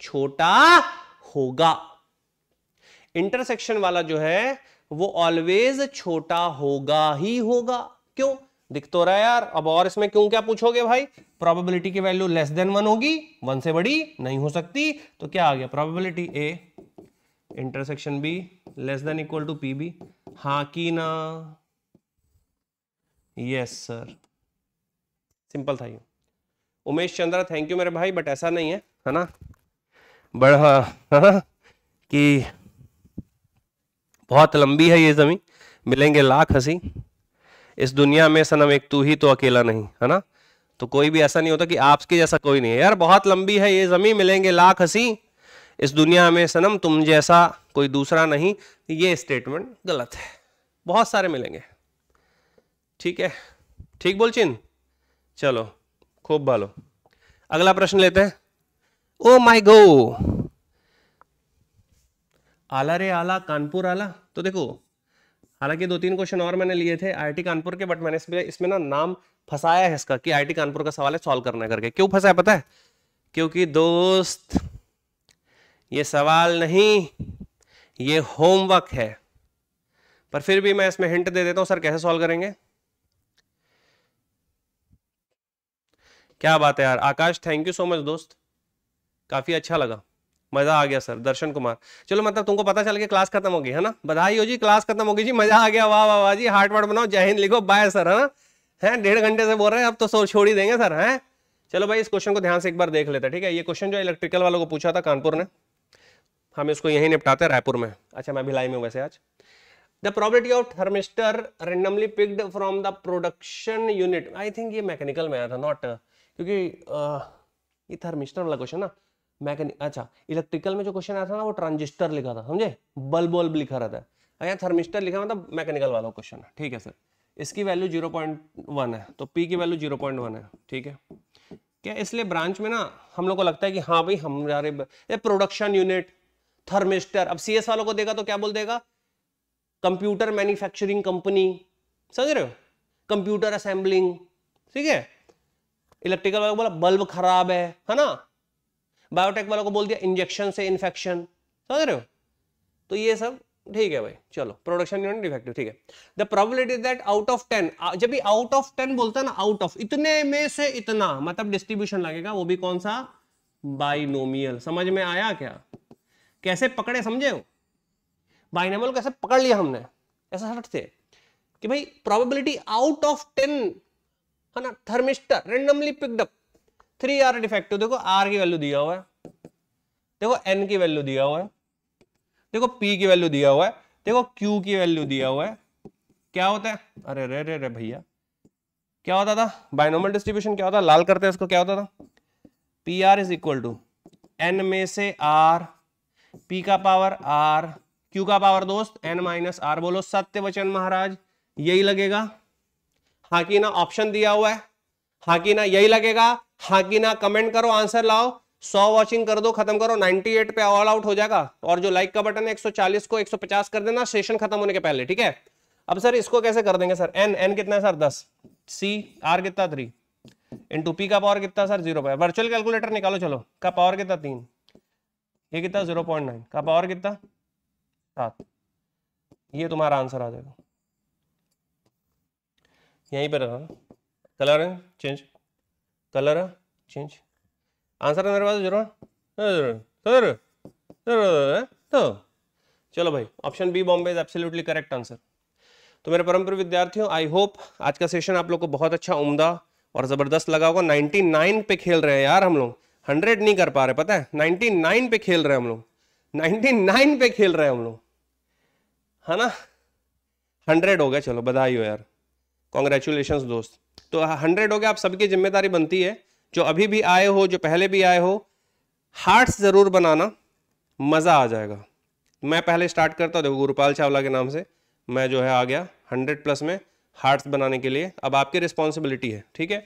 छोटा होगा इंटरसेक्शन वाला जो है वो ऑलवेज छोटा होगा ही होगा क्यों दिख तो रहा है यार अब और इसमें क्यों क्या पूछोगे भाई प्रोबेबिलिटी की वैल्यू लेस देन वन होगी वन से बड़ी नहीं हो सकती तो क्या आ गया probability A intersection B less than equal to P B हा की ना यस सर सिंपल था ये उमेश चंद्रा थैंक यू मेरे भाई बट ऐसा नहीं है है ना बड़ा कि बहुत लंबी है ये ज़मीन मिलेंगे लाख हंसी इस दुनिया में सनम एक तू ही तो अकेला नहीं है ना तो कोई भी ऐसा नहीं होता कि आपके जैसा कोई नहीं है यार बहुत लंबी है ये ज़मीन मिलेंगे लाख हसी इस दुनिया में सनम तुम जैसा कोई दूसरा नहीं ये स्टेटमेंट गलत है बहुत सारे मिलेंगे ठीक है ठीक बोल चिन्ह चलो खूब भालो अगला प्रश्न लेते हैं ओ माय गो आला रे आला कानपुर आला तो देखो हालांकि दो तीन क्वेश्चन और मैंने लिए थे आईआईटी कानपुर के बट मैंने इसमें इसमें ना नाम फंसाया है इसका कि आईआईटी कानपुर का सवाल है सॉल्व करना करके क्यों फंसा पता है क्योंकि दोस्त ये सवाल नहीं ये होमवर्क है पर फिर भी मैं इसमें हिंट दे देता हूं सर कैसे सॉल्व करेंगे क्या बात है यार Aakash thank you so much दोस्त काफ़ी अच्छा लगा मजा आ गया सर दर्शन कुमार चलो मतलब तुमको पता चल गया क्लास खत्म होगी है ना बधाई हो जी क्लास खत्म होगी जी मजा आ गया वाह वाह वाह जी हार्ट वार्ट बनाओ जय हिंद लिखो बाय सर है ना है डेढ़ घंटे से बोल रहे हैं अब तो सो छोड़ ही देंगे सर है चलो भाई इस क्वेश्चन को ध्यान से एक बार देख लेते हैं ठीक है ये क्वेश्चन जो इलेक्ट्रिकल वालों को पूछा था कानपुर ने हम इसको यहीं निपटाते हैं रायपुर में अच्छा मैं भिलाई में वैसे आज the probability of thermistor randomly picked from the production unit I think ये मैकेनिकल में आया था नॉट क्योंकि आ, ये थर्मिस्टर वाला क्वेश्चन ना मैकेनिक अच्छा इलेक्ट्रिकल में जो क्वेश्चन आया था ना वो ट्रांजिस्टर लिखा था समझे बल्ब बल्ब लिखा रहता है अच्छा थर्मिस्टर लिखा मतलब मैकेनिकल वाला क्वेश्चन है ठीक है सर इसकी वैल्यू जीरो पॉइंट वन है तो पी की वैल्यू जीरो पॉइंट वन है ठीक है क्या इसलिए ब्रांच में ना हम लोग को लगता है कि हाँ भाई हमारे प्रोडक्शन यूनिट थर्मिस्टर अब सीएस वालों को देगा तो क्या बोल देगा कंप्यूटर मैन्युफैक्चरिंग कंपनी समझ रहे हो कंप्यूटर असेंबलिंग ठीक है इलेक्ट्रिकल वालों को बोला बल्ब खराब है है ना बायोटेक वालों को बोल दिया इंजेक्शन से इन्फेक्शन समझ रहे हो तो ये सब ठीक है भाई चलो प्रोडक्शन यूनिट इफेक्टिव ठीक है the probability that out of ten जब भी आउट ऑफ टेन बोलता है ना आउट ऑफ इतने में से इतना मतलब डिस्ट्रीब्यूशन लगेगा वो भी कौन सा बाइनोमियल समझ में आया क्या कैसे पकड़े समझे हो बाइनोमियल कैसे पकड़ लिया हमने ऐसा हट हटते कि भाई प्रोबेबिलिटी आउट ऑफ टेन है ना thermistor randomly picked up three R defective देखो आर की वैल्यू दिया हुआ है देखो एन की वैल्यू दिया हुआ है देखो पी की वैल्यू दिया हुआ है देखो क्यू की वैल्यू दिया हुआ है क्या होता है अरे रे रे रे भैया क्या होता था बाइनोमल डिस्ट्रीब्यूशन क्या होता लाल करते हैं इसको क्या होता था P R is equal to N में से आर पी का पावर आर क्यू का पावर दोस्त एन माइनस आर बोलो सत्य वचन महाराज यही लगेगा हाकिना ना ऑप्शन दिया हुआ है हाकिना ना यही लगेगा हाँ कि ना कमेंट करो आंसर लाओ सौ वॉचिंग कर दो खत्म करो 98 पे ऑल आउट हो जाएगा और जो लाइक का बटन है 140 को 150 कर देना सेशन खत्म होने के पहले ठीक है अब सर इसको कैसे कर देंगे सर एन एन कितना है सर दस सी आर कितना थ्री इंटू पी का पावर कितना सर जीरो पाया वर्चुअल कैलकुलेटर निकालो चलो का पावर कितना तीन ये कितना जीरो पॉइंट नाइन का पावर कितना सात ये तुम्हारा आंसर आ जाएगा यहीं पर colour change colour change answer मेरे पास जरूर सर हाँ, तो, हाँ। तो चलो भाई option B Bombay is absolutely correct answer तो मेरे परमपुर विद्यार्थियों आई होप आज का सेशन आप लोग को बहुत अच्छा उम्दा और ज़बरदस्त लगा होगा 99 पे खेल रहे हैं यार हम लोग 100 नहीं कर पा रहे पता है 99 पे खेल रहे हैं हम लोग 99 पे खेल रहे हैं हम लोग है हाँ ना 100 हो गया चलो बधाई हो यार कॉन्ग्रेचुलेशन दोस्त तो हंड्रेड हो गया आप सबकी जिम्मेदारी बनती है जो अभी भी आए हो जो पहले भी आए हो हार्ट्स ज़रूर बनाना मज़ा आ जाएगा मैं पहले स्टार्ट करता हूँ देखो गुरुपाल चावला के नाम से मैं जो है आ गया हंड्रेड प्लस में हार्ट्स बनाने के लिए अब आपकी रिस्पॉन्सिबिलिटी है ठीक है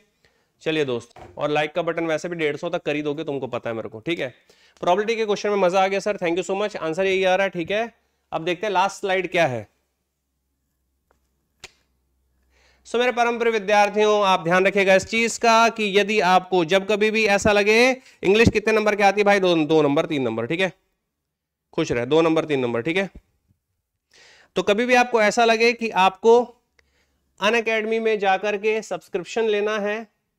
चलिए दोस्त और लाइक का बटन वैसे भी डेढ़ सौ तक करी दोगे तुमको पता है मेरे को ठीक है प्रॉब्लिटी के क्वेश्चन में मजा आ गया sir thank you so much answer यही आ रहा है ठीक है अब देखते हैं लास्ट स्लाइड क्या है सो मेरे परम्परा विद्यार्थियों आप ध्यान रखिएगा इस चीज का कि यदि आपको जब कभी भी ऐसा लगे इंग्लिश कितने नंबर की आती है भाई दो दो नंबर तीन नंबर ठीक है खुश रहे दो नंबर तीन नंबर ठीक है तो कभी भी आपको ऐसा लगे कि आपको अन अकेडमी में जाकर के सब्सक्रिप्शन लेना है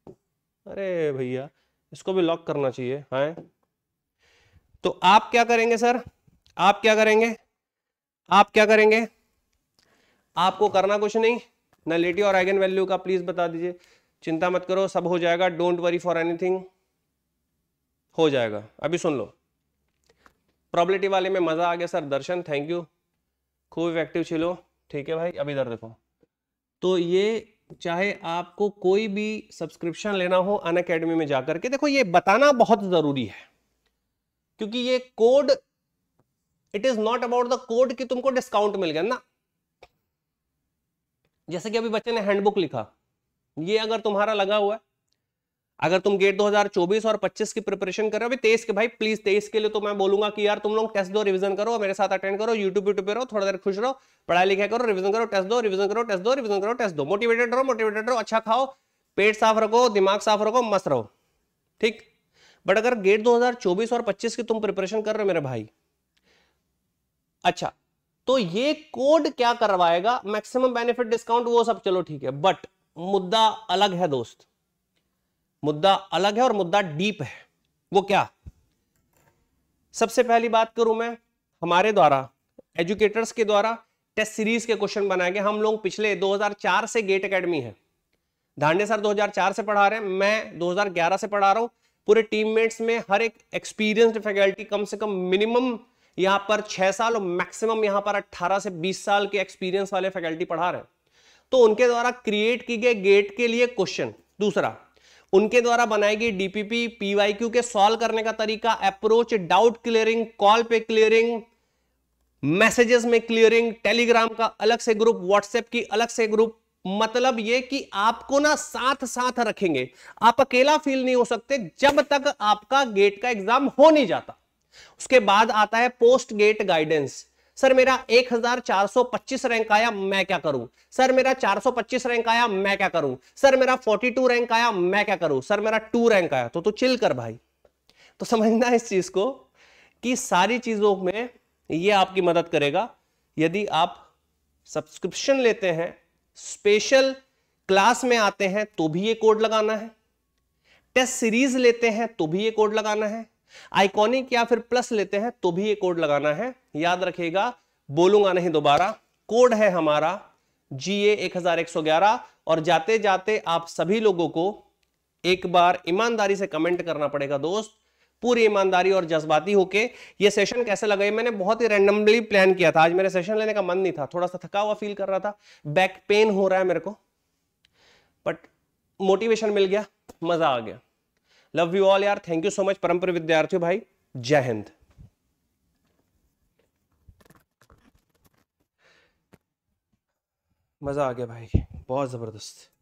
अरे भैया इसको भी लॉक करना चाहिए हाँ तो आप क्या करेंगे सर आप क्या करेंगे आप क्या करेंगे आपको करना कुछ नहीं नलिटी और आइगन वैल्यू का प्लीज बता दीजिए चिंता मत करो सब हो जाएगा डोंट वरी फॉर एनीथिंग हो जाएगा अभी सुन लो प्रॉब्लिटी वाले में मजा आ गया सर दर्शन थैंक यू खूब एक्टिव छिलो ठीक है भाई अभी इधर देखो तो ये चाहे आपको कोई भी सब्सक्रिप्शन लेना हो अन अकेडमी में जाकर के देखो ये बताना बहुत जरूरी है क्योंकि ये code it is not about the code कि तुमको डिस्काउंट मिल गया ना जैसे कि अभी बच्चे ने हैंडबुक लिखा ये अगर तुम्हारा लगा हुआ है अगर तुम गेट 2024 और 25 की प्रिपरेशन कर रहे हो अभी तेईस के भाई प्लीज तेईस के लिए तो मैं बोलूंगा कि यार तुम लोग टेस्ट दो रिवीजन करो मेरे साथ अटेंड करो यूट्यूब यूट्यूब पे रहो थोड़ा देर खुश रहो पढ़ाई लिखा करो रिवीजन करो टेस्ट दो रिवीजन करो टेस्ट दो रिवीजन करो टेस्ट दो मोटिवेटेड रहो मोटिवेटेड रहो अच्छा खाओ पेट साफ रखो दिमाग साफ रखो मस्त रहो ठीक बट अगर गेट दो और पच्चीस की तुम प्रिपरेशन कर रहे हो मेरे भाई अच्छा तो ये कोड क्या करवाएगा मैक्सिमम बेनिफिट डिस्काउंट वो सब चलो ठीक है बट मुद्दा अलग है दोस्त मुद्दा अलग है और मुद्दा डीप है वो क्या सबसे पहली बात करूं मैं हमारे द्वारा एजुकेटर्स के द्वारा टेस्ट सीरीज के क्वेश्चन बनाए गए हम लोग पिछले 2004 से गेट एकेडमी है धांडे सर 2004 से पढ़ा रहे हैं मैं 2011 से पढ़ा रहा हूं पूरे टीममेट्स में हर एक एक्सपीरियंस्ड फैकल्टी कम से कम मिनिमम यहां पर छह साल और मैक्सिमम यहां पर अट्ठारह से बीस साल के एक्सपीरियंस वाले फैकल्टी पढ़ा रहे तो उनके द्वारा क्रिएट की गए गेट के लिए क्वेश्चन दूसरा उनके द्वारा बनाई गई डीपीपी पीवाईक्यू के सॉल्व करने का तरीका अप्रोच डाउट क्लियरिंग कॉल पे क्लियरिंग मैसेजेस में क्लियरिंग टेलीग्राम का अलग से ग्रुप व्हाट्सएप की अलग से ग्रुप मतलब ये कि आपको ना साथ साथ रखेंगे आप अकेला फील नहीं हो सकते जब तक आपका गेट का एग्जाम हो नहीं जाता उसके बाद आता है पोस्ट गेट गाइडेंस सर मेरा 1425 रैंक आया मैं क्या करूं सर मेरा 425 रैंक आया मैं क्या करूं सर मेरा 42 रैंक आया मैं क्या करूं सर मेरा 2 रैंक आया तो तू चिल कर भाई तो समझना इस चीज को कि सारी चीजों में ये आपकी मदद करेगा यदि आप सब्सक्रिप्शन लेते हैं स्पेशल क्लास में आते हैं तो भी ये कोड लगाना है टेस्ट सीरीज लेते हैं तो भी ये कोड लगाना है आइकॉनिक या फिर प्लस लेते हैं तो भी ये कोड लगाना है याद रखिएगा बोलूंगा नहीं दोबारा कोड है हमारा जी ए एक हजार एक सौ ग्यारह और जाते जाते आप सभी लोगों को एक बार ईमानदारी से कमेंट करना पड़ेगा दोस्त पूरी ईमानदारी और जज्बाती होके ये सेशन कैसे लगे मैंने बहुत ही रैंडमली प्लान किया था आज मेरे सेशन लेने का मन नहीं था थोड़ा सा थका हुआ फील कर रहा था बैक पेन हो रहा है मेरे को बट मोटिवेशन मिल गया मजा आ गया लव यू ऑल यार थैंक यू सो मच परम्पर विद्यार्थियों भाई जय हिंद मज़ा आ गया भाई बहुत ज़बरदस्त